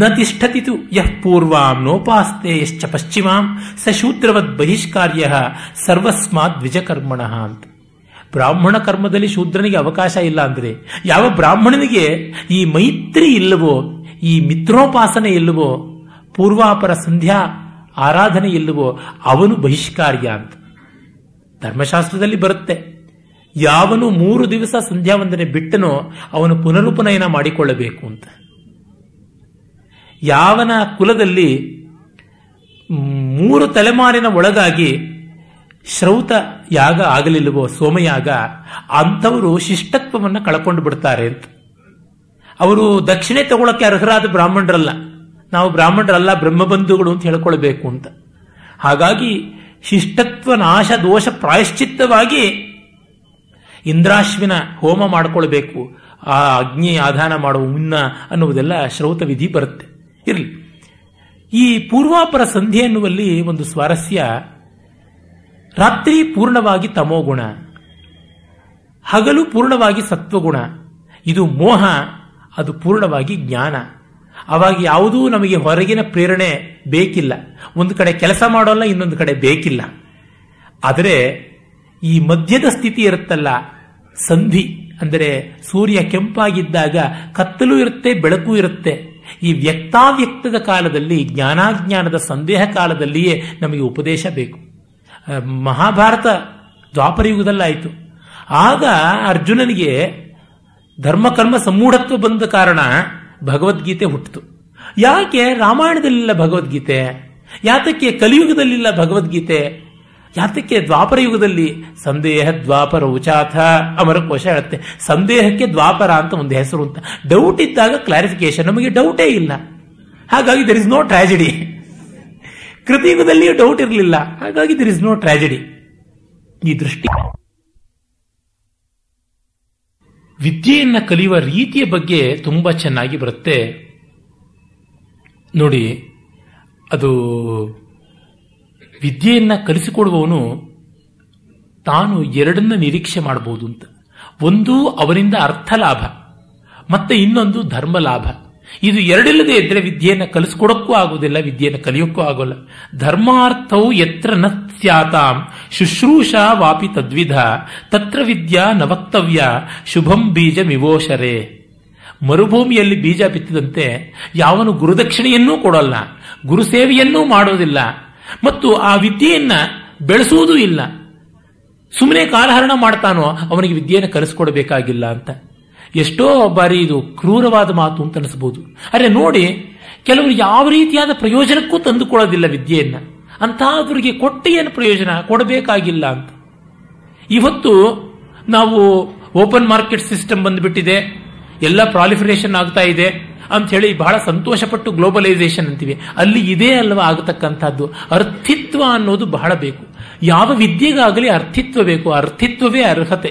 ನ ತಿಷ್ಠತಿತು ಯಃ ಪೂರ್ವಾಂ ನೋಪಾಸ್ತೆ ಯಶ್ಚ ಪಶ್ಚಿಮಾಂ ಸ ಶೂದ್ರವತ್ ಬಹಿಷ್ಕಾರ್ಯ ಸರ್ವಸ್ಮಾತ್ ದ್ವಿಜಕರ್ಮಣ ಅಂತ ಬ್ರಾಹ್ಮಣ ಕರ್ಮದಲ್ಲಿ ಶೂದ್ರನಿಗೆ ಅವಕಾಶ ಇಲ್ಲ ಅಂದರೆ ಯಾವ ಬ್ರಾಹ್ಮಣನಿಗೆ ಈ ಮೈತ್ರಿ ಇಲ್ಲವೋ ಈ ಮಿತ್ರೋಪಾಸನೆ ಇಲ್ಲವೋ ಪೂರ್ವಾಪರ ಸಂಧ್ಯಾ ಆರಾಧನೆ ಇಲ್ಲವೋ ಅವನು ಬಹಿಷ್ಕಾರ್ಯ ಅಂತ ಧರ್ಮಶಾಸ್ತ್ರದಲ್ಲಿ ಬರುತ್ತೆ ಯಾವನು ಮೂರು ದಿವಸ ಸಂಧ್ಯಾ ವಂದನೆ ಬಿಟ್ಟನೋ ಅವನು ಪುನರುಪನಯನ ಮಾಡಿಕೊಳ್ಳಬೇಕು ಅಂತ ಯಾವನ ಕುಲದಲ್ಲಿ ಮೂರು ತಲೆಮಾರಿನ ಒಳಗಾಗಿ ಶ್ರೌತ ಯಾಗ ಆಗಲಿಲ್ಲವೋ ಸೋಮಯಾಗ ಅಂಥವರು ಶಿಷ್ಟತ್ವವನ್ನು ಕಳಕೊಂಡು ಬಿಡ್ತಾರೆ ಅಂತ ಅವರು ದಕ್ಷಿಣೆ ತಗೊಳಕ್ಕೆ ಅರ್ಹರಾದ ಬ್ರಾಹ್ಮಣರಲ್ಲ ನಾವು ಬ್ರಾಹ್ಮಣರಲ್ಲ ಬ್ರಹ್ಮಬಂಧುಗಳು ಅಂತ ಹೇಳ್ಕೊಳ್ಬೇಕು ಅಂತ ಹಾಗಾಗಿ ಶಿಷ್ಟತ್ವ ನಾಶ ದೋಷ ಪ್ರಾಯಶ್ಚಿತ್ತವಾಗಿ ಇಂದ್ರಾಶ್ವಿನ ಹೋಮ ಮಾಡಿಕೊಳ್ಬೇಕು ಆ ಅಗ್ನಿ ಆಧಾನ ಮಾಡುವ ಮುನ್ನ ಅನ್ನುವುದೆಲ್ಲ ಶ್ರೌತ ವಿಧಿ ಬರುತ್ತೆ ಇರಲಿ ಈ ಪೂರ್ವಾಪರ ಸಂಧಿ ಎನ್ನುವಲ್ಲಿ ಒಂದು ಸ್ವಾರಸ್ಯ ರಾತ್ರಿ ಪೂರ್ಣವಾಗಿ ತಮೋಗುಣ ಹಗಲು ಪೂರ್ಣವಾಗಿ ಸತ್ವಗುಣ ಇದು ಮೋಹ ಅದು ಪೂರ್ಣವಾಗಿ ಜ್ಞಾನ ಅವಾಗ ಯಾವುದೂ ನಮಗೆ ಹೊರಗಿನ ಪ್ರೇರಣೆ ಬೇಕಿಲ್ಲ ಒಂದು ಕಡೆ ಕೆಲಸ ಮಾಡೋಲ್ಲ ಇನ್ನೊಂದು ಕಡೆ ಬೇಕಿಲ್ಲ ಆದರೆ ಈ ಮಧ್ಯದ ಸ್ಥಿತಿ ಇರುತ್ತಲ್ಲ ಸಂಧಿ ಅಂದರೆ ಸೂರ್ಯ ಕೆಂಪಾಗಿದ್ದಾಗ ಕತ್ತಲು ಇರುತ್ತೆ ಬೆಳಕು ಇರುತ್ತೆ ಈ ವ್ಯಕ್ತಾವ್ಯಕ್ತದ ಕಾಲದಲ್ಲಿ ಜ್ಞಾನಾಜ್ಞಾನದ ಸಂದೇಹ ಕಾಲದಲ್ಲಿಯೇ ನಮಗೆ ಉಪದೇಶ ಬೇಕು ಮಹಾಭಾರತ ದ್ವಾಪರಯುಗದಲ್ಲಾಯಿತು ಆಗ ಅರ್ಜುನನಿಗೆ ಧರ್ಮಕರ್ಮ ಸಮೂಢತ್ವ ಬಂದ ಕಾರಣ ಭಗವದ್ಗೀತೆ ಹುಟ್ಟಿತು ಯಾಕೆ ರಾಮಾಯಣದಲ್ಲಿಲ್ಲ ಭಗವದ್ಗೀತೆ ಯಾತಕ್ಕೆ ಕಲಿಯುಗದಲ್ಲಿಲ್ಲ ಭಗವದ್ಗೀತೆ ಯಾತಕ್ಕೆ ದ್ವಾಪರ ಯುಗದಲ್ಲಿ ಸಂದೇಹ ದ್ವಾಪರ ಉಚಾಥ ಕೋಶ ಹೇಳುತ್ತೆ ಸಂದೇಹಕ್ಕೆ ದ್ವಾಪರ ಅಂತ ಒಂದು ಹೆಸರು ಅಂತ ಡೌಟ್ ಇದ್ದಾಗ ಕ್ಲಾರಿಫಿಕೇಶನ್ ನಮಗೆ ಡೌಟೇ ಇಲ್ಲ ಹಾಗಾಗಿ ದರ್ ಇಸ್ ನೋ ಟ್ರಾಜಿಡಿ ಕೃತಿಯುಗದಲ್ಲಿಯೂ ಡೌಟ್ ಇರಲಿಲ್ಲ ಹಾಗಾಗಿ ದರ್ ಇಸ್ ನೋ ಟ್ರಾಜಿಡಿ ಈ ದೃಷ್ಟಿ ವಿದ್ಯೆಯನ್ನು ಕಲಿಯುವ ರೀತಿಯ ಬಗ್ಗೆ ತುಂಬ ಚೆನ್ನಾಗಿ ಬರುತ್ತೆ ನೋಡಿ ಅದು ವಿದ್ಯೆಯನ್ನು ಕಲಿಸಿಕೊಡುವವನು ತಾನು ಎರಡನ್ನ ನಿರೀಕ್ಷೆ ಮಾಡಬಹುದು ಅಂತ ಒಂದು ಅವರಿಂದ ಅರ್ಥ ಲಾಭ ಮತ್ತೆ ಇನ್ನೊಂದು ಧರ್ಮ ಲಾಭ ಇದು ಎರಡಿಲ್ಲದೆ ಇದ್ರೆ ವಿದ್ಯೆಯನ್ನು ಕಲಿಸ್ಕೊಡಕ್ಕೂ ಆಗುವುದಿಲ್ಲ ವಿದ್ಯೆಯನ್ನು ಕಲಿಯೋಕ್ಕೂ ಆಗೋಲ್ಲ ಧರ್ಮಾರ್ಥವು ಯತ್ರ ನ ಸ್ಯಾತಾಂ ಶುಶ್ರೂಷಾ ವಾಪಿ ತದ್ವಿಧ ತತ್ರ ವಿದ್ಯಾ ನವಕ್ತವ್ಯ ಶುಭಂ ಬೀಜ ವಿವೋಷರೆ ಮರುಭೂಮಿಯಲ್ಲಿ ಬೀಜ ಬಿತ್ತಿದಂತೆ ಯಾವನು ಗುರುದಕ್ಷಿಣೆಯನ್ನೂ ಕೊಡಲ್ಲ ಸೇವೆಯನ್ನೂ ಮಾಡೋದಿಲ್ಲ ಮತ್ತು ಆ ವಿದ್ಯೆಯನ್ನ ಬೆಳೆಸುವುದೂ ಇಲ್ಲ ಸುಮ್ಮನೆ ಕಾಲಹರಣ ಮಾಡ್ತಾನೋ ಅವನಿಗೆ ವಿದ್ಯೆಯನ್ನು ಕಲಿಸ್ಕೊಡ್ಬೇಕಾಗಿಲ್ಲ ಅಂತ ಎಷ್ಟೋ ಬಾರಿ ಇದು ಕ್ರೂರವಾದ ಮಾತು ಅಂತ ಅನಿಸಬಹುದು ಅರೆ ನೋಡಿ ಕೆಲವರು ಯಾವ ರೀತಿಯಾದ ಪ್ರಯೋಜನಕ್ಕೂ ತಂದುಕೊಳ್ಳೋದಿಲ್ಲ ವಿದ್ಯೆಯನ್ನ ಅಂತಹವ್ರಿಗೆ ಕೊಟ್ಟು ಏನು ಪ್ರಯೋಜನ ಕೊಡಬೇಕಾಗಿಲ್ಲ ಅಂತ ಇವತ್ತು ನಾವು ಓಪನ್ ಮಾರ್ಕೆಟ್ ಸಿಸ್ಟಮ್ ಬಂದುಬಿಟ್ಟಿದೆ ಎಲ್ಲ ಪ್ರಾಲಿಫರೇಷನ್ ಆಗ್ತಾ ಇದೆ ಅಂತ ಹೇಳಿ ಬಹಳ ಸಂತೋಷಪಟ್ಟು ಗ್ಲೋಬಲೈಸೇಷನ್ ಅಂತೀವಿ ಅಲ್ಲಿ ಇದೇ ಅಲ್ವಾ ಆಗತಕ್ಕಂಥದ್ದು ಅರ್ಥಿತ್ವ ಅನ್ನೋದು ಬಹಳ ಬೇಕು ಯಾವ ವಿದ್ಯೆಗಾಗಲಿ ಅರ್ಥಿತ್ವ ಬೇಕು ಅರ್ಥಿತ್ವವೇ ಅರ್ಹತೆ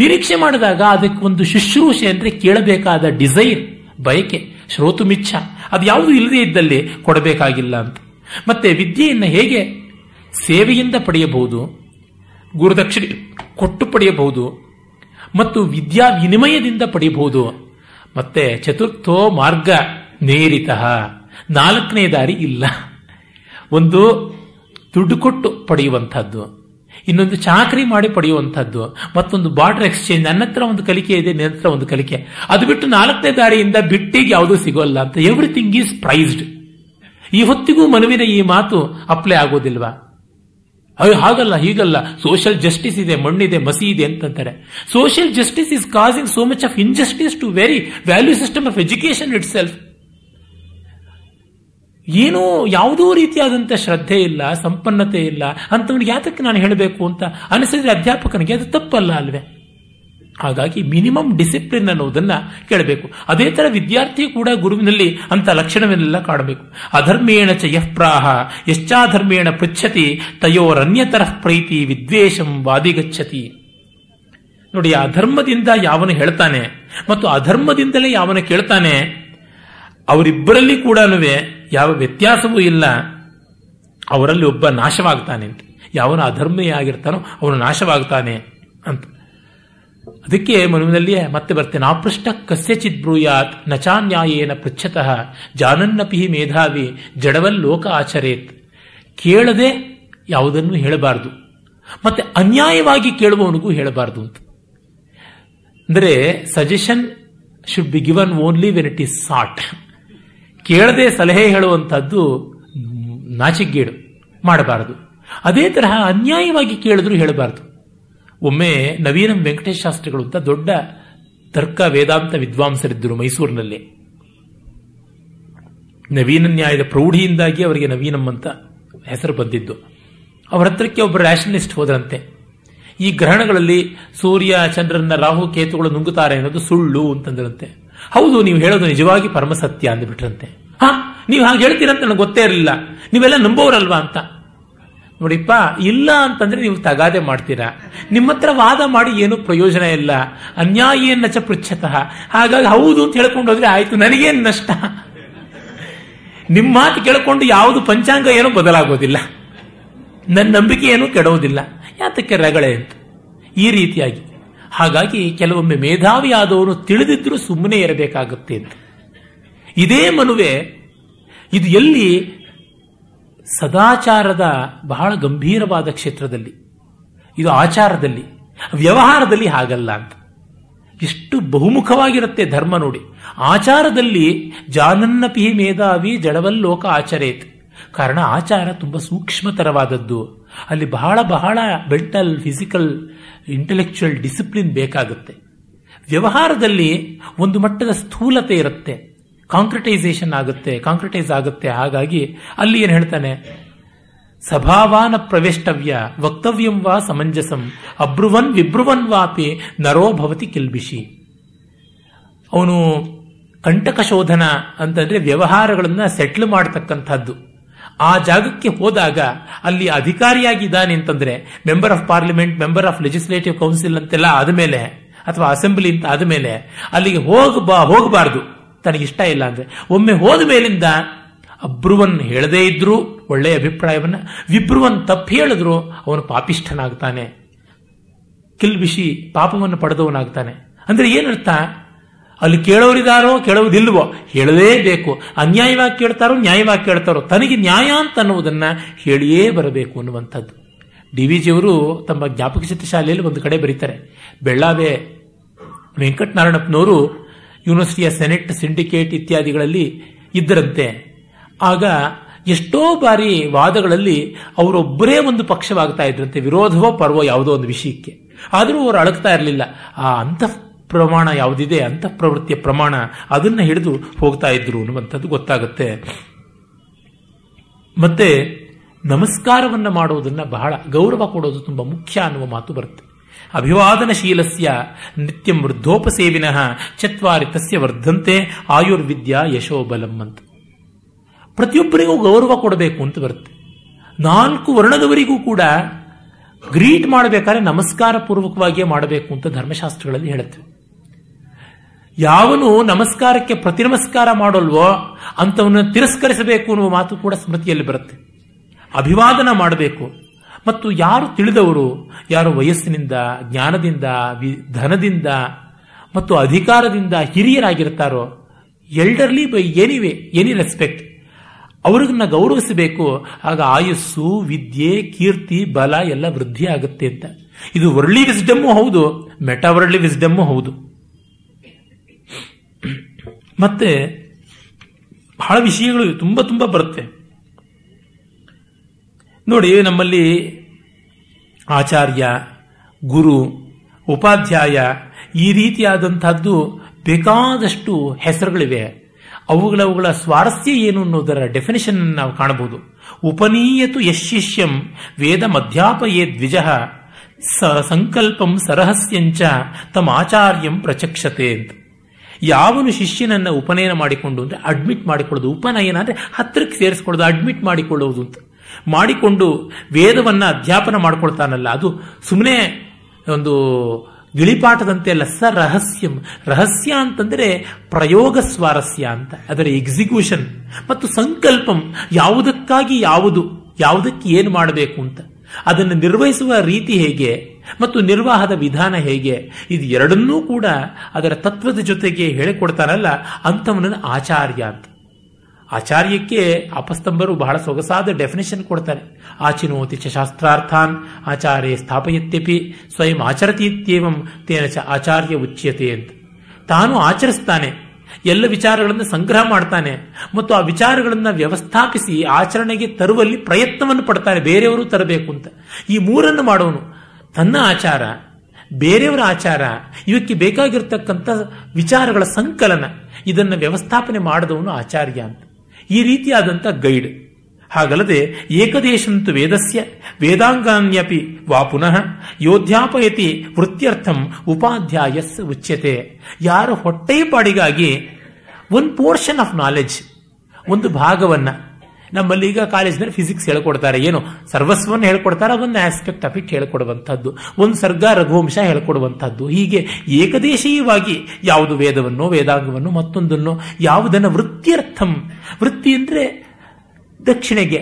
ನಿರೀಕ್ಷೆ ಮಾಡಿದಾಗ ಅದಕ್ಕೆ ಒಂದು ಶುಶ್ರೂಷೆ ಅಂದರೆ ಕೇಳಬೇಕಾದ ಡಿಸೈರ್ ಬಯಕೆ ಮಿಚ್ಚ ಅದು ಯಾವುದು ಇಲ್ಲದೇ ಇದ್ದಲ್ಲಿ ಕೊಡಬೇಕಾಗಿಲ್ಲ ಅಂತ ಮತ್ತೆ ವಿದ್ಯೆಯನ್ನು ಹೇಗೆ ಸೇವೆಯಿಂದ ಪಡೆಯಬಹುದು ಗುರುದಕ್ಷಿಣೆ ಕೊಟ್ಟು ಪಡೆಯಬಹುದು ಮತ್ತು ವಿದ್ಯಾ ವಿನಿಮಯದಿಂದ ಪಡೆಯಬಹುದು ಮತ್ತೆ ಚತುರ್ಥೋ ಮಾರ್ಗ ನೇರಿತ ನಾಲ್ಕನೇ ದಾರಿ ಇಲ್ಲ ಒಂದು ದುಡ್ಡು ಕೊಟ್ಟು ಪಡೆಯುವಂಥದ್ದು ಇನ್ನೊಂದು ಚಾಕರಿ ಮಾಡಿ ಪಡೆಯುವಂಥದ್ದು ಮತ್ತೊಂದು ಬಾರ್ಡರ್ ಎಕ್ಸ್ಚೇಂಜ್ ನನ್ನ ಹತ್ರ ಒಂದು ಕಲಿಕೆ ಇದೆ ನಿರಂತರ ಹತ್ರ ಒಂದು ಕಲಿಕೆ ಅದು ಬಿಟ್ಟು ನಾಲ್ಕನೇ ದಾರಿಯಿಂದ ಬಿಟ್ಟಿಗೆ ಯಾವುದೂ ಸಿಗೋಲ್ಲ ಅಂತ ಎವ್ರಿಥಿಂಗ್ ಈಸ್ ಪ್ರೈಸ್ಡ್ ಈ ಹೊತ್ತಿಗೂ ಮನುವಿನ ಈ ಮಾತು ಅಪ್ಲೈ ಆಗೋದಿಲ್ವಾ ಅಯ್ಯೋ ಹಾಗಲ್ಲ ಹೀಗಲ್ಲ ಸೋಷಿಯಲ್ ಜಸ್ಟಿಸ್ ಇದೆ ಮಣ್ಣಿದೆ ಮಸಿ ಇದೆ ಅಂತಂತಾರೆ social justice is causing so much of injustice to very value system of education itself ಏನೋ ಯಾವುದೋ ರೀತಿಯಾದಂಥ ಶ್ರದ್ಧೆ ಇಲ್ಲ ಸಂಪನ್ನತೆ ಇಲ್ಲ ಅಂತವನಿಗೆ ಯಾತಕ್ಕೆ ನಾನು ಹೇಳಬೇಕು ಅಂತ ಅನಿಸಿದ್ರೆ ಅಧ್ಯಾಪಕನಿಗೆ ಅದು ತಪ್ಪಲ್ಲ ಅಲ್ವೇ ಹಾಗಾಗಿ ಮಿನಿಮಮ್ ಡಿಸಿಪ್ಲಿನ್ ಅನ್ನೋದನ್ನ ಕೇಳಬೇಕು ಅದೇ ಥರ ವಿದ್ಯಾರ್ಥಿ ಕೂಡ ಗುರುವಿನಲ್ಲಿ ಅಂತ ಲಕ್ಷಣವನ್ನೆಲ್ಲ ಕಾಣಬೇಕು ಅಧರ್ಮೇಣ ಚ ಯಃ ಪ್ರಾಹ ಯಶ್ಚಾಧರ್ಮೇಣ ಪೃಚ್ಛತಿ ತಯೋರನ್ಯತರ ಪ್ರೀತಿ ವಿದ್ವೇಷಂ ವಾದಿಗಚ್ಛತಿ ನೋಡಿ ಅಧರ್ಮದಿಂದ ಯಾವನು ಹೇಳ್ತಾನೆ ಮತ್ತು ಅಧರ್ಮದಿಂದಲೇ ಯಾವನು ಕೇಳ್ತಾನೆ ಅವರಿಬ್ಬರಲ್ಲಿ ಕೂಡ ಯಾವ ವ್ಯತ್ಯಾಸವೂ ಇಲ್ಲ ಅವರಲ್ಲಿ ಒಬ್ಬ ನಾಶವಾಗ್ತಾನೆ ಅಂತ ಯಾವನ ಅಧರ್ಮಿಯಾಗಿರ್ತಾನೋ ಅವನು ನಾಶವಾಗ್ತಾನೆ ಅಂತ ಅದಕ್ಕೆ ಮನುವಿನಲ್ಲಿಯೇ ಮತ್ತೆ ಬರ್ತೇನೆ ಅಪೃಷ್ಟ ಕಸ್ಯಚಿತ್ ಬ್ರೂಯಾತ್ ನಚಾನ್ಯಾಯೇನ ಪೃಚ್ಛತಃ ಜಾನನ್ನಪಿ ಮೇಧಾವಿ ಜಡವಲ್ ಲೋಕ ಆಚರೇತ್ ಕೇಳದೆ ಯಾವುದನ್ನು ಹೇಳಬಾರದು ಮತ್ತೆ ಅನ್ಯಾಯವಾಗಿ ಕೇಳುವವನಿಗೂ ಹೇಳಬಾರದು ಅಂತ ಅಂದರೆ suggestion should be given only when it is sought ಕೇಳದೆ ಸಲಹೆ ಹೇಳುವಂಥದ್ದು ನಾಚಿಕ್ಗೇಡು ಮಾಡಬಾರದು ಅದೇ ತರಹ ಅನ್ಯಾಯವಾಗಿ ಕೇಳಿದ್ರು ಹೇಳಬಾರದು ಒಮ್ಮೆ ನವೀನಂ ವೆಂಕಟೇಶ ಶಾಸ್ತ್ರಿಗಳು ಅಂತ ದೊಡ್ಡ ತರ್ಕ ವೇದಾಂತ ವಿದ್ವಾಂಸರಿದ್ದರು ಮೈಸೂರಿನಲ್ಲಿ ನವೀನ ನ್ಯಾಯದ ಪ್ರೌಢಿಯಿಂದಾಗಿ ಅವರಿಗೆ ನವೀನಂ ಅಂತ ಹೆಸರು ಬಂದಿದ್ದು ಅವರ ಹತ್ರಕ್ಕೆ ಒಬ್ಬ ರ್ಯಾಷನಿಸ್ಟ್ ಹೋದರಂತೆ ಈ ಗ್ರಹಣಗಳಲ್ಲಿ ಸೂರ್ಯ ಚಂದ್ರನ ರಾಹು ಕೇತುಗಳು ನುಂಗುತ್ತಾರೆ ಅನ್ನೋದು ಸುಳ್ಳು ಅಂತಂದ್ರಂತೆ ಹೌದು ನೀವು ಹೇಳೋದು ನಿಜವಾಗಿ ಪರಮಸತ್ಯ ಅಂದ್ಬಿಟ್ರಂತೆ ಹಾ ನೀವು ಹಾಗೆ ಹೇಳ್ತೀರಂತ ನನಗೆ ಗೊತ್ತೇ ಇರಲಿಲ್ಲ ನೀವೆಲ್ಲ ನಂಬೋರಲ್ವಾ ಅಂತ ನೋಡಿಪ್ಪ ಇಲ್ಲ ಅಂತಂದ್ರೆ ನೀವು ತಗಾದೆ ಮಾಡ್ತೀರಾ ನಿಮ್ಮ ಹತ್ರ ವಾದ ಮಾಡಿ ಏನು ಪ್ರಯೋಜನ ಇಲ್ಲ ಅನ್ಯಾಯ ಚ ಪೃಚ್ಛತಃ ಹಾಗಾಗಿ ಹೌದು ಅಂತ ಹೇಳ್ಕೊಂಡು ಆಯ್ತು ನನಗೇನು ನಷ್ಟ ನಿಮ್ಮ ಮಾತು ಕೇಳಿಕೊಂಡು ಯಾವುದು ಪಂಚಾಂಗ ಏನೂ ಬದಲಾಗೋದಿಲ್ಲ ನನ್ನ ನಂಬಿಕೆ ಏನೂ ಕೆಡೋದಿಲ್ಲ ಯಾತಕ್ಕೆ ರಗಳೆ ಅಂತ ಈ ರೀತಿಯಾಗಿ ಹಾಗಾಗಿ ಕೆಲವೊಮ್ಮೆ ಮೇಧಾವಿ ಆದವನು ತಿಳಿದಿದ್ರೂ ಸುಮ್ಮನೆ ಇರಬೇಕಾಗುತ್ತೆ ಅಂತ ಇದೇ ಮನುವೆ ಇದು ಎಲ್ಲಿ ಸದಾಚಾರದ ಬಹಳ ಗಂಭೀರವಾದ ಕ್ಷೇತ್ರದಲ್ಲಿ ಇದು ಆಚಾರದಲ್ಲಿ ವ್ಯವಹಾರದಲ್ಲಿ ಹಾಗಲ್ಲ ಅಂತ ಎಷ್ಟು ಬಹುಮುಖವಾಗಿರುತ್ತೆ ಧರ್ಮ ನೋಡಿ ಆಚಾರದಲ್ಲಿ ಜಾನನ್ನಪಿ ಮೇಧಾವಿ ಜಡವಲ್ಲೋಕ ಆಚರೇತ್ ಕಾರಣ ಆಚಾರ ತುಂಬ ಸೂಕ್ಷ್ಮತರವಾದದ್ದು ಅಲ್ಲಿ ಬಹಳ ಬಹಳ ಮೆಂಟಲ್ ಫಿಸಿಕಲ್ ಇಂಟೆಲೆಕ್ಚುಯಲ್ ಡಿಸಿಪ್ಲಿನ್ ಬೇಕಾಗುತ್ತೆ ವ್ಯವಹಾರದಲ್ಲಿ ಒಂದು ಮಟ್ಟದ ಸ್ಥೂಲತೆ ಇರುತ್ತೆ ಕಾಂಕ್ರಿಟೈಸೇಷನ್ ಆಗುತ್ತೆ ಕಾಂಕ್ರಿಟೈಸ್ ಆಗುತ್ತೆ ಹಾಗಾಗಿ ಅಲ್ಲಿ ಏನು ಹೇಳ್ತಾನೆ ಸಭಾವಾನ ಪ್ರವೇಷ್ಟವ್ಯ ವಕ್ತವ್ಯಂ ವಾ ಸಮಂಜಸಂ ಅಬ್ರುವನ್ ವಿಬ್ರುವನ್ ವಾಪಿ ನರೋ ಭವತಿ ಕಿಲ್ಬಿಷಿ ಅವನು ಕಂಟಕ ಶೋಧನ ಅಂತಂದ್ರೆ ವ್ಯವಹಾರಗಳನ್ನ ಸೆಟ್ಲ್ ಮಾಡತಕ್ಕಂಥದ್ದು ಆ ಜಾಗಕ್ಕೆ ಹೋದಾಗ ಅಲ್ಲಿ ಅಧಿಕಾರಿಯಾಗಿದ್ದಾನೆ ಅಂತಂದ್ರೆ member of parliament member of legislative council ಅಂತೆಲ್ಲ ಆದಮೇಲೆ ಅಥವಾ ಅಸೆಂಬ್ಲಿ ಅಂತ ಆದಮೇಲೆ ಅಲ್ಲಿಗೆ ಹೋಗ ಹೋಗಬಾರ್ದು ಇಷ್ಟ ಇಲ್ಲ ಅಂದ್ರೆ ಒಮ್ಮೆ ಹೋದ ಮೇಲಿಂದ ಅಬ್ರುವನ್ ಹೇಳದೇ ಇದ್ರೂ ಒಳ್ಳೆಯ ಅಭಿಪ್ರಾಯವನ್ನ ವಿಬ್ರುವನ್ ತಪ್ಪು ಹೇಳಿದ್ರು ಅವನು ಪಾಪಿಷ್ಠನಾಗ್ತಾನೆ ಕಿಲ್ ವಿಷಿ ಪಾಪವನ್ನು ಪಡೆದವನಾಗ್ತಾನೆ ಅಂದ್ರೆ ಏನರ್ಥ ಅಲ್ಲಿ ಕೇಳೋರಿದಾರೋ ಕೇಳೋದಿಲ್ವೋ ಹೇಳಲೇಬೇಕು ಅನ್ಯಾಯವಾಗಿ ಕೇಳ್ತಾರೋ ನ್ಯಾಯವಾಗಿ ಕೇಳ್ತಾರೋ ತನಗೆ ನ್ಯಾಯ ಅಂತ ಅನ್ನುವುದನ್ನು ಹೇಳಿಯೇ ಬರಬೇಕು ಅನ್ನುವಂಥದ್ದು ಡಿ ವಿ ಜಿಯವರು ತಮ್ಮ ಜ್ಞಾಪಕ ಚಿತ್ರ ಶಾಲೆಯಲ್ಲಿ ಒಂದು ಕಡೆ ಬರೀತಾರೆ ಬೆಳ್ಳಾವೆ ವೆಂಕಟನಾರಾಯಣಪ್ಪನವರು ಯೂನಿವರ್ಸಿಟಿಯ ಸೆನೆಟ್ ಸಿಂಡಿಕೇಟ್ ಇತ್ಯಾದಿಗಳಲ್ಲಿ ಇದ್ದರಂತೆ ಆಗ ಎಷ್ಟೋ ಬಾರಿ ವಾದಗಳಲ್ಲಿ ಅವರೊಬ್ಬರೇ ಒಂದು ಪಕ್ಷವಾಗ್ತಾ ಇದ್ರಂತೆ ವಿರೋಧವೋ ಪರ್ವೋ ಯಾವುದೋ ಒಂದು ವಿಷಯಕ್ಕೆ ಆದರೂ ಅವರು ಅಳಕ್ತಾ ಇರಲಿಲ್ಲ ಆ ಅಂತಃ ಪ್ರಮಾಣ ಯಾವುದಿದೆ ಅಂತ ಪ್ರವೃತ್ತಿಯ ಪ್ರಮಾಣ ಅದನ್ನ ಹಿಡಿದು ಹೋಗ್ತಾ ಇದ್ರು ಅನ್ನುವಂಥದ್ದು ಗೊತ್ತಾಗುತ್ತೆ ಮತ್ತೆ ನಮಸ್ಕಾರವನ್ನ ಮಾಡೋದನ್ನ ಬಹಳ ಗೌರವ ಕೊಡೋದು ತುಂಬಾ ಮುಖ್ಯ ಅನ್ನುವ ಮಾತು ಬರುತ್ತೆ ಅಭಿವಾದನಶೀಲಸ್ಯ ನಿತ್ಯ ವೃದ್ಧೋಪಸೇವಿನಃ ಚತ್ವಾರಿ ತಸ್ಯ ವರ್ಧಂತೆ ಆಯುರ್ವಿದ್ಯಾ ಯಶೋಬಲಂ ಅಂತ ಪ್ರತಿಯೊಬ್ಬರಿಗೂ ಗೌರವ ಕೊಡಬೇಕು ಅಂತ ಬರುತ್ತೆ ನಾಲ್ಕು ವರ್ಣದವರಿಗೂ ಕೂಡ ಗ್ರೀಟ್ ಮಾಡಬೇಕಾದ್ರೆ ನಮಸ್ಕಾರ ಪೂರ್ವಕವಾಗಿಯೇ ಮಾಡಬೇಕು ಅಂತ ಧರ್ಮಶಾಸ್ತ್ರಗಳಲ್ಲಿ ಹೇಳುತ್ತೆ ಯಾವನು ನಮಸ್ಕಾರಕ್ಕೆ ಪ್ರತಿ ನಮಸ್ಕಾರ ಮಾಡೋಲ್ವೋ ಅಂತವನ್ನ ತಿರಸ್ಕರಿಸಬೇಕು ಅನ್ನುವ ಮಾತು ಕೂಡ ಸ್ಮೃತಿಯಲ್ಲಿ ಬರುತ್ತೆ ಅಭಿವಾದನ ಮಾಡಬೇಕು ಮತ್ತು ಯಾರು ತಿಳಿದವರು ಯಾರು ವಯಸ್ಸಿನಿಂದ ಜ್ಞಾನದಿಂದ ಧನದಿಂದ ಮತ್ತು ಅಧಿಕಾರದಿಂದ ಹಿರಿಯರಾಗಿರ್ತಾರೋ elderly by anyway any respect ಅವ್ರನ್ನ ಗೌರವಿಸಬೇಕು ಆಗ ಆಯಸ್ಸು ವಿದ್ಯೆ ಕೀರ್ತಿ ಬಲ ಎಲ್ಲ ವೃದ್ಧಿ ಆಗುತ್ತೆ ಅಂತ ಇದು ವರ್ಲಿ ವಿಸ್ಡಮ್ಮು ಹೌದು ಮೆಟಾ ವರ್ಲಿ ವಿಸ್ಡಮ್ಮು ಹೌದು ಮತ್ತೆ ಬಹಳ ವಿಷಯಗಳು ತುಂಬ ತುಂಬ ಬರುತ್ತೆ ನೋಡಿ ನಮ್ಮಲ್ಲಿ ಆಚಾರ್ಯ ಗುರು ಉಪಾಧ್ಯಾಯ ಈ ರೀತಿಯಾದಂತಹದ್ದು ಬೇಕಾದಷ್ಟು ಹೆಸರುಗಳಿವೆ ಅವುಗಳವುಗಳ ಸ್ವಾರಸ್ಯ ಏನು ಅನ್ನೋದರ ಡೆಫಿನೇಷನ್ ನಾವು ಕಾಣಬಹುದು ಉಪನೀಯತು ಶಿಷ್ಯಂ ವೇದ ಮಧ್ಯಾಪಯೇ ದ್ವಿಜ ಸ ಸಂಕಲ್ಪಂ ಸರಹಸ್ಯಂಚ ತಮ್ಮ ಆಚಾರ್ಯಂ ಪ್ರಚಕ್ಷತೆ ಅಂತ ಯಾವನು ಶಿಷ್ಯನನ್ನ ಉಪನಯನ ಮಾಡಿಕೊಂಡು ಅಂದ್ರೆ ಅಡ್ಮಿಟ್ ಮಾಡಿಕೊಳ್ಳೋದು ಉಪನಯನ ಅಂದ್ರೆ ಹತ್ತಿರಕ್ಕೆ ಸೇರಿಸ್ಕೊಳ್ಳೋದು ಅಡ್ಮಿಟ್ ಮಾಡಿಕೊಳ್ಳೋದು ಅಂತ ಮಾಡಿಕೊಂಡು ವೇದವನ್ನ ಅಧ್ಯಾಪನ ಮಾಡ್ಕೊಳ್ತಾನಲ್ಲ ಅದು ಸುಮ್ಮನೆ ಒಂದು ಗಿಳಿಪಾಠದಂತೆ ಅಲ್ಲ ಸ ರಹಸ್ಯಂ ರಹಸ್ಯ ಅಂತಂದರೆ ಪ್ರಯೋಗ ಸ್ವಾರಸ್ಯ ಅಂತ ಅದರ ಎಕ್ಸಿಕ್ಯೂಷನ್ ಮತ್ತು ಸಂಕಲ್ಪಂ ಯಾವುದಕ್ಕಾಗಿ ಯಾವುದು ಯಾವುದಕ್ಕೆ ಏನು ಮಾಡಬೇಕು ಅಂತ ಅದನ್ನು ನಿರ್ವಹಿಸುವ ರೀತಿ ಹೇಗೆ ಮತ್ತು ನಿರ್ವಾಹದ ವಿಧಾನ ಹೇಗೆ ಇದು ಎರಡನ್ನೂ ಕೂಡ ಅದರ ತತ್ವದ ಜೊತೆಗೆ ಹೇಳಿಕೊಡ್ತಾನಲ್ಲ ಅಂಥವನನ್ನು ಆಚಾರ್ಯ ಅಂತ ಆಚಾರ್ಯಕ್ಕೆ ಅಪಸ್ತಂಭರು ಬಹಳ ಸೊಗಸಾದ ಡೆಫಿನೇಷನ್ ಕೊಡ್ತಾರೆ ಆಚಿನೋತಿ ಚ ಶಾಸ್ತ್ರಾರ್ಥಾನ್ ಆಚಾರ್ಯ ಸ್ಥಾಪಯತ್ಯಪಿ ಸ್ವಯಂ ಆಚರತೀತ್ಯವಂ ತೇನ ಚ ಆಚಾರ್ಯ ಉಚ್ಯತೆ ಅಂತ ತಾನು ಆಚರಿಸ್ತಾನೆ ಎಲ್ಲ ವಿಚಾರಗಳನ್ನು ಸಂಗ್ರಹ ಮಾಡ್ತಾನೆ ಮತ್ತು ಆ ವಿಚಾರಗಳನ್ನು ವ್ಯವಸ್ಥಾಪಿಸಿ ಆಚರಣೆಗೆ ತರುವಲ್ಲಿ ಪ್ರಯತ್ನವನ್ನು ಪಡ್ತಾನೆ ಬೇರೆಯವರು ತರಬೇಕು ಅಂತ ಈ ಮೂರನ್ನು ಮಾಡೋನು ತನ್ನ ಆಚಾರ ಬೇರೆಯವರ ಆಚಾರ ಇವಕ್ಕೆ ಬೇಕಾಗಿರ್ತಕ್ಕಂಥ ವಿಚಾರಗಳ ಸಂಕಲನ ಇದನ್ನು ವ್ಯವಸ್ಥಾಪನೆ ಮಾಡಿದವನು ಆಚಾರ್ಯ ಅಂತ ಈ ರೀತಿಯಾದಂಥ ಗೈಡ್ ಹಾಗಲ್ಲದೆ ಏಕದೇಶಂತು ವೇದಸ್ಯ ವೇದಾಂಗಾನ್ಯಪಿ ವಾ ಪುನಃ ಯೋಧ್ಯಾಪಯತಿ ವೃತ್ತಿಯರ್ಥಂ ಉಪಾಧ್ಯಾಯಸ್ ಉಚ್ಯತೆ ಯಾರ ಹೊಟ್ಟೆಪಾಡಿಗಾಗಿ ಒಂದು ಪೋರ್ಷನ್ ಆಫ್ ನಾಲೆಜ್ ಒಂದು ಭಾಗವನ್ನ ನಮ್ಮಲ್ಲಿ ಈಗ ಕಾಲೇಜ್ನಲ್ಲಿ ಫಿಸಿಕ್ಸ್ ಹೇಳ್ಕೊಡ್ತಾರೆ ಏನು ಸರ್ವಸ್ವನ್ನು ಹೇಳ್ಕೊಡ್ತಾರೆ ಒಂದು ಆಸ್ಪೆಕ್ಟ್ ಆಫ್ ಇಟ್ ಹೇಳ್ಕೊಡುವಂಥದ್ದು ಒಂದು ಸರ್ಗ ರಘುವಂಶ ಹೇಳ್ಕೊಡುವಂಥದ್ದು ಹೀಗೆ ಏಕದೇಶೀಯವಾಗಿ ಯಾವುದು ವೇದವನ್ನು ವೇದಾಂಗವನ್ನು ಮತ್ತೊಂದನ್ನು ಯಾವುದನ್ನು ವೃತ್ತಿಯರ್ಥಂ ವೃತ್ತಿ ಅಂದರೆ ದಕ್ಷಿಣೆಗೆ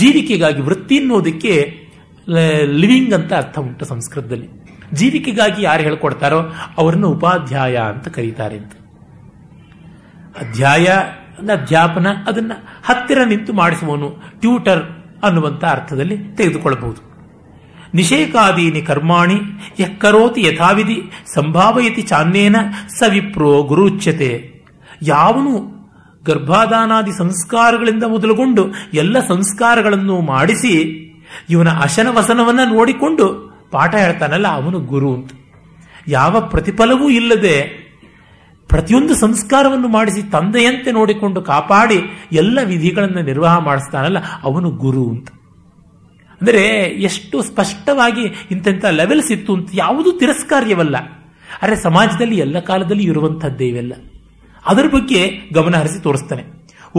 ಜೀವಿಕೆಗಾಗಿ ವೃತ್ತಿ ಅನ್ನೋದಕ್ಕೆ ಲಿವಿಂಗ್ ಅಂತ ಅರ್ಥ ಉಂಟು ಸಂಸ್ಕೃತದಲ್ಲಿ ಜೀವಿಕೆಗಾಗಿ ಯಾರು ಹೇಳ್ಕೊಡ್ತಾರೋ ಅವರನ್ನು ಉಪಾಧ್ಯಾಯ ಅಂತ ಕರೀತಾರೆ ಅಂತ ಅಧ್ಯಾಯ ಅಧ್ಯಾಪನ ಅದನ್ನ ಹತ್ತಿರ ನಿಂತು ಮಾಡಿಸುವನು ಟ್ಯೂಟರ್ ಅನ್ನುವಂಥ ಅರ್ಥದಲ್ಲಿ ತೆಗೆದುಕೊಳ್ಳಬಹುದು ನಿಷೇಕಾದೀನಿ ಕರ್ಮಾಣಿ ಕರೋತಿ ಯಥಾವಿಧಿ ಸಂಭಾವಯತಿ ಚಾನ್ನೇನ ಸವಿಪ್ರೋ ಗುರುಚ್ಯತೆ ಯಾವನು ಗರ್ಭಾದಾನಾದಿ ಸಂಸ್ಕಾರಗಳಿಂದ ಮೊದಲುಗೊಂಡು ಎಲ್ಲ ಸಂಸ್ಕಾರಗಳನ್ನು ಮಾಡಿಸಿ ಇವನ ಅಶನವಸನವನ್ನ ನೋಡಿಕೊಂಡು ಪಾಠ ಹೇಳ್ತಾನಲ್ಲ ಅವನು ಗುರು ಅಂತ ಯಾವ ಪ್ರತಿಫಲವೂ ಇಲ್ಲದೆ ಪ್ರತಿಯೊಂದು ಸಂಸ್ಕಾರವನ್ನು ಮಾಡಿಸಿ ತಂದೆಯಂತೆ ನೋಡಿಕೊಂಡು ಕಾಪಾಡಿ ಎಲ್ಲ ವಿಧಿಗಳನ್ನು ನಿರ್ವಾಹ ಮಾಡಿಸ್ತಾನಲ್ಲ ಅವನು ಗುರು ಅಂತ ಅಂದರೆ ಎಷ್ಟು ಸ್ಪಷ್ಟವಾಗಿ ಇಂತೆಂಥ ಲೆವೆಲ್ಸ್ ಇತ್ತು ಅಂತ ಯಾವುದು ತಿರಸ್ಕಾರ್ಯವಲ್ಲ ಅರೆ ಸಮಾಜದಲ್ಲಿ ಎಲ್ಲ ಕಾಲದಲ್ಲಿ ಇರುವಂಥದ್ದೇ ಇವೆಲ್ಲ ಅದರ ಬಗ್ಗೆ ಗಮನ ಹರಿಸಿ ತೋರಿಸ್ತಾನೆ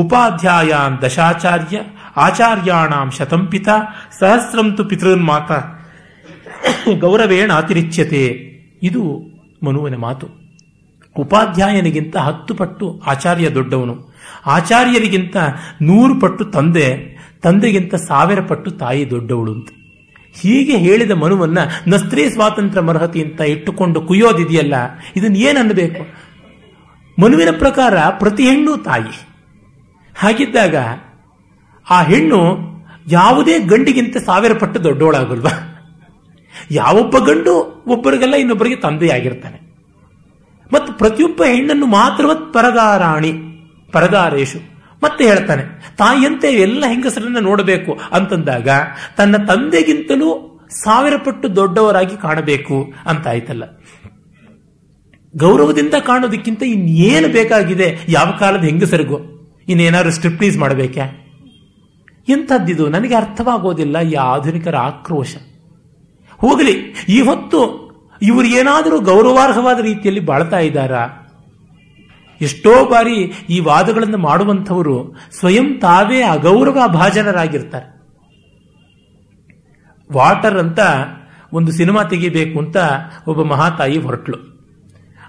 ಉಪಾಧ್ಯಾಯ ದಶಾಚಾರ್ಯ ಆಚಾರ್ಯಾಣಾಂ ಶತಂ ಪಿತ ಸಹಸ್ರಂತು ಪಿತೃನ್ ಮಾತ ಗೌರವೇಣ ಅತಿರಿಚ್ಯತೆ ಇದು ಮನುವನ ಮಾತು ಉಪಾಧ್ಯಾಯನಿಗಿಂತ ಹತ್ತು ಪಟ್ಟು ಆಚಾರ್ಯ ದೊಡ್ಡವನು ಆಚಾರ್ಯರಿಗಿಂತ ನೂರು ಪಟ್ಟು ತಂದೆ ತಂದೆಗಿಂತ ಸಾವಿರ ಪಟ್ಟು ತಾಯಿ ದೊಡ್ಡವಳು ಅಂತ ಹೀಗೆ ಹೇಳಿದ ಮನುವನ್ನ ನಸ್ತ್ರೀ ಸ್ವಾತಂತ್ರ್ಯ ಮರ್ಹತಿ ಅಂತ ಇಟ್ಟುಕೊಂಡು ಕುಯ್ಯೋದಿದೆಯಲ್ಲ ಇದನ್ನ ಏನ್ ಅನ್ಬೇಕು ಮನುವಿನ ಪ್ರಕಾರ ಪ್ರತಿ ಹೆಣ್ಣು ತಾಯಿ ಹಾಗಿದ್ದಾಗ ಆ ಹೆಣ್ಣು ಯಾವುದೇ ಗಂಡಿಗಿಂತ ಸಾವಿರ ಪಟ್ಟು ದೊಡ್ಡವಳಾಗಲ್ವಾ ಯಾವೊಬ್ಬ ಗಂಡು ಒಬ್ಬರಿಗೆಲ್ಲ ಇನ್ನೊಬ್ಬರಿಗೆ ತಂದೆಯಾಗಿರ್ತಾನೆ ಮತ್ತು ಪ್ರತಿಯೊಬ್ಬ ಹೆಣ್ಣನ್ನು ಮಾತ್ರವತ್ ಪರದಾರಾಣಿ ಪರದಾರೇಶು ಮತ್ತೆ ಹೇಳ್ತಾನೆ ತಾಯಿಯಂತೆ ಎಲ್ಲ ಹೆಂಗಸರನ್ನ ನೋಡಬೇಕು ಅಂತಂದಾಗ ತನ್ನ ತಂದೆಗಿಂತಲೂ ಸಾವಿರ ಪಟ್ಟು ದೊಡ್ಡವರಾಗಿ ಕಾಣಬೇಕು ಅಂತಾಯ್ತಲ್ಲ ಗೌರವದಿಂದ ಕಾಣೋದಕ್ಕಿಂತ ಇನ್ನೇನು ಬೇಕಾಗಿದೆ ಯಾವ ಕಾಲದ ಹೆಂಗಸರಿಗು ಇನ್ನೇನಾದ್ರು ಸ್ಟ್ರಿಪ್ಲೀಸ್ ಮಾಡಬೇಕೆ ಎಂಥದ್ದಿದು ನನಗೆ ಅರ್ಥವಾಗೋದಿಲ್ಲ ಈ ಆಧುನಿಕರ ಆಕ್ರೋಶ ಹೋಗಲಿ ಈ ಹೊತ್ತು ಇವರು ಏನಾದರೂ ಗೌರವಾರ್ಹವಾದ ರೀತಿಯಲ್ಲಿ ಬಾಳ್ತಾ ಇದ್ದಾರಾ ಎಷ್ಟೋ ಬಾರಿ ಈ ವಾದಗಳನ್ನು ಮಾಡುವಂಥವರು ಸ್ವಯಂ ತಾವೇ ಅಗೌರವ ಭಾಜನರಾಗಿರ್ತಾರೆ ವಾಟರ್ ಅಂತ ಒಂದು ಸಿನಿಮಾ ತೆಗಿಬೇಕು ಅಂತ ಒಬ್ಬ ಮಹಾತಾಯಿ ಹೊರಟ್ಲು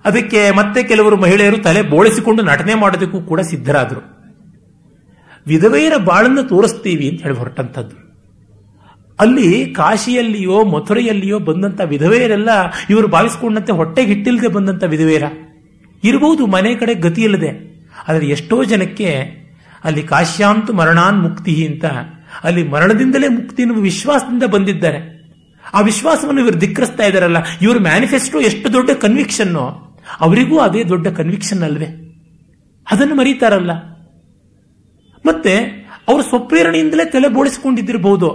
ಅದಕ್ಕೆ ಮತ್ತೆ ಕೆಲವರು ಮಹಿಳೆಯರು ತಲೆ ಬೋಳಿಸಿಕೊಂಡು ನಟನೆ ಮಾಡೋದಕ್ಕೂ ಕೂಡ ಸಿದ್ಧರಾದರು ವಿಧವೆಯರ ಬಾಳನ್ನು ತೋರಿಸ್ತೀವಿ ಅಂತ ಹೇಳಿ ಹೊರಟಂಥದ್ದು ಅಲ್ಲಿ ಕಾಶಿಯಲ್ಲಿಯೋ ಮಥುರೆಯಲ್ಲಿಯೋ ಬಂದಂಥ ವಿಧವೆಯರೆಲ್ಲ ಇವರು ಭಾವಿಸಿಕೊಂಡಂತೆ ಹೊಟ್ಟೆಗೆ ಹಿಟ್ಟಿಲ್ಲದೆ ಬಂದಂಥ ವಿಧವೇರ ಇರಬಹುದು ಮನೆ ಕಡೆ ಗತಿ ಇಲ್ಲದೆ ಆದರೆ ಎಷ್ಟೋ ಜನಕ್ಕೆ ಅಲ್ಲಿ ಕಾಶ್ಯಾಂತು ಮರಣಾನ್ ಮುಕ್ತಿ ಅಂತ ಅಲ್ಲಿ ಮರಣದಿಂದಲೇ ಮುಕ್ತಿ ಎನ್ನುವ ವಿಶ್ವಾಸದಿಂದ ಬಂದಿದ್ದಾರೆ ಆ ವಿಶ್ವಾಸವನ್ನು ಇವರು ಧಿಕ್ಕರಿಸ್ತಾ ಇದ್ದಾರಲ್ಲ ಇವರು ಮ್ಯಾನಿಫೆಸ್ಟೋ ಎಷ್ಟು ದೊಡ್ಡ ಕನ್ವಿಕ್ಷನ್ನು ಅವರಿಗೂ ಅದೇ ದೊಡ್ಡ ಕನ್ವಿಕ್ಷನ್ ಅಲ್ವೇ ಅದನ್ನು ಮರೀತಾರಲ್ಲ ಮತ್ತೆ ಅವರು ಸ್ವಪ್ರೇರಣೆಯಿಂದಲೇ ತಲೆ ಬೋಳಿಸಿಕೊಂಡಿದ್ದಿರಬಹುದು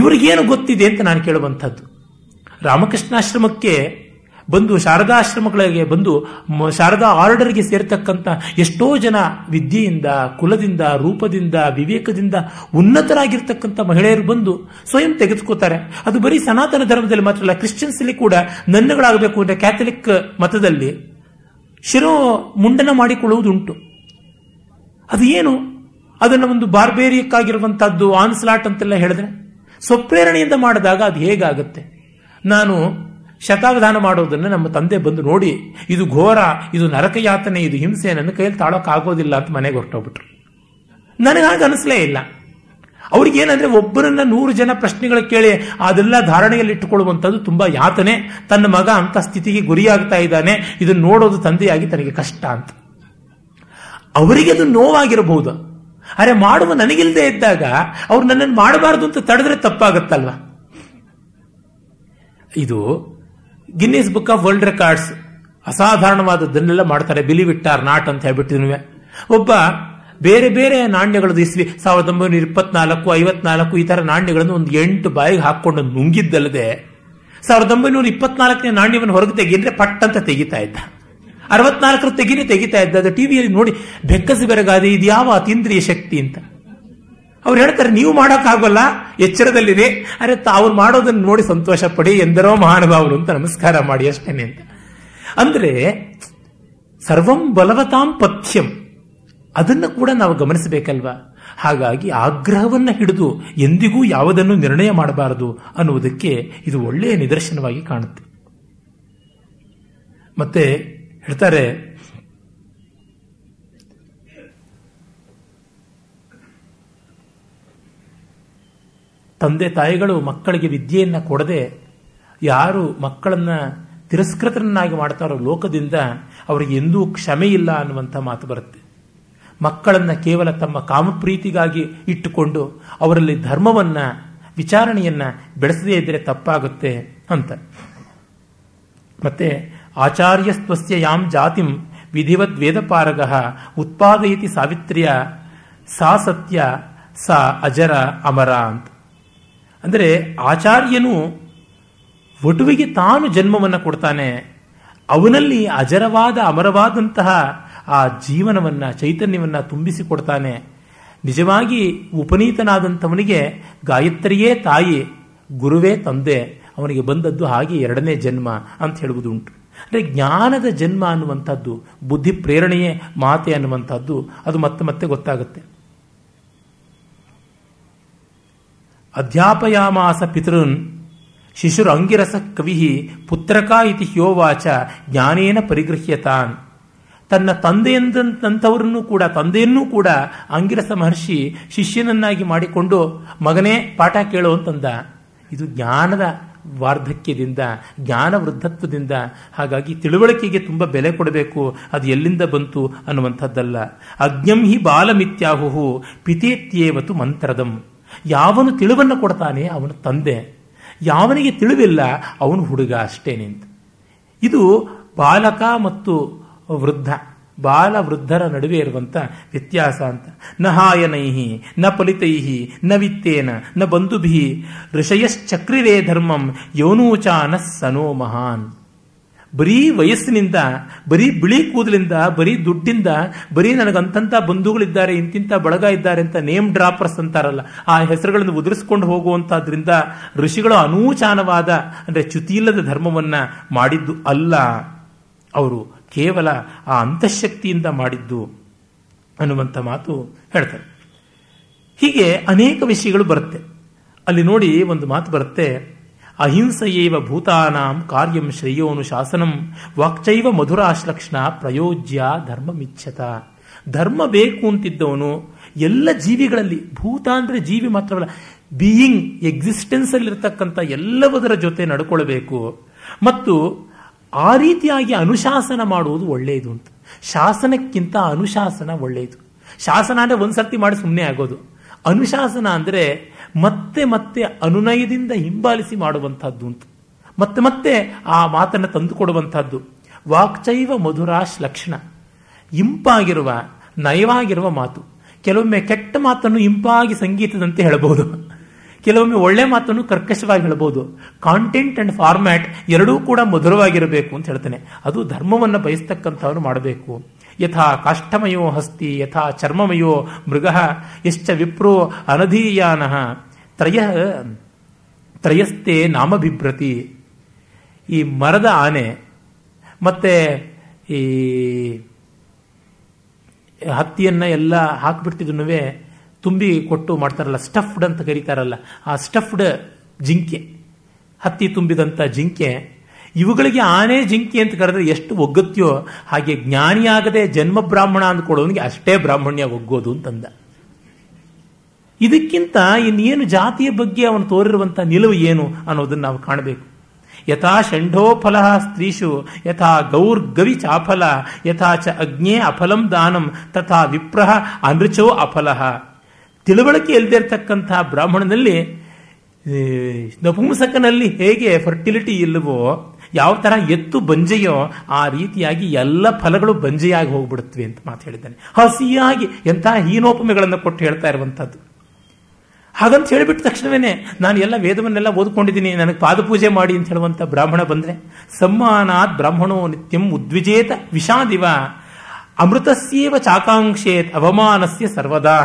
ಇವರಿಗೇನು ಗೊತ್ತಿದೆ ಅಂತ ನಾನು ಕೇಳುವಂಥದ್ದು ರಾಮಕೃಷ್ಣಾಶ್ರಮಕ್ಕೆ ಬಂದು ಶಾರದಾಶ್ರಮಗಳಿಗೆ ಬಂದು ಶಾರದಾ ಆರ್ಡರ್ಗೆ ಸೇರ್ತಕ್ಕಂಥ ಎಷ್ಟೋ ಜನ ವಿದ್ಯೆಯಿಂದ ಕುಲದಿಂದ ರೂಪದಿಂದ ವಿವೇಕದಿಂದ ಉನ್ನತರಾಗಿರ್ತಕ್ಕಂಥ ಮಹಿಳೆಯರು ಬಂದು ಸ್ವಯಂ ತೆಗೆದುಕೋತಾರೆ ಅದು ಬರೀ ಸನಾತನ ಧರ್ಮದಲ್ಲಿ ಮಾತ್ರ ಅಲ್ಲ ಕ್ರಿಶ್ಚಿಯನ್ಸ್ ಅಲ್ಲಿ ಕೂಡ ನನ್ನಗಳಾಗಬೇಕು ಅಂತ ಕ್ಯಾಥಲಿಕ್ ಮತದಲ್ಲಿ ಶಿರೋ ಮುಂಡನ ಮಾಡಿಕೊಳ್ಳುವುದುಂಟು ಅದು ಏನು ಅದನ್ನು ಒಂದು ಬಾರ್ಬೇರಿಯಕ್ಕಾಗಿರುವಂತಹದ್ದು ಆನ್ಸ್ಲಾಟ್ ಅಂತೆಲ್ಲ ಹೇಳಿದ್ರೆ ಸ್ವಪ್ರೇರಣೆಯಿಂದ ಮಾಡಿದಾಗ ಅದು ಹೇಗಾಗುತ್ತೆ ನಾನು ಶತಾವಧಾನ ಮಾಡೋದನ್ನು ನಮ್ಮ ತಂದೆ ಬಂದು ನೋಡಿ ಇದು ಘೋರ ಇದು ನರಕಯಾತನೆ ಇದು ಹಿಂಸೆ ನನ್ನ ಕೈಯಲ್ಲಿ ತಾಳೋಕ್ಕಾಗೋದಿಲ್ಲ ಅಂತ ಮನೆಗೆ ಹೊರಟೋಗ್ಬಿಟ್ರು ನನಗೆ ಹಾಗೆ ಅನಿಸ್ಲೇ ಇಲ್ಲ ಅವ್ರಿಗೇನಂದ್ರೆ ಒಬ್ಬರನ್ನ ನೂರು ಜನ ಪ್ರಶ್ನೆಗಳು ಕೇಳಿ ಅದೆಲ್ಲ ಧಾರಣೆಯಲ್ಲಿ ಇಟ್ಟುಕೊಳ್ಳುವಂಥದ್ದು ತುಂಬಾ ಯಾತನೆ ತನ್ನ ಮಗ ಅಂತ ಸ್ಥಿತಿಗೆ ಗುರಿಯಾಗ್ತಾ ಇದ್ದಾನೆ ಇದನ್ನು ನೋಡೋದು ತಂದೆಯಾಗಿ ತನಗೆ ಕಷ್ಟ ಅಂತ ಅವರಿಗೆ ಅದು ನೋವಾಗಿರಬಹುದು ಅರೆ ಮಾಡುವ ನನಗಿಲ್ಲದೆ ಇದ್ದಾಗ ಅವ್ರು ನನ್ನನ್ನು ಮಾಡಬಾರದು ಅಂತ ತಡೆದ್ರೆ ತಪ್ಪಾಗತ್ತಲ್ವ ಇದು Guinness book of world records ಅಸಾಧಾರಣವಾದದ್ದನ್ನೆಲ್ಲ ಮಾಡ್ತಾರೆ ಬಿಲಿವ್ ಇಟ್ ಆರ್ ನಾಟ್ ಅಂತ ಹೇಳ್ಬಿಟ್ಟಿದ್ನು ಒಬ್ಬ ಬೇರೆ ಬೇರೆ ನಾಣ್ಯಗಳದ್ದು ಇಸ್ವಿ ಸಾವಿರದ ಒಂಬೈನೂರ ಇಪ್ಪತ್ನಾಲ್ಕು ಐವತ್ನಾಲ್ಕು ಈ ತರ ನಾಣ್ಯಗಳನ್ನು ಒಂದು ಎಂಟು ಬಾಯಿಗೆ ಹಾಕೊಂಡು ನುಂಗಿದ್ದಲ್ಲದೆ ಸಾವಿರದ ಒಂಬೈನೂರ ಇಪ್ಪತ್ನಾಲ್ಕನೇ ನಾಣ್ಯವನ್ನು ಹೊರಗೆ ತೆಗಿದ್ರೆ ಪಟ್ ಅಂತ ತೆಗಿತಾ ಇದ್ದ ಅರವತ್ನಾಲ್ಕರ ತೆಗಿನೇ ತೆಗಿತಾ ಇದ್ದ ಅದು ಟಿವಿಯಲ್ಲಿ ನೋಡಿ ಬೆಕ್ಕಸಿ ಬೆರಗಾದೆ ಇದು ಯಾವ ಅತೀಂದ್ರಿಯ ಶಕ್ತಿ ಅಂತ ಅವ್ರು ಹೇಳ್ತಾರೆ ನೀವು ಮಾಡೋಕ್ಕಾಗಲ್ಲ ಎಚ್ಚರದಲ್ಲಿದೆ ಅರೆ ತಾವು ಮಾಡೋದನ್ನು ನೋಡಿ ಸಂತೋಷ ಪಡಿ ಎಂದರೋ ಮಹಾನುಭಾವರು ಅಂತ ನಮಸ್ಕಾರ ಮಾಡಿ ಅಷ್ಟೇನೆ ಅಂತ ಅಂದ್ರೆ ಸರ್ವಂ ಬಲವತಾಂ ಪಥ್ಯಂ ಅದನ್ನು ಕೂಡ ನಾವು ಗಮನಿಸಬೇಕಲ್ವಾ ಹಾಗಾಗಿ ಆಗ್ರಹವನ್ನು ಹಿಡಿದು ಎಂದಿಗೂ ಯಾವುದನ್ನು ನಿರ್ಣಯ ಮಾಡಬಾರದು ಅನ್ನುವುದಕ್ಕೆ ಇದು ಒಳ್ಳೆಯ ನಿದರ್ಶನವಾಗಿ ಕಾಣುತ್ತೆ ಮತ್ತೆ ಹೇಳ್ತಾರೆ ತಂದೆ ತಾಯಿಗಳು ಮಕ್ಕಳಿಗೆ ವಿದ್ಯೆಯನ್ನು ಕೊಡದೆ ಯಾರು ಮಕ್ಕಳನ್ನು ತಿರಸ್ಕೃತರನ್ನಾಗಿ ಮಾಡ್ತಾರೋ ಲೋಕದಿಂದ ಅವರಿಗೆ ಎಂದೂ ಕ್ಷಮೆ ಇಲ್ಲ ಅನ್ನುವಂಥ ಮಾತು ಬರುತ್ತೆ ಮಕ್ಕಳನ್ನು ಕೇವಲ ತಮ್ಮ ಕಾಮಪ್ರೀತಿಗಾಗಿ ಇಟ್ಟುಕೊಂಡು ಅವರಲ್ಲಿ ಧರ್ಮವನ್ನು ವಿಚಾರಣೆಯನ್ನು ಬೆಳೆಸದೇ ಇದ್ದರೆ ತಪ್ಪಾಗುತ್ತೆ ಅಂತ ಮತ್ತೆ ಆಚಾರ್ಯಸ್ತ್ವಸ್ಯ ಯಾಂ ಜಾತಿಂ ವಿಧಿವದ್ ವೇದಪಾರಗ ಉತ್ಪಾದಯತಿ ಸಾವಿತ್ರಿಯ ಸಾ ಸತ್ಯ ಸಾ ಅಜರ ಅಮರ ಅಂತ ಅಂದರೆ ಆಚಾರ್ಯನು ವಟುವಿಗೆ ತಾನು ಜನ್ಮವನ್ನು ಕೊಡ್ತಾನೆ ಅವನಲ್ಲಿ ಅಜರವಾದ ಅಮರವಾದಂತಹ ಆ ಜೀವನವನ್ನು ಚೈತನ್ಯವನ್ನು ಕೊಡ್ತಾನೆ ನಿಜವಾಗಿ ಉಪನೀತನಾದಂಥವನಿಗೆ ಗಾಯತ್ರಿಯೇ ತಾಯಿ ಗುರುವೇ ತಂದೆ ಅವನಿಗೆ ಬಂದದ್ದು ಹಾಗೆ ಎರಡನೇ ಜನ್ಮ ಅಂತ ಉಂಟು ಅಂದರೆ ಜ್ಞಾನದ ಜನ್ಮ ಅನ್ನುವಂಥದ್ದು ಬುದ್ಧಿ ಪ್ರೇರಣೆಯೇ ಮಾತೆ ಅನ್ನುವಂಥದ್ದು ಅದು ಮತ್ತೆ ಮತ್ತೆ ಗೊತ್ತಾಗುತ್ತೆ ಅಧ್ಯಾಪಯಾಮಾಸ ಪಿತೃನ್ ಶಿಶುರ ಅಂಗಿರಸ ಕವಿಹಿ ಪುತ್ರಕ ಇತಿ ಹ್ಯೋವಾಚ ಜ್ಞಾನೇನ ಪರಿಗೃಹ್ಯತಾನ್ ತನ್ನ ತಂದೆಯಂತಂಥವರನ್ನು ಕೂಡ ತಂದೆಯನ್ನೂ ಕೂಡ ಅಂಗಿರಸ ಮಹರ್ಷಿ ಶಿಷ್ಯನನ್ನಾಗಿ ಮಾಡಿಕೊಂಡು ಮಗನೇ ಪಾಠ ಕೇಳು ಅಂತಂದ ಇದು ಜ್ಞಾನದ ವಾರ್ಧಕ್ಯದಿಂದ ಜ್ಞಾನ ವೃದ್ಧತ್ವದಿಂದ ಹಾಗಾಗಿ ತಿಳುವಳಿಕೆಗೆ ತುಂಬ ಬೆಲೆ ಕೊಡಬೇಕು ಅದು ಎಲ್ಲಿಂದ ಬಂತು ಅನ್ನುವಂಥದ್ದಲ್ಲ ಅಜ್ಞಂ ಹಿ ಬಾಲಮಿತ್ಯಾಹುಹು ಪಿತೇತ್ಯೇವತು ಮಂತ್ರದಂ ಯಾವನು ತಿಳುವನ್ನು ಕೊಡ್ತಾನೆ ಅವನು ತಂದೆ ಯಾವನಿಗೆ ತಿಳಿವಿಲ್ಲ ಅವನು ಹುಡುಗ ಅಷ್ಟೇ ನಿಂತು ಇದು ಬಾಲಕ ಮತ್ತು ವೃದ್ಧ ಬಾಲ ವೃದ್ಧರ ನಡುವೆ ಇರುವಂಥ ವ್ಯತ್ಯಾಸ ಅಂತ ನ ಹಾಯನೈಹಿ ನ ಫಲಿತೈಹಿ ನ ವಿತ್ತೇನ ನ ಬಂಧುಭಿ ಋಷಯಶ್ಚಕ್ರಿರೇ ಧರ್ಮಂ ಯೋನೂಚಾನ ಸನೋ ಮಹಾನ್ ಬರೀ ವಯಸ್ಸಿನಿಂದ ಬರೀ ಬಿಳಿ ಕೂದಲಿಂದ ಬರೀ ದುಡ್ಡಿಂದ ಬರೀ ನನಗಂತ ಬಂಧುಗಳಿದ್ದಾರೆ ಇಂತಿಂತ ಬಳಗ ಇದ್ದಾರೆ ಅಂತ ನೇಮ್ ಡ್ರಾಪರ್ಸ್ ಅಂತಾರಲ್ಲ ಆ ಹೆಸರುಗಳನ್ನು ಉದುರಿಸ್ಕೊಂಡು ಹೋಗುವಂತಾದ್ರಿಂದ ಋಷಿಗಳು ಅನೂಚಾನವಾದ ಅಂದರೆ ಚ್ಯುತಿಯಿಲ್ಲದ ಧರ್ಮವನ್ನ ಮಾಡಿದ್ದು ಅಲ್ಲ ಅವರು ಕೇವಲ ಆ ಅಂತಃಶಕ್ತಿಯಿಂದ ಮಾಡಿದ್ದು ಅನ್ನುವಂಥ ಮಾತು ಹೇಳ್ತಾರೆ ಹೀಗೆ ಅನೇಕ ವಿಷಯಗಳು ಬರುತ್ತೆ ಅಲ್ಲಿ ನೋಡಿ ಒಂದು ಮಾತು ಬರುತ್ತೆ ಅಹಿಂಸೆಯೇವ ಭೂತಾನಾಂ ಕಾರ್ಯಂ ಶ್ರೇಯೋನು ಶಾಸನಂ ವಾಕ್ಚೈವ ಮಧುರಾಶ್ಲಕ್ಷಣ ಪ್ರಯೋಜ್ಯ ಧರ್ಮಮಿಚ್ಛತ ಧರ್ಮ ಬೇಕು ಅಂತಿದ್ದವನು ಎಲ್ಲ ಜೀವಿಗಳಲ್ಲಿ ಭೂತ ಅಂದರೆ ಜೀವಿ ಮಾತ್ರವಲ್ಲ ಬೀಯಿಂಗ್ ಎಕ್ಸಿಸ್ಟೆನ್ಸಲ್ಲಿರ್ತಕ್ಕಂಥ ಎಲ್ಲವದರ ಜೊತೆ ನಡ್ಕೊಳ್ಬೇಕು ಮತ್ತು ಆ ರೀತಿಯಾಗಿ ಅನುಶಾಸನ ಮಾಡುವುದು ಒಳ್ಳೆಯದು ಅಂತ ಶಾಸನಕ್ಕಿಂತ ಅನುಶಾಸನ ಒಳ್ಳೆಯದು ಶಾಸನ ಅಂದರೆ ಒಂದ್ಸರ್ತಿ ಮಾಡಿ ಸುಮ್ಮನೆ ಆಗೋದು ಅನುಶಾಸನ ಅಂದರೆ ಮತ್ತೆ ಮತ್ತೆ ಅನುನಯದಿಂದ ಹಿಂಬಾಲಿಸಿ ಮಾಡುವಂತಹದ್ದು ಅಂತ ಮತ್ತೆ ಮತ್ತೆ ಆ ಮಾತನ್ನು ಕೊಡುವಂತಹದ್ದು ವಾಕ್ಚೈವ ಮಧುರಾಶ್ ಲಕ್ಷಣ ಇಂಪಾಗಿರುವ ನಯವಾಗಿರುವ ಮಾತು ಕೆಲವೊಮ್ಮೆ ಕೆಟ್ಟ ಮಾತನ್ನು ಇಂಪಾಗಿ ಸಂಗೀತದಂತೆ ಹೇಳಬಹುದು ಕೆಲವೊಮ್ಮೆ ಒಳ್ಳೆ ಮಾತನ್ನು ಕರ್ಕಶವಾಗಿ ಹೇಳಬಹುದು ಕಾಂಟೆಂಟ್ ಅಂಡ್ ಫಾರ್ಮ್ಯಾಟ್ ಎರಡೂ ಕೂಡ ಮಧುರವಾಗಿರಬೇಕು ಅಂತ ಹೇಳ್ತೇನೆ ಅದು ಧರ್ಮವನ್ನು ಬಯಸ್ತಕ್ಕಂಥವ್ರು ಮಾಡಬೇಕು ಯಥಾ ಕಾಷ್ಟಮಯೋ ಹಸ್ತಿ ಯಥಾ ಚರ್ಮಮಯೋ ಮೃಗ ಎಷ್ಟ ವಿಪ್ರೋ ಅನಧೀಯಾನಃ ತ್ರಯ ತ್ರಯಸ್ಥೆ ನಾಮಭಿಭ್ರತಿ ಈ ಮರದ ಆನೆ ಮತ್ತೆ ಈ ಹತ್ತಿಯನ್ನ ಎಲ್ಲ ಹಾಕ್ಬಿಡ್ತಿದ್ನು ತುಂಬಿ ಕೊಟ್ಟು ಮಾಡ್ತಾರಲ್ಲ ಸ್ಟಫ್ಡ್ ಅಂತ ಕರೀತಾರಲ್ಲ ಆ ಸ್ಟಫ್ಡ್ ಜಿಂಕೆ ಹತ್ತಿ ತುಂಬಿದಂಥ ಜಿಂಕೆ ಇವುಗಳಿಗೆ ಆನೆ ಜಿಂಕೆ ಅಂತ ಕರೆದ್ರೆ ಎಷ್ಟು ಒಗ್ಗತ್ಯೋ ಹಾಗೆ ಜ್ಞಾನಿಯಾಗದೆ ಜನ್ಮ ಬ್ರಾಹ್ಮಣ ಅಂದ್ಕೊಳ್ಳೋನಿಗೆ ಅಷ್ಟೇ ಬ್ರಾಹ್ಮಣ್ಯ ಒಗ್ಗೋದು ಅಂತಂದ ಇದಕ್ಕಿಂತ ಇನ್ನೇನು ಜಾತಿಯ ಬಗ್ಗೆ ಅವನು ತೋರಿರುವಂತಹ ನಿಲುವು ಏನು ಅನ್ನೋದನ್ನು ನಾವು ಕಾಣಬೇಕು ಯಥಾ ಷಂಢೋ ಫಲ ಸ್ತ್ರೀಷು ಯಥಾ ಗೌರ್ಗವಿ ಚಾಫಲ ಯಥಾ ಚ ಅಗ್ನೇ ಅಫಲಂ ದಾನಂ ತಥಾ ವಿಪ್ರಹ ಅನೃಚೋ ಅಫಲ ತಿಳುವಳಿಕೆ ಇಲ್ಲದಿರ್ತಕ್ಕಂಥ ಬ್ರಾಹ್ಮಣನಲ್ಲಿ ನಪುಂಸಕನಲ್ಲಿ ಹೇಗೆ ಫರ್ಟಿಲಿಟಿ ಇಲ್ಲವೋ ಯಾವ ಥರ ಎತ್ತು ಬಂಜೆಯೋ ಆ ರೀತಿಯಾಗಿ ಎಲ್ಲ ಫಲಗಳು ಬಂಜೆಯಾಗಿ ಹೋಗ್ಬಿಡುತ್ತವೆ ಅಂತ ಮಾತು ಹೇಳಿದ್ದಾನೆ ಹಸಿಯಾಗಿ ಎಂತಹ ಹೀನೋಪಮೆಗಳನ್ನು ಕೊಟ್ಟು ಹೇಳ್ತಾ ಇರುವಂಥದ್ದು ಹಾಗಂತ ಹೇಳಿಬಿಟ್ಟ ತಕ್ಷಣವೇ ನಾನು ಎಲ್ಲ ವೇದವನ್ನೆಲ್ಲ ಓದ್ಕೊಂಡಿದ್ದೀನಿ ನನಗೆ ಪಾದಪೂಜೆ ಮಾಡಿ ಅಂತ ಹೇಳುವಂಥ ಬ್ರಾಹ್ಮಣ ಬಂದ್ರೆ ಸಮ್ಮಾನಾತ್ ಬ್ರಾಹ್ಮಣೋ ನಿತ್ಯಂ ಉದ್ವಿಜೇತ ವಿಷಾದಿವ ಅಮೃತಸ್ಯೇವ ಚಾಕಾಂಕ್ಷೇತ್ ಅವಮಾನಸ್ಯ ಸರ್ವದಾ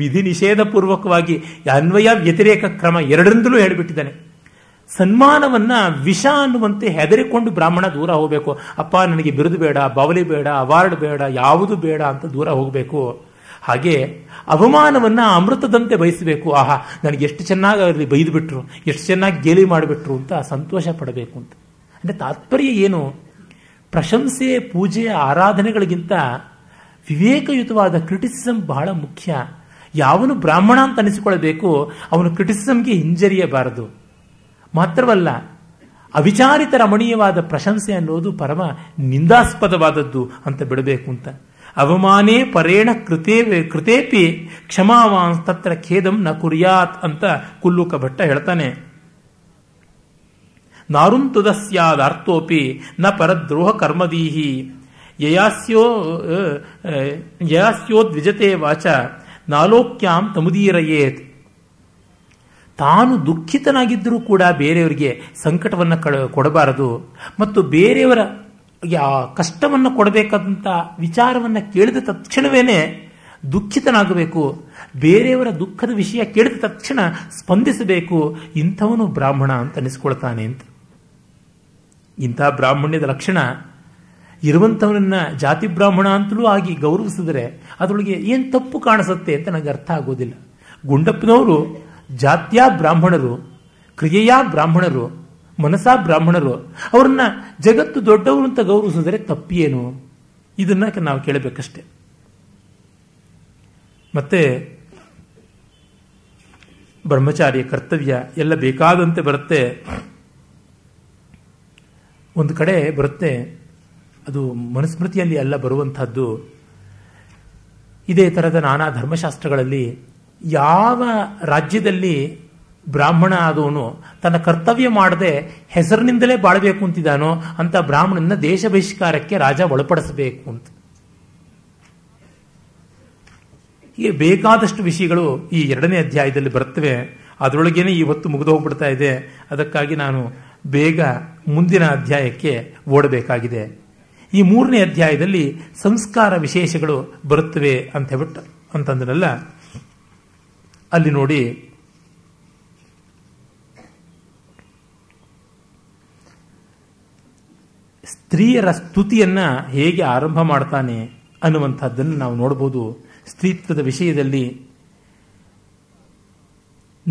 ವಿಧಿ ನಿಷೇಧ ಪೂರ್ವಕವಾಗಿ ಅನ್ವಯ ವ್ಯತಿರೇಕ ಕ್ರಮ ಎರಡರಿಂದಲೂ ಹೇಳಿಬಿಟ್ಟಿದ್ದಾನೆ ಸನ್ಮಾನವನ್ನ ವಿಷ ಅನ್ನುವಂತೆ ಹೆದರಿಕೊಂಡು ಬ್ರಾಹ್ಮಣ ದೂರ ಹೋಗಬೇಕು ಅಪ್ಪ ನನಗೆ ಬಿರುದು ಬೇಡ ಬಾವಲಿ ಬೇಡ ಅವಾರ್ಡ್ ಬೇಡ ಯಾವುದು ಬೇಡ ಅಂತ ದೂರ ಹೋಗಬೇಕು ಹಾಗೆ ಅವಮಾನವನ್ನು ಅಮೃತದಂತೆ ಬಯಸಬೇಕು ಆಹಾ ನನಗೆ ಎಷ್ಟು ಚೆನ್ನಾಗಿ ಅವರಲ್ಲಿ ಬಿಟ್ರು ಎಷ್ಟು ಚೆನ್ನಾಗಿ ಗೇಲಿ ಮಾಡಿಬಿಟ್ರು ಅಂತ ಸಂತೋಷ ಪಡಬೇಕು ಅಂತ ಅಂದರೆ ತಾತ್ಪರ್ಯ ಏನು ಪ್ರಶಂಸೆ ಪೂಜೆ ಆರಾಧನೆಗಳಿಗಿಂತ ವಿವೇಕಯುತವಾದ ಕ್ರಿಟಿಸಿಸಂ ಬಹಳ ಮುಖ್ಯ ಯಾವನು ಬ್ರಾಹ್ಮಣ ಅಂತ ಅನಿಸಿಕೊಳ್ಳಬೇಕು ಅವನು ಕ್ರಿಟಿಸಿಸಂಗೆ ಹಿಂಜರಿಯಬಾರದು ಮಾತ್ರವಲ್ಲ ಅವಿಚಾರಿತ ರಮಣೀಯವಾದ ಪ್ರಶಂಸೆ ಅನ್ನೋದು ಪರಮ ನಿಂದಾಸ್ಪದವಾದದ್ದು ಅಂತ ಬಿಡಬೇಕು ಅಂತ ಅವಮಾನೇ ಪರೇಣ ಕೃತೇ ಕೃತೇಪಿ ಕ್ಷಮಾವಾನ್ ತತ್ರ ಖೇದಂ ನ ಕುರಿಯಾತ್ ಅಂತ ಕುಲ್ಲುಕ ಭಟ್ಟ ಹೇಳ್ತಾನೆ ನಾರುಂತುದಸ್ಯಾದಾರ್ಥೋಪಿ ನ ಪರದ್ರೋಹ ಕರ್ಮದೀಹಿ ಯಯಾಸ್ಯೋ ಯಯಾಸ್ಯೋದ್ವಿಜತೆ ವಾಚ ನಾಲೋಕ್ಯಾಂ ತಮುದೀರಯೇತ್ ತಾನು ದುಃಖಿತನಾಗಿದ್ದರೂ ಕೂಡ ಬೇರೆಯವರಿಗೆ ಸಂಕಟವನ್ನು ಕೊಡಬಾರದು ಮತ್ತು ಬೇರೆಯವರ ಯಾ ಕಷ್ಟವನ್ನು ಕೊಡಬೇಕಾದಂಥ ವಿಚಾರವನ್ನು ಕೇಳಿದ ತಕ್ಷಣವೇ ದುಃಖಿತನಾಗಬೇಕು ಬೇರೆಯವರ ದುಃಖದ ವಿಷಯ ಕೇಳಿದ ತಕ್ಷಣ ಸ್ಪಂದಿಸಬೇಕು ಇಂಥವನು ಬ್ರಾಹ್ಮಣ ಅಂತ ಅನಿಸ್ಕೊಳ್ತಾನೆ ಅಂತ ಇಂಥ ಬ್ರಾಹ್ಮಣ್ಯದ ಲಕ್ಷಣ ಇರುವಂಥವನನ್ನ ಜಾತಿ ಬ್ರಾಹ್ಮಣ ಅಂತಲೂ ಆಗಿ ಗೌರವಿಸಿದ್ರೆ ಅದರೊಳಗೆ ಏನು ತಪ್ಪು ಕಾಣಿಸುತ್ತೆ ಅಂತ ನನಗೆ ಅರ್ಥ ಆಗೋದಿಲ್ಲ ಗುಂಡಪ್ಪನವರು ಜಾತ್ಯಾ ಬ್ರಾಹ್ಮಣರು ಕ್ರಿಯೆಯ ಬ್ರಾಹ್ಮಣರು ಮನಸಾ ಬ್ರಾಹ್ಮಣರು ಅವ್ರನ್ನ ಜಗತ್ತು ದೊಡ್ಡವರು ಅಂತ ಗೌರವಿಸಿದ್ರೆ ತಪ್ಪಿಯೇನು ಇದನ್ನ ನಾವು ಕೇಳಬೇಕಷ್ಟೆ ಮತ್ತೆ ಬ್ರಹ್ಮಚಾರಿಯ ಕರ್ತವ್ಯ ಎಲ್ಲ ಬೇಕಾದಂತೆ ಬರುತ್ತೆ ಒಂದು ಕಡೆ ಬರುತ್ತೆ ಅದು ಮನುಸ್ಮೃತಿಯಲ್ಲಿ ಎಲ್ಲ ಬರುವಂತಹದ್ದು ಇದೇ ಥರದ ನಾನಾ ಧರ್ಮಶಾಸ್ತ್ರಗಳಲ್ಲಿ ಯಾವ ರಾಜ್ಯದಲ್ಲಿ ಬ್ರಾಹ್ಮಣ ಆದವನು ತನ್ನ ಕರ್ತವ್ಯ ಮಾಡದೆ ಹೆಸರಿನಿಂದಲೇ ಬಾಳಬೇಕು ಅಂತಿದ್ದಾನೋ ಅಂತ ಬ್ರಾಹ್ಮಣನ ದೇಶ ಬಹಿಷ್ಕಾರಕ್ಕೆ ರಾಜ ಒಳಪಡಿಸಬೇಕು ಅಂತ ಈ ಬೇಕಾದಷ್ಟು ವಿಷಯಗಳು ಈ ಎರಡನೇ ಅಧ್ಯಾಯದಲ್ಲಿ ಬರುತ್ತವೆ ಅದರೊಳಗೇನೆ ಇವತ್ತು ಮುಗಿದು ಹೋಗ್ಬಿಡ್ತಾ ಇದೆ ಅದಕ್ಕಾಗಿ ನಾನು ಬೇಗ ಮುಂದಿನ ಅಧ್ಯಾಯಕ್ಕೆ ಓಡಬೇಕಾಗಿದೆ ಈ ಮೂರನೇ ಅಧ್ಯಾಯದಲ್ಲಿ ಸಂಸ್ಕಾರ ವಿಶೇಷಗಳು ಬರುತ್ತವೆ ಅಂತ ಹೇಳ್ಬಿಟ್ಟು ಅಂತಂದ್ರಲ್ಲ ಅಲ್ಲಿ ನೋಡಿ ಸ್ತ್ರೀಯರ ಸ್ತುತಿಯನ್ನ ಹೇಗೆ ಆರಂಭ ಮಾಡ್ತಾನೆ ಅನ್ನುವಂಥದ್ದನ್ನು ನಾವು ನೋಡಬಹುದು ಸ್ತ್ರೀತ್ವದ ವಿಷಯದಲ್ಲಿ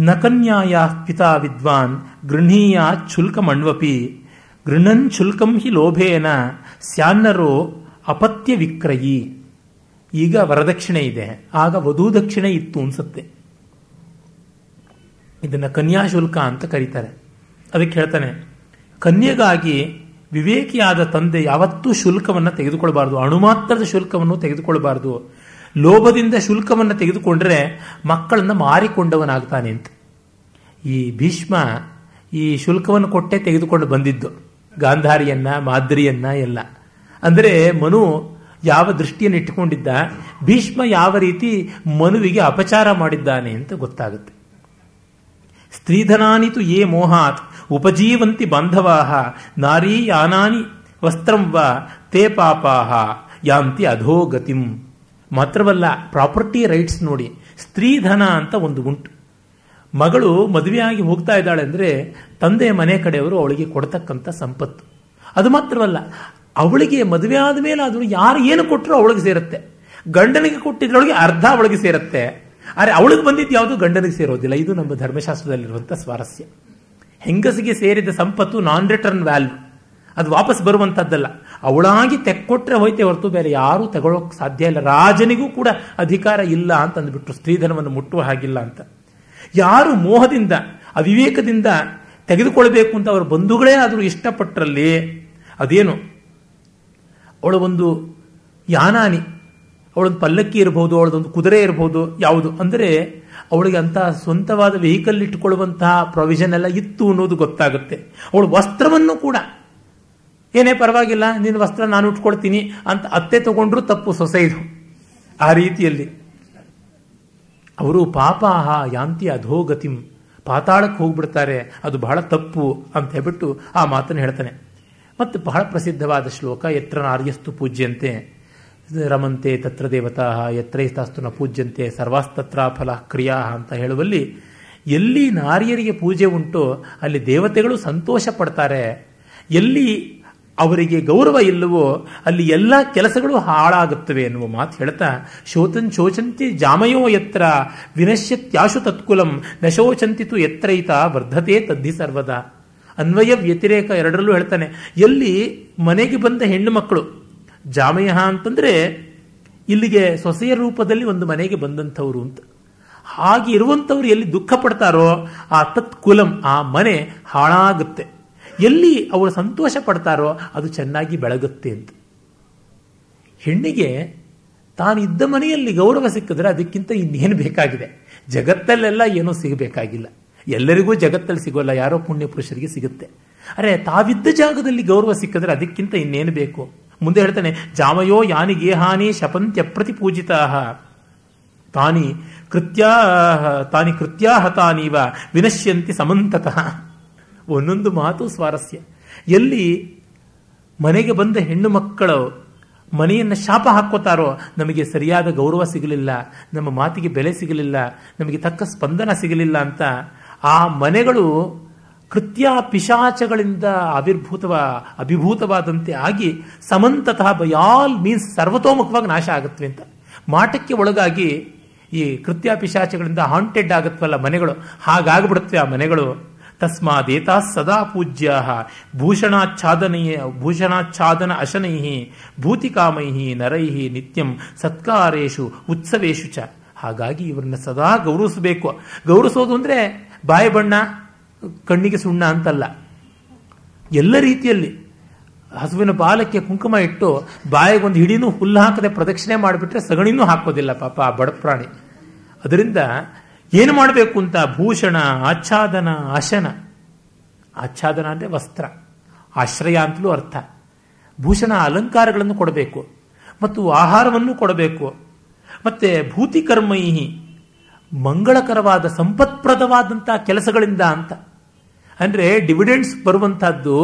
ನಕನ್ಯಾಯ ಪಿತಾ ವಿದ್ವಾನ್ ಗೃಹೀಯ ಶುಲ್ಕ ಮಣ್ವಪಿ ಗೃಹನ್ ಶುಲ್ಕಂ ಹಿ ಲೋಭೇನ ಸ್ಯಾನ್ನರೋ ಅಪತ್ಯ ವಿಕ್ರಯಿ ಈಗ ವರದಕ್ಷಿಣೆ ಇದೆ ಆಗ ವಧೂ ದಕ್ಷಿಣೆ ಇತ್ತು ಅನ್ಸುತ್ತೆ ಇದನ್ನ ಕನ್ಯಾ ಶುಲ್ಕ ಅಂತ ಕರೀತಾರೆ ಅದಕ್ಕೆ ಹೇಳ್ತಾನೆ ಕನ್ಯೆಗಾಗಿ ವಿವೇಕಿಯಾದ ತಂದೆ ಯಾವತ್ತೂ ಶುಲ್ಕವನ್ನು ತೆಗೆದುಕೊಳ್ಬಾರ್ದು ಅಣುಮಾತ್ರದ ಶುಲ್ಕವನ್ನು ತೆಗೆದುಕೊಳ್ಬಾರ್ದು ಲೋಭದಿಂದ ಶುಲ್ಕವನ್ನು ತೆಗೆದುಕೊಂಡ್ರೆ ಮಕ್ಕಳನ್ನು ಮಾರಿಕೊಂಡವನಾಗ್ತಾನೆ ಅಂತ ಈ ಭೀಷ್ಮ ಈ ಶುಲ್ಕವನ್ನು ಕೊಟ್ಟೆ ತೆಗೆದುಕೊಂಡು ಬಂದಿದ್ದು ಗಾಂಧಾರಿಯನ್ನ ಮಾದರಿಯನ್ನ ಎಲ್ಲ ಅಂದರೆ ಮನು ಯಾವ ದೃಷ್ಟಿಯನ್ನು ಇಟ್ಟುಕೊಂಡಿದ್ದ ಭೀಷ್ಮ ಯಾವ ರೀತಿ ಮನುವಿಗೆ ಅಪಚಾರ ಮಾಡಿದ್ದಾನೆ ಅಂತ ಗೊತ್ತಾಗುತ್ತೆ ಸ್ತ್ರೀಧನಾನಿತು ಏ ಮೋಹಾತ್ ಉಪಜೀವಂತಿ ಬಾಂಧವಾಹ ನಾರೀ ಯಾನಾನಿ ವಸ್ತ್ರಂ ವ ತೇ ಪಾಪಾಹ ಯಾಂತಿ ಅಧೋಗತಿಂ ಮಾತ್ರವಲ್ಲ ಪ್ರಾಪರ್ಟಿ ರೈಟ್ಸ್ ನೋಡಿ ಸ್ತ್ರೀಧನ ಅಂತ ಒಂದು ಉಂಟು ಮಗಳು ಮದುವೆಯಾಗಿ ಹೋಗ್ತಾ ಇದ್ದಾಳೆ ಅಂದರೆ ತಂದೆ ಮನೆ ಕಡೆಯವರು ಅವಳಿಗೆ ಕೊಡ್ತಕ್ಕಂಥ ಸಂಪತ್ತು ಅದು ಮಾತ್ರವಲ್ಲ ಅವಳಿಗೆ ಮದುವೆ ಆದ ಮೇಲೆ ಅದು ಯಾರು ಏನು ಕೊಟ್ಟರು ಅವಳಿಗೆ ಸೇರುತ್ತೆ ಗಂಡನಿಗೆ ಕೊಟ್ಟಿದ್ರೊಳಗೆ ಅರ್ಧ ಅವಳಿಗೆ ಸೇರುತ್ತೆ ಆದರೆ ಅವಳಿಗೆ ಬಂದಿದ್ದು ಯಾವುದು ಗಂಡನಿಗೆ ಸೇರೋದಿಲ್ಲ ಇದು ನಮ್ಮ ಧರ್ಮಶಾಸ್ತ್ರದಲ್ಲಿರುವಂಥ ಸ್ವಾರಸ್ಯ ಹೆಂಗಸಿಗೆ ಸೇರಿದ ಸಂಪತ್ತು ನಾನ್ ರಿಟರ್ನ್ ವ್ಯಾಲ್ಯೂ ಅದು ವಾಪಸ್ ಬರುವಂತದ್ದಲ್ಲ ಅವಳಾಗಿ ತೆಕ್ಕೊಟ್ರೆ ಹೋಯ್ತೆ ಹೊರತು ಬೇರೆ ಯಾರೂ ತಗೊಳ್ಳೋಕೆ ಸಾಧ್ಯ ಇಲ್ಲ ರಾಜನಿಗೂ ಕೂಡ ಅಧಿಕಾರ ಇಲ್ಲ ಅಂತ ಅಂದ್ಬಿಟ್ರು ಸ್ತ್ರೀಧನವನ್ನು ಮುಟ್ಟುವ ಹಾಗಿಲ್ಲ ಅಂತ ಯಾರು ಮೋಹದಿಂದ ಅವಿವೇಕದಿಂದ ತೆಗೆದುಕೊಳ್ಬೇಕು ಅಂತ ಅವರ ಬಂಧುಗಳೇ ಆದರೂ ಇಷ್ಟಪಟ್ಟರಲ್ಲಿ ಅದೇನು ಅವಳ ಒಂದು ಯಾನಾನಿ ಅವಳೊಂದು ಪಲ್ಲಕ್ಕಿ ಇರಬಹುದು ಅವಳದೊಂದು ಕುದುರೆ ಇರಬಹುದು ಯಾವುದು ಅಂದರೆ ಅವಳಿಗೆ ಅಂತಹ ಸ್ವಂತವಾದ ವೆಹಿಕಲ್ ಇಟ್ಟುಕೊಳ್ಳುವಂತಹ ಪ್ರೊವಿಷನ್ ಎಲ್ಲ ಇತ್ತು ಅನ್ನೋದು ಗೊತ್ತಾಗುತ್ತೆ ಅವಳು ವಸ್ತ್ರವನ್ನು ಕೂಡ ಏನೇ ಪರವಾಗಿಲ್ಲ ನಿನ್ನ ವಸ್ತ್ರ ನಾನು ಉಟ್ಕೊಳ್ತೀನಿ ಅಂತ ಅತ್ತೆ ತಗೊಂಡ್ರು ತಪ್ಪು ಸೊಸೈದು ಆ ರೀತಿಯಲ್ಲಿ ಅವರು ಪಾಪಾಹ ಯಾಂತಿ ಅಧೋಗತಿಂ ಪಾತಾಳಕ್ಕೆ ಹೋಗ್ಬಿಡ್ತಾರೆ ಅದು ಬಹಳ ತಪ್ಪು ಅಂತ ಹೇಳ್ಬಿಟ್ಟು ಆ ಮಾತನ್ನು ಹೇಳ್ತಾನೆ ಮತ್ತು ಬಹಳ ಪ್ರಸಿದ್ಧವಾದ ಶ್ಲೋಕ ಎತ್ರ ನಾರ್ಯಸ್ತು ಪೂಜ್ಯಂತೆ ರಮಂತೆ ತತ್ರ ದೇವತಾ ಯತ್ರೈತಾಸ್ತುನ ನ ಪೂಜ್ಯಂತೆ ಸರ್ವಾಸ್ತತ್ರ ಫಲ ಕ್ರಿಯಾ ಅಂತ ಹೇಳುವಲ್ಲಿ ಎಲ್ಲಿ ನಾರಿಯರಿಗೆ ಪೂಜೆ ಉಂಟೋ ಅಲ್ಲಿ ದೇವತೆಗಳು ಸಂತೋಷ ಪಡ್ತಾರೆ ಎಲ್ಲಿ ಅವರಿಗೆ ಗೌರವ ಇಲ್ಲವೋ ಅಲ್ಲಿ ಎಲ್ಲ ಕೆಲಸಗಳು ಹಾಳಾಗುತ್ತವೆ ಎನ್ನುವ ಮಾತು ಹೇಳ್ತಾ ಶೋತನ್ ಶೋಚಂತಿ ಜಾಮಯೋ ಯತ್ರ ವಿನಶ್ಯತ್ಯಾಶು ತತ್ಕುಲಂ ನಶೋಚಂತಿ ತು ಎತ್ರೈತ ವರ್ಧತೆ ತದ್ದಿ ಸರ್ವದ ಅನ್ವಯ ವ್ಯತಿರೇಕ ಎರಡರಲ್ಲೂ ಹೇಳ್ತಾನೆ ಎಲ್ಲಿ ಮನೆಗೆ ಬಂದ ಹೆಣ್ಣು ಮಕ್ಕಳು ಜಾಮಯ ಅಂತಂದ್ರೆ ಇಲ್ಲಿಗೆ ಸೊಸೆಯ ರೂಪದಲ್ಲಿ ಒಂದು ಮನೆಗೆ ಬಂದಂಥವ್ರು ಅಂತ ಹಾಗೆ ಇರುವಂಥವ್ರು ಎಲ್ಲಿ ದುಃಖ ಪಡ್ತಾರೋ ಆ ಕುಲಂ ಆ ಮನೆ ಹಾಳಾಗುತ್ತೆ ಎಲ್ಲಿ ಅವರು ಸಂತೋಷ ಪಡ್ತಾರೋ ಅದು ಚೆನ್ನಾಗಿ ಬೆಳಗುತ್ತೆ ಅಂತ ಹೆಣ್ಣಿಗೆ ತಾನಿದ್ದ ಮನೆಯಲ್ಲಿ ಗೌರವ ಸಿಕ್ಕಿದ್ರೆ ಅದಕ್ಕಿಂತ ಇನ್ನೇನು ಬೇಕಾಗಿದೆ ಜಗತ್ತಲ್ಲೆಲ್ಲ ಏನೋ ಸಿಗಬೇಕಾಗಿಲ್ಲ ಎಲ್ಲರಿಗೂ ಜಗತ್ತಲ್ಲಿ ಸಿಗೋಲ್ಲ ಯಾರೋ ಪುಣ್ಯ ಪುರುಷರಿಗೆ ಸಿಗುತ್ತೆ ಅರೆ ತಾವಿದ್ದ ಜಾಗದಲ್ಲಿ ಗೌರವ ಸಿಕ್ಕಿದ್ರೆ ಅದಕ್ಕಿಂತ ಇನ್ನೇನು ಬೇಕು ಮುಂದೆ ಹೇಳ್ತಾನೆ ಜಾಮಯೋ ಯಾನಿ ಗೇಹಾನಿ ಶಪಂತ್ಯ ಪ್ರತಿಪೂಜಿತಾ ತಾನಿ ಕೃತ್ಯ ತಾನಿ ಕೃತ್ಯಾಹತಾನೀವ ವಿನಶ್ಯಂತಿ ಸಮಂತತಃ ಒಂದೊಂದು ಮಾತು ಸ್ವಾರಸ್ಯ ಎಲ್ಲಿ ಮನೆಗೆ ಬಂದ ಹೆಣ್ಣು ಮಕ್ಕಳು ಮನೆಯನ್ನು ಶಾಪ ಹಾಕೋತಾರೋ ನಮಗೆ ಸರಿಯಾದ ಗೌರವ ಸಿಗಲಿಲ್ಲ ನಮ್ಮ ಮಾತಿಗೆ ಬೆಲೆ ಸಿಗಲಿಲ್ಲ ನಮಗೆ ತಕ್ಕ ಸ್ಪಂದನ ಸಿಗಲಿಲ್ಲ ಅಂತ ಆ ಮನೆಗಳು ಕೃತ್ಯ ಪಿಶಾಚಗಳಿಂದ ಆವಿರ್ಭೂತವ ಅಭಿಭೂತವಾದಂತೆ ಆಗಿ ಸಮಂತತಃ ಬಯಾಲ್ ಮೀನ್ಸ್ ಸರ್ವತೋಮುಖವಾಗಿ ನಾಶ ಆಗುತ್ತವೆ ಅಂತ ಮಾಟಕ್ಕೆ ಒಳಗಾಗಿ ಈ ಕೃತ್ಯ ಪಿಶಾಚಗಳಿಂದ ಹಾಂಟೆಡ್ ಆಗುತ್ತವಲ್ಲ ಮನೆಗಳು ಹಾಗಾಗ್ಬಿಡುತ್ತವೆ ಆ ಮನೆಗಳು ತಸ್ಮಾದೇತ ಸದಾ ಪೂಜ್ಯ ಭೂಷಣಾಚ್ಛಾದನೆಯ ಭೂಷಣಾಚ್ಛಾದನ ಅಶನೈಹಿ ಭೂತಿಕಾಮೈಹಿ ನರೈಹಿ ನಿತ್ಯಂ ಸತ್ಕಾರೇಶು ಉತ್ಸವೇಶು ಚ ಹಾಗಾಗಿ ಇವರನ್ನ ಸದಾ ಗೌರವಿಸಬೇಕು ಗೌರವಿಸೋದು ಅಂದರೆ ಬಾಯಿ ಬಣ್ಣ ಕಣ್ಣಿಗೆ ಸುಣ್ಣ ಅಂತಲ್ಲ ಎಲ್ಲ ರೀತಿಯಲ್ಲಿ ಹಸುವಿನ ಬಾಲಕ್ಕೆ ಕುಂಕುಮ ಇಟ್ಟು ಬಾಯಿಗೊಂದು ಹಿಡಿನೂ ಹುಲ್ಲು ಹಾಕದೆ ಪ್ರದಕ್ಷಿಣೆ ಮಾಡಿಬಿಟ್ರೆ ಸಗಣಿನೂ ಹಾಕೋದಿಲ್ಲ ಪಾಪ ಆ ಬಡ ಪ್ರಾಣಿ ಅದರಿಂದ ಏನು ಮಾಡಬೇಕು ಅಂತ ಭೂಷಣ ಆಚ್ಛಾದನ ಆಶನ ಆಚ್ಛಾದನ ಅಂದರೆ ವಸ್ತ್ರ ಆಶ್ರಯ ಅಂತಲೂ ಅರ್ಥ ಭೂಷಣ ಅಲಂಕಾರಗಳನ್ನು ಕೊಡಬೇಕು ಮತ್ತು ಆಹಾರವನ್ನು ಕೊಡಬೇಕು ಮತ್ತೆ ಭೂತಿಕರ್ಮೈ ಮಂಗಳಕರವಾದ ಸಂಪತ್ಪ್ರದವಾದಂಥ ಕೆಲಸಗಳಿಂದ ಅಂತ ಅಂದರೆ ಡಿವಿಡೆಂಡ್ಸ್ ಬರುವಂತಹದ್ದು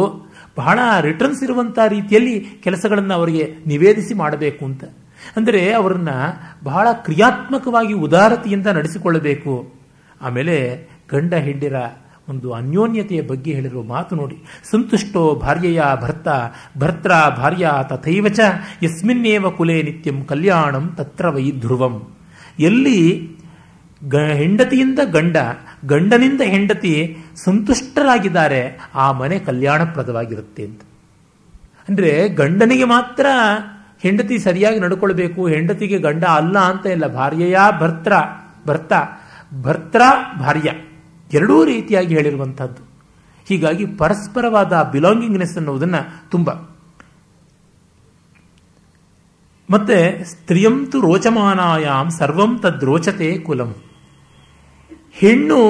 ಬಹಳ ರಿಟರ್ನ್ಸ್ ಇರುವಂತಹ ರೀತಿಯಲ್ಲಿ ಕೆಲಸಗಳನ್ನು ಅವರಿಗೆ ನಿವೇದಿಸಿ ಮಾಡಬೇಕು ಅಂತ ಅಂದರೆ ಅವರನ್ನು ಬಹಳ ಕ್ರಿಯಾತ್ಮಕವಾಗಿ ಉದಾರತೆಯಿಂದ ನಡೆಸಿಕೊಳ್ಳಬೇಕು ಆಮೇಲೆ ಗಂಡ ಹೆಂಡಿರ ಒಂದು ಅನ್ಯೋನ್ಯತೆಯ ಬಗ್ಗೆ ಹೇಳಿರುವ ಮಾತು ನೋಡಿ ಸಂತುಷ್ಟೋ ಭಾರ್ಯೆಯ ಭರ್ತ ಭರ್ತ್ರ ಭಾರ್ಯ ತಥೈವಚ ಯಸ್ಮಿನ್ನೇವ ಕುಲೆ ನಿತ್ಯಂ ಕಲ್ಯಾಣಂ ತತ್ರ ವೈ ಧ್ರುವಂ ಎಲ್ಲಿ ಗ ಹೆಂಡತಿಯಿಂದ ಗಂಡ ಗಂಡನಿಂದ ಹೆಂಡತಿ ಸಂತುಷ್ಟರಾಗಿದ್ದಾರೆ ಆ ಮನೆ ಕಲ್ಯಾಣಪ್ರದವಾಗಿರುತ್ತೆ ಅಂತ ಅಂದರೆ ಗಂಡನಿಗೆ ಮಾತ್ರ ಹೆಂಡತಿ ಸರಿಯಾಗಿ ನಡ್ಕೊಳ್ಬೇಕು ಹೆಂಡತಿಗೆ ಗಂಡ ಅಲ್ಲ ಅಂತ ಇಲ್ಲ ಭಾರ್ಯೆಯ ಭರ್ತ್ರ ಭರ್ತ ಭರ್ತ್ರ ಭಾರ್ಯ ಎರಡೂ ರೀತಿಯಾಗಿ ಹೇಳಿರುವಂಥದ್ದು ಹೀಗಾಗಿ ಪರಸ್ಪರವಾದ ಬಿಲಾಂಗಿಂಗ್ನೆಸ್ ಅನ್ನುವುದನ್ನ ತುಂಬ ಮತ್ತೆ ಸ್ತ್ರೀಯಂತು ರೋಚಮಾನಾಯಾಮ್ ಸರ್ವಂ ತದ್ರೋಚತೆ ಕುಲಂ ಹೆಣ್ಣು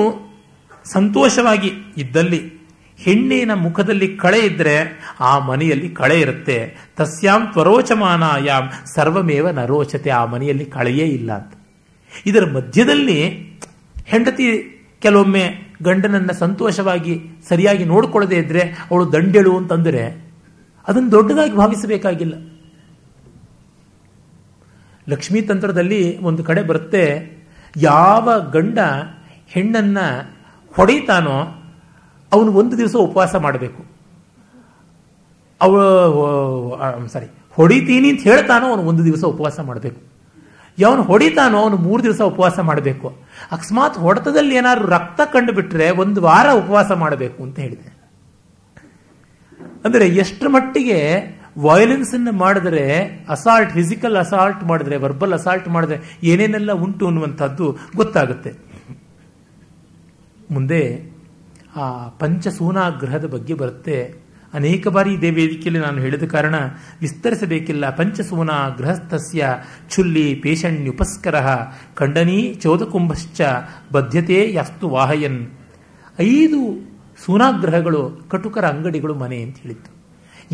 ಸಂತೋಷವಾಗಿ ಇದ್ದಲ್ಲಿ ಹೆಣ್ಣಿನ ಮುಖದಲ್ಲಿ ಕಳೆ ಇದ್ದರೆ ಆ ಮನೆಯಲ್ಲಿ ಕಳೆ ಇರುತ್ತೆ ತಸ್ಯಾಂ ಯಾಂ ಸರ್ವಮೇವ ನರೋಚತೆ ಆ ಮನೆಯಲ್ಲಿ ಕಳೆಯೇ ಇಲ್ಲ ಅಂತ ಇದರ ಮಧ್ಯದಲ್ಲಿ ಹೆಂಡತಿ ಕೆಲವೊಮ್ಮೆ ಗಂಡನನ್ನು ಸಂತೋಷವಾಗಿ ಸರಿಯಾಗಿ ನೋಡ್ಕೊಳ್ಳದೆ ಇದ್ದರೆ ಅವಳು ದಂಡೆಳು ಅಂತಂದರೆ ಅದನ್ನು ದೊಡ್ಡದಾಗಿ ಭಾವಿಸಬೇಕಾಗಿಲ್ಲ ಲಕ್ಷ್ಮೀತಂತ್ರದಲ್ಲಿ ತಂತ್ರದಲ್ಲಿ ಒಂದು ಕಡೆ ಬರುತ್ತೆ ಯಾವ ಗಂಡ ಹೆಣ್ಣನ್ನ ಹೊಡೆಯುತ್ತಾನೋ ಅವನು ಒಂದು ದಿವಸ ಉಪವಾಸ ಮಾಡಬೇಕು ಅವಳು ಸಾರಿ ಹೊಡಿತೀನಿ ಅಂತ ಹೇಳ್ತಾನೋ ಅವನು ಒಂದು ದಿವಸ ಉಪವಾಸ ಮಾಡಬೇಕು ಯಾವನು ಹೊಡಿತಾನೋ ಅವನು ಮೂರು ದಿವಸ ಉಪವಾಸ ಮಾಡಬೇಕು ಅಕಸ್ಮಾತ್ ಹೊಡೆತದಲ್ಲಿ ಏನಾದ್ರು ರಕ್ತ ಕಂಡುಬಿಟ್ರೆ ಒಂದು ವಾರ ಉಪವಾಸ ಮಾಡಬೇಕು ಅಂತ ಹೇಳಿದೆ ಅಂದರೆ ಎಷ್ಟರ ಮಟ್ಟಿಗೆ ಅನ್ನು ಮಾಡಿದ್ರೆ ಅಸಾಲ್ಟ್ ಫಿಸಿಕಲ್ ಅಸಾಲ್ಟ್ ಮಾಡಿದ್ರೆ ವರ್ಬಲ್ ಅಸಾಲ್ಟ್ ಮಾಡಿದ್ರೆ ಏನೇನೆಲ್ಲ ಉಂಟು ಅನ್ನುವಂಥದ್ದು ಗೊತ್ತಾಗುತ್ತೆ ಮುಂದೆ ಆ ಪಂಚಸೂನಾಗ್ರಹದ ಬಗ್ಗೆ ಬರುತ್ತೆ ಅನೇಕ ಬಾರಿ ಇದೇ ವೇದಿಕೆಯಲ್ಲಿ ನಾನು ಹೇಳಿದ ಕಾರಣ ವಿಸ್ತರಿಸಬೇಕಿಲ್ಲ ಪಂಚಸೂನ ಗೃಹಸ್ಥಸ್ಯ ಚುಲ್ಲಿ ಪೇಷಣ್ಯುಪಸ್ಕರ ಖಂಡನೀ ಚೋದಕುಂಭಶ್ಚ ಬದ್ಧತೆ ಯಾಸ್ತು ವಾಹಯನ್ ಐದು ಸೂನಾಗ್ರಹಗಳು ಕಟುಕರ ಅಂಗಡಿಗಳು ಮನೆ ಅಂತ ಹೇಳಿತ್ತು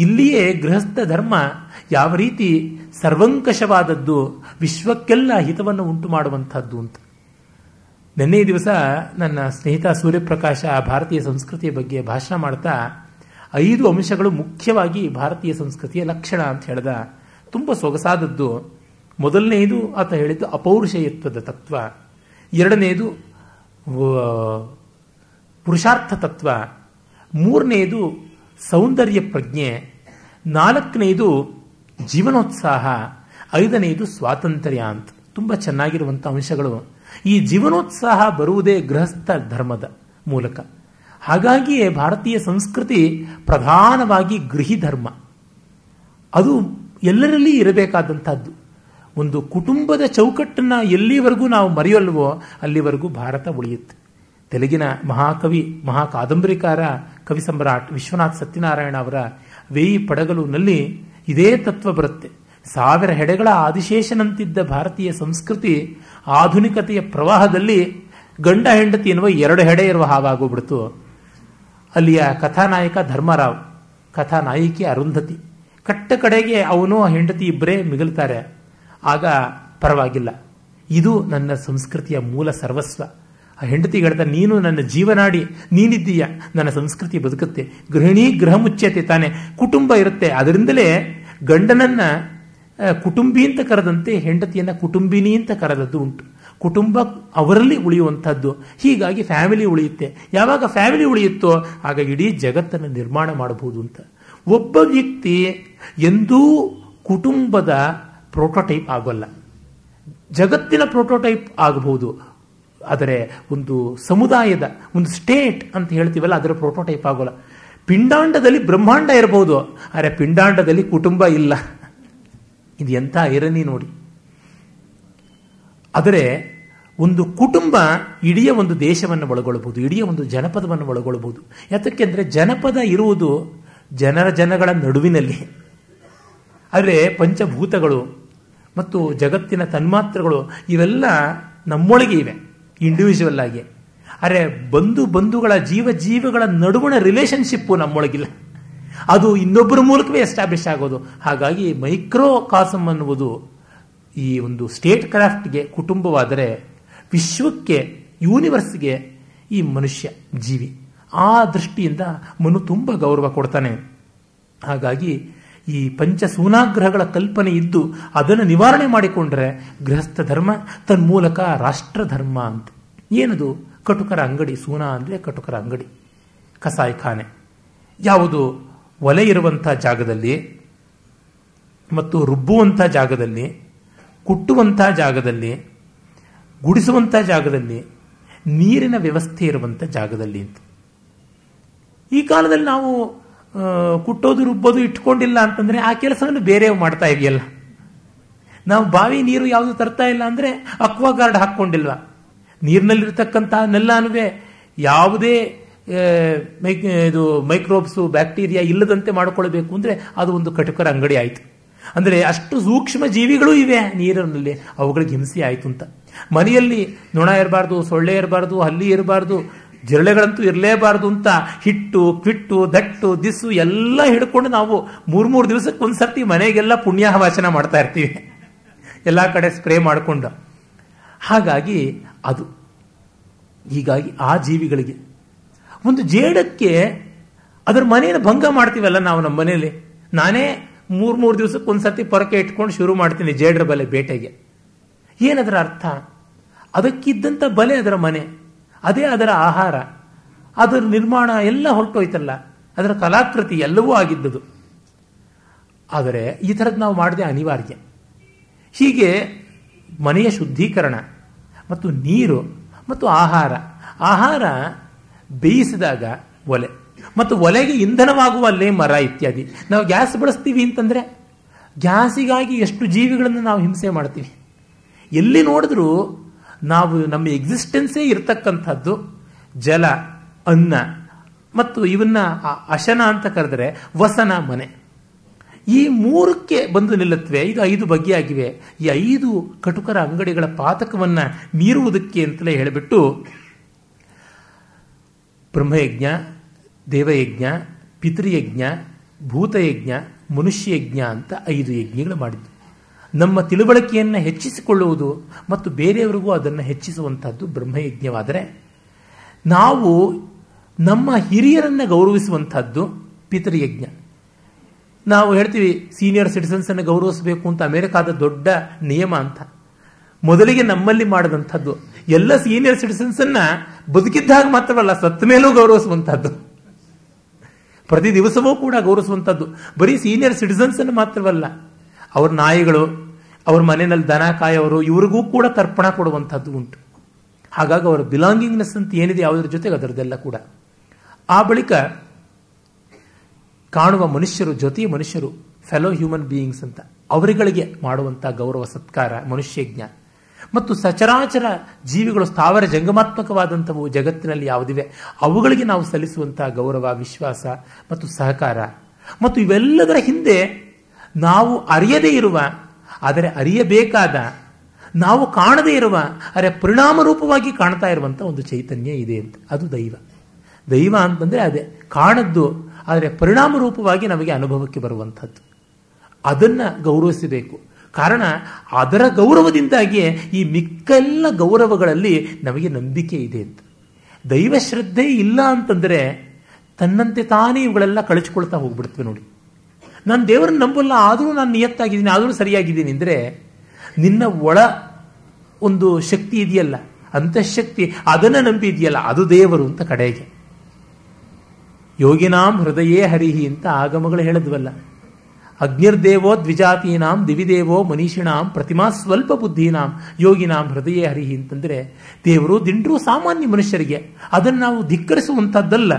ಇಲ್ಲಿಯೇ ಗೃಹಸ್ಥ ಧರ್ಮ ಯಾವ ರೀತಿ ಸರ್ವಂಕಷವಾದದ್ದು ವಿಶ್ವಕ್ಕೆಲ್ಲ ಹಿತವನ್ನು ಉಂಟು ಮಾಡುವಂಥದ್ದು ಅಂತ ನಿನ್ನೆ ದಿವಸ ನನ್ನ ಸ್ನೇಹಿತ ಸೂರ್ಯಪ್ರಕಾಶ ಭಾರತೀಯ ಸಂಸ್ಕೃತಿಯ ಬಗ್ಗೆ ಭಾಷಣ ಮಾಡ್ತಾ ಐದು ಅಂಶಗಳು ಮುಖ್ಯವಾಗಿ ಭಾರತೀಯ ಸಂಸ್ಕೃತಿಯ ಲಕ್ಷಣ ಅಂತ ಹೇಳ್ದ ತುಂಬ ಸೊಗಸಾದದ್ದು ಮೊದಲನೆಯದು ಆತ ಹೇಳಿದ್ದು ಅಪೌರುಷಯತ್ವದ ತತ್ವ ಎರಡನೆಯದು ಪುರುಷಾರ್ಥ ತತ್ವ ಮೂರನೆಯದು ಸೌಂದರ್ಯ ಪ್ರಜ್ಞೆ ನಾಲ್ಕನೆಯದು ಜೀವನೋತ್ಸಾಹ ಐದನೆಯದು ಸ್ವಾತಂತ್ರ್ಯ ಅಂತ ತುಂಬ ಚೆನ್ನಾಗಿರುವಂಥ ಅಂಶಗಳು ಈ ಜೀವನೋತ್ಸಾಹ ಬರುವುದೇ ಗೃಹಸ್ಥ ಧರ್ಮದ ಮೂಲಕ ಹಾಗಾಗಿಯೇ ಭಾರತೀಯ ಸಂಸ್ಕೃತಿ ಪ್ರಧಾನವಾಗಿ ಗೃಹಿ ಧರ್ಮ ಅದು ಎಲ್ಲರಲ್ಲಿ ಇರಬೇಕಾದಂಥದ್ದು ಒಂದು ಕುಟುಂಬದ ಚೌಕಟ್ಟನ್ನು ಎಲ್ಲಿವರೆಗೂ ನಾವು ಮರೆಯಲ್ವೋ ಅಲ್ಲಿವರೆಗೂ ಭಾರತ ಉಳಿಯುತ್ತೆ ತೆಲುಗಿನ ಮಹಾಕವಿ ಮಹಾಕಾದಂಬರಿಕಾರ ಕವಿ ಸಮ್ರಾಟ್ ವಿಶ್ವನಾಥ್ ಸತ್ಯನಾರಾಯಣ ಅವರ ವೇಯಿ ಪಡಗಲುನಲ್ಲಿ ಇದೇ ತತ್ವ ಬರುತ್ತೆ ಸಾವಿರ ಹೆಡೆಗಳ ಆದಿಶೇಷನಂತಿದ್ದ ಭಾರತೀಯ ಸಂಸ್ಕೃತಿ ಆಧುನಿಕತೆಯ ಪ್ರವಾಹದಲ್ಲಿ ಗಂಡ ಹೆಂಡತಿ ಎನ್ನುವ ಎರಡು ಹೆಡೆ ಇರುವ ಹಾವಾಗೋಗ್ಬಿಡ್ತು ಅಲ್ಲಿಯ ಕಥಾನಾಯಕ ಧರ್ಮರಾವ್ ಕಥಾನಾಯಕಿ ಅರುಂಧತಿ ಕಟ್ಟ ಕಡೆಗೆ ಅವನು ಹೆಂಡತಿ ಇಬ್ಬರೇ ಮಿಗಲ್ತಾರೆ ಆಗ ಪರವಾಗಿಲ್ಲ ಇದು ನನ್ನ ಸಂಸ್ಕೃತಿಯ ಮೂಲ ಸರ್ವಸ್ವ ಆ ಹೆಂಡತಿ ಹೇಳ್ತಾ ನೀನು ನನ್ನ ಜೀವನಾಡಿ ನೀನಿದ್ದೀಯ ನನ್ನ ಸಂಸ್ಕೃತಿ ಬದುಕುತ್ತೆ ಗೃಹಿಣಿ ಗೃಹ ಮುಚ್ಚತೆ ತಾನೆ ಕುಟುಂಬ ಇರುತ್ತೆ ಅದರಿಂದಲೇ ಗಂಡನನ್ನ ಕುಟುಂಬಿ ಅಂತ ಕರೆದಂತೆ ಹೆಂಡತಿಯನ್ನು ಕುಟುಂಬಿನಿ ಅಂತ ಕರೆದದ್ದು ಉಂಟು ಕುಟುಂಬ ಅವರಲ್ಲಿ ಉಳಿಯುವಂಥದ್ದು ಹೀಗಾಗಿ ಫ್ಯಾಮಿಲಿ ಉಳಿಯುತ್ತೆ ಯಾವಾಗ ಫ್ಯಾಮಿಲಿ ಉಳಿಯುತ್ತೋ ಆಗ ಇಡೀ ಜಗತ್ತನ್ನು ನಿರ್ಮಾಣ ಮಾಡಬಹುದು ಅಂತ ಒಬ್ಬ ವ್ಯಕ್ತಿ ಎಂದೂ ಕುಟುಂಬದ ಪ್ರೋಟೋಟೈಪ್ ಆಗೋಲ್ಲ ಜಗತ್ತಿನ ಪ್ರೋಟೋಟೈಪ್ ಆಗಬಹುದು ಆದರೆ ಒಂದು ಸಮುದಾಯದ ಒಂದು ಸ್ಟೇಟ್ ಅಂತ ಹೇಳ್ತೀವಲ್ಲ ಅದರ ಪ್ರೋಟೋಟೈಪ್ ಆಗೋಲ್ಲ ಪಿಂಡಾಂಡದಲ್ಲಿ ಬ್ರಹ್ಮಾಂಡ ಇರಬಹುದು ಆದರೆ ಪಿಂಡಾಂಡದಲ್ಲಿ ಕುಟುಂಬ ಇಲ್ಲ ಇದು ಎಂಥ ಐರನಿ ನೋಡಿ ಆದರೆ ಒಂದು ಕುಟುಂಬ ಇಡೀ ಒಂದು ದೇಶವನ್ನು ಒಳಗೊಳ್ಳಬಹುದು ಇಡೀ ಒಂದು ಜನಪದವನ್ನು ಒಳಗೊಳ್ಳಬಹುದು ಯಾತಕ್ಕೆಂದರೆ ಜನಪದ ಇರುವುದು ಜನರ ಜನಗಳ ನಡುವಿನಲ್ಲಿ ಆದರೆ ಪಂಚಭೂತಗಳು ಮತ್ತು ಜಗತ್ತಿನ ತನ್ಮಾತ್ರಗಳು ಇವೆಲ್ಲ ನಮ್ಮೊಳಗೆ ಇವೆ ಇಂಡಿವಿಜುವಲ್ ಆಗಿ ಆದರೆ ಬಂಧು ಬಂಧುಗಳ ಜೀವ ಜೀವಗಳ ನಡುವಣ ರಿಲೇಶನ್ಶಿಪ್ಪು ನಮ್ಮೊಳಗಿಲ್ಲ ಅದು ಇನ್ನೊಬ್ಬರ ಮೂಲಕವೇ ಎಸ್ಟಾಬ್ಲಿಷ್ ಆಗೋದು ಹಾಗಾಗಿ ಮೈಕ್ರೋ ಕಾಸಮ್ ಅನ್ನುವುದು ಈ ಒಂದು ಸ್ಟೇಟ್ ಕ್ರಾಫ್ಟ್ಗೆ ಕುಟುಂಬವಾದರೆ ವಿಶ್ವಕ್ಕೆ ಯೂನಿವರ್ಸ್ಗೆ ಈ ಮನುಷ್ಯ ಜೀವಿ ಆ ದೃಷ್ಟಿಯಿಂದ ಮನು ತುಂಬ ಗೌರವ ಕೊಡ್ತಾನೆ ಹಾಗಾಗಿ ಈ ಪಂಚ ಸೂನಾಗ್ರಹಗಳ ಕಲ್ಪನೆ ಇದ್ದು ಅದನ್ನು ನಿವಾರಣೆ ಮಾಡಿಕೊಂಡ್ರೆ ಗೃಹಸ್ಥ ಧರ್ಮ ತನ್ಮೂಲಕ ರಾಷ್ಟ್ರ ಧರ್ಮ ಅಂತ ಏನದು ಕಟುಕರ ಅಂಗಡಿ ಸೂನಾ ಅಂದರೆ ಕಟುಕರ ಅಂಗಡಿ ಕಸಾಯಿಖಾನೆ ಯಾವುದು ಒಲೆ ಇರುವಂಥ ಜಾಗದಲ್ಲಿ ಮತ್ತು ರುಬ್ಬುವಂಥ ಜಾಗದಲ್ಲಿ ಕುಟ್ಟುವಂಥ ಜಾಗದಲ್ಲಿ ಗುಡಿಸುವಂಥ ಜಾಗದಲ್ಲಿ ನೀರಿನ ವ್ಯವಸ್ಥೆ ಇರುವಂಥ ಜಾಗದಲ್ಲಿ ಅಂತ ಈ ಕಾಲದಲ್ಲಿ ನಾವು ಕುಟ್ಟೋದು ರುಬ್ಬೋದು ಇಟ್ಕೊಂಡಿಲ್ಲ ಅಂತಂದರೆ ಆ ಕೆಲಸವನ್ನು ಬೇರೆ ಮಾಡ್ತಾ ಇದೆಯಲ್ಲ ನಾವು ಬಾವಿ ನೀರು ಯಾವುದು ತರ್ತಾ ಇಲ್ಲ ಅಂದರೆ ಅಕ್ವಾಗಾರ್ಡ್ ಹಾಕ್ಕೊಂಡಿಲ್ವಾ ನೀರಿನಲ್ಲಿರ್ತಕ್ಕಂಥ ನೆಲ್ಲನುವೆ ಯಾವುದೇ ಇದು ಮೈಕ್ರೋಬ್ಸು ಬ್ಯಾಕ್ಟೀರಿಯಾ ಇಲ್ಲದಂತೆ ಮಾಡಿಕೊಳ್ಬೇಕು ಅಂದರೆ ಅದು ಒಂದು ಕಟುಕರ ಅಂಗಡಿ ಆಯಿತು ಅಂದರೆ ಅಷ್ಟು ಸೂಕ್ಷ್ಮ ಜೀವಿಗಳು ಇವೆ ನೀರಿನಲ್ಲಿ ಅವುಗಳಿಗೆ ಹಿಂಸೆ ಆಯಿತು ಅಂತ ಮನೆಯಲ್ಲಿ ನೊಣ ಇರಬಾರ್ದು ಸೊಳ್ಳೆ ಇರಬಾರ್ದು ಹಲ್ಲಿ ಇರಬಾರ್ದು ಜಿರಳೆಗಳಂತೂ ಇರಲೇಬಾರ್ದು ಅಂತ ಹಿಟ್ಟು ಕ್ವಿಟ್ಟು ದಟ್ಟು ದಿಸು ಎಲ್ಲ ಹಿಡ್ಕೊಂಡು ನಾವು ಮೂರು ಮೂರು ದಿವಸಕ್ಕೆ ಒಂದು ಸರ್ತಿ ಮನೆಗೆಲ್ಲ ಪುಣ್ಯ ವಾಚನ ಮಾಡ್ತಾ ಇರ್ತೀವಿ ಎಲ್ಲ ಕಡೆ ಸ್ಪ್ರೇ ಮಾಡಿಕೊಂಡು ಹಾಗಾಗಿ ಅದು ಹೀಗಾಗಿ ಆ ಜೀವಿಗಳಿಗೆ ಒಂದು ಜೇಡಕ್ಕೆ ಅದರ ಮನೇನ ಭಂಗ ಮಾಡ್ತೀವಲ್ಲ ನಾವು ನಮ್ಮ ಮನೇಲಿ ನಾನೇ ಮೂರು ಮೂರು ದಿವಸಕ್ಕೆ ಒಂದ್ಸತಿ ಪೊರಕೆ ಇಟ್ಕೊಂಡು ಶುರು ಮಾಡ್ತೀನಿ ಜೇಡರ ಬಲೆ ಬೇಟೆಗೆ ಏನದರ ಅರ್ಥ ಅದಕ್ಕಿದ್ದಂಥ ಬಲೆ ಅದರ ಮನೆ ಅದೇ ಅದರ ಆಹಾರ ಅದರ ನಿರ್ಮಾಣ ಎಲ್ಲ ಹೊರಟೋಯ್ತಲ್ಲ ಅದರ ಕಲಾಕೃತಿ ಎಲ್ಲವೂ ಆಗಿದ್ದದು ಆದರೆ ಈ ಥರದ್ದು ನಾವು ಮಾಡಿದೆ ಅನಿವಾರ್ಯ ಹೀಗೆ ಮನೆಯ ಶುದ್ಧೀಕರಣ ಮತ್ತು ನೀರು ಮತ್ತು ಆಹಾರ ಆಹಾರ ಬೇಯಿಸಿದಾಗ ಒಲೆ ಮತ್ತು ಒಲೆಗೆ ಅಲ್ಲೇ ಮರ ಇತ್ಯಾದಿ ನಾವು ಗ್ಯಾಸ್ ಬಳಸ್ತೀವಿ ಅಂತಂದರೆ ಗ್ಯಾಸಿಗಾಗಿ ಎಷ್ಟು ಜೀವಿಗಳನ್ನು ನಾವು ಹಿಂಸೆ ಮಾಡ್ತೀವಿ ಎಲ್ಲಿ ನೋಡಿದ್ರೂ ನಾವು ನಮ್ಮ ಎಕ್ಸಿಸ್ಟೆನ್ಸೇ ಇರತಕ್ಕಂಥದ್ದು ಜಲ ಅನ್ನ ಮತ್ತು ಇವನ್ನ ಅಶನ ಅಂತ ಕರೆದರೆ ವಸನ ಮನೆ ಈ ಮೂರಕ್ಕೆ ಬಂದು ನಿಲ್ಲತ್ವೆ ಇದು ಐದು ಬಗೆಯಾಗಿವೆ ಈ ಐದು ಕಟುಕರ ಅಂಗಡಿಗಳ ಪಾತಕವನ್ನು ಮೀರುವುದಕ್ಕೆ ಅಂತಲೇ ಹೇಳಿಬಿಟ್ಟು ಬ್ರಹ್ಮಯಜ್ಞ ದೇವಯಜ್ಞ ಪಿತೃಯಜ್ಞ ಭೂತಯಜ್ಞ ಮನುಷ್ಯಯಜ್ಞ ಅಂತ ಐದು ಯಜ್ಞಗಳು ಮಾಡಿದ್ದು ನಮ್ಮ ತಿಳುವಳಿಕೆಯನ್ನು ಹೆಚ್ಚಿಸಿಕೊಳ್ಳುವುದು ಮತ್ತು ಬೇರೆಯವರಿಗೂ ಅದನ್ನು ಹೆಚ್ಚಿಸುವಂಥದ್ದು ಬ್ರಹ್ಮಯಜ್ಞವಾದರೆ ನಾವು ನಮ್ಮ ಹಿರಿಯರನ್ನು ಗೌರವಿಸುವಂಥದ್ದು ಪಿತೃಯಜ್ಞ ನಾವು ಹೇಳ್ತೀವಿ ಸೀನಿಯರ್ ಸಿಟಿಸನ್ಸನ್ನು ಗೌರವಿಸಬೇಕು ಅಂತ ಅಮೇರಿಕಾದ ದೊಡ್ಡ ನಿಯಮ ಅಂತ ಮೊದಲಿಗೆ ನಮ್ಮಲ್ಲಿ ಮಾಡಿದಂಥದ್ದು ಎಲ್ಲ ಸೀನಿಯರ್ ಸಿಟಿಸನ್ಸ್ ಅನ್ನ ಬದುಕಿದ್ದಾಗ ಮಾತ್ರವಲ್ಲ ಸತ್ತ ಮೇಲೂ ಗೌರವಿಸುವಂತಹದ್ದು ಪ್ರತಿ ದಿವಸವೂ ಕೂಡ ಗೌರವಿಸುವಂಥದ್ದು ಬರೀ ಸೀನಿಯರ್ ಸಿಟಿಸನ್ಸ್ ಅನ್ನು ಮಾತ್ರವಲ್ಲ ಅವ್ರ ನಾಯಿಗಳು ಅವ್ರ ಮನೆಯಲ್ಲಿ ದನ ಕಾಯೋರು ಇವ್ರಿಗೂ ಕೂಡ ತರ್ಪಣ ಕೊಡುವಂತಹದ್ದು ಉಂಟು ಹಾಗಾಗಿ ಅವರ ಬಿಲಾಂಗಿಂಗ್ನೆಸ್ ಅಂತ ಏನಿದೆ ಯಾವುದ್ರ ಜೊತೆಗೆ ಅದರದೆಲ್ಲ ಕೂಡ ಆ ಬಳಿಕ ಕಾಣುವ ಮನುಷ್ಯರು ಜೊತೆ ಮನುಷ್ಯರು ಫೆಲೋ ಹ್ಯೂಮನ್ ಬೀಯಿಂಗ್ಸ್ ಅಂತ ಅವರುಗಳಿಗೆ ಮಾಡುವಂತಹ ಗೌರವ ಸತ್ಕಾರ ಮನುಷ್ಯ ಜ್ಞಾನ ಮತ್ತು ಸಚರಾಚರ ಜೀವಿಗಳು ಸ್ಥಾವರ ಜಂಗಮಾತ್ಮಕವಾದಂಥವು ಜಗತ್ತಿನಲ್ಲಿ ಯಾವುದಿವೆ ಅವುಗಳಿಗೆ ನಾವು ಸಲ್ಲಿಸುವಂತಹ ಗೌರವ ವಿಶ್ವಾಸ ಮತ್ತು ಸಹಕಾರ ಮತ್ತು ಇವೆಲ್ಲದರ ಹಿಂದೆ ನಾವು ಅರಿಯದೇ ಇರುವ ಆದರೆ ಅರಿಯಬೇಕಾದ ನಾವು ಕಾಣದೇ ಇರುವ ಅರೆ ಪರಿಣಾಮ ರೂಪವಾಗಿ ಕಾಣ್ತಾ ಇರುವಂಥ ಒಂದು ಚೈತನ್ಯ ಇದೆ ಅಂತ ಅದು ದೈವ ದೈವ ಅಂತಂದರೆ ಅದೇ ಕಾಣದ್ದು ಆದರೆ ಪರಿಣಾಮ ರೂಪವಾಗಿ ನಮಗೆ ಅನುಭವಕ್ಕೆ ಬರುವಂಥದ್ದು ಅದನ್ನು ಗೌರವಿಸಬೇಕು ಕಾರಣ ಅದರ ಗೌರವದಿಂದಾಗಿಯೇ ಈ ಮಿಕ್ಕೆಲ್ಲ ಗೌರವಗಳಲ್ಲಿ ನಮಗೆ ನಂಬಿಕೆ ಇದೆ ಅಂತ ಶ್ರದ್ಧೆ ಇಲ್ಲ ಅಂತಂದರೆ ತನ್ನಂತೆ ತಾನೇ ಇವುಗಳೆಲ್ಲ ಕಳಚಿಕೊಳ್ತಾ ಹೋಗ್ಬಿಡ್ತವೆ ನೋಡಿ ನಾನು ದೇವರನ್ನು ನಂಬಲ್ಲ ಆದರೂ ನಾನು ನಿಯತ್ತಾಗಿದ್ದೀನಿ ಆದರೂ ಸರಿಯಾಗಿದ್ದೀನಿ ಅಂದರೆ ನಿನ್ನ ಒಳ ಒಂದು ಶಕ್ತಿ ಇದೆಯಲ್ಲ ಅಂತಃಶಕ್ತಿ ಅದನ್ನು ಇದೆಯಲ್ಲ ಅದು ದೇವರು ಅಂತ ಕಡೆಗೆ ಯೋಗಿನಾಂ ಹೃದಯೇ ಹರಿಹಿ ಅಂತ ಆಗಮಗಳು ಹೇಳಿದ್ವಲ್ಲ ಅಗ್ನಿರ್ದೇವೋ ದ್ವಿಜಾತೀನಾಂ ದಿವಿದೇವೋ ಮನೀಷಿಣಾಂ ಪ್ರತಿಮಾ ಸ್ವಲ್ಪ ಬುದ್ಧಿನಾಂ ಯೋಗಿನಾಂ ಹೃದಯ ಹರಿಹಿ ಅಂತಂದರೆ ದೇವರು ದಿಂಡ್ರು ಸಾಮಾನ್ಯ ಮನುಷ್ಯರಿಗೆ ಅದನ್ನು ನಾವು ಧಿಕ್ಕರಿಸುವಂಥದ್ದಲ್ಲ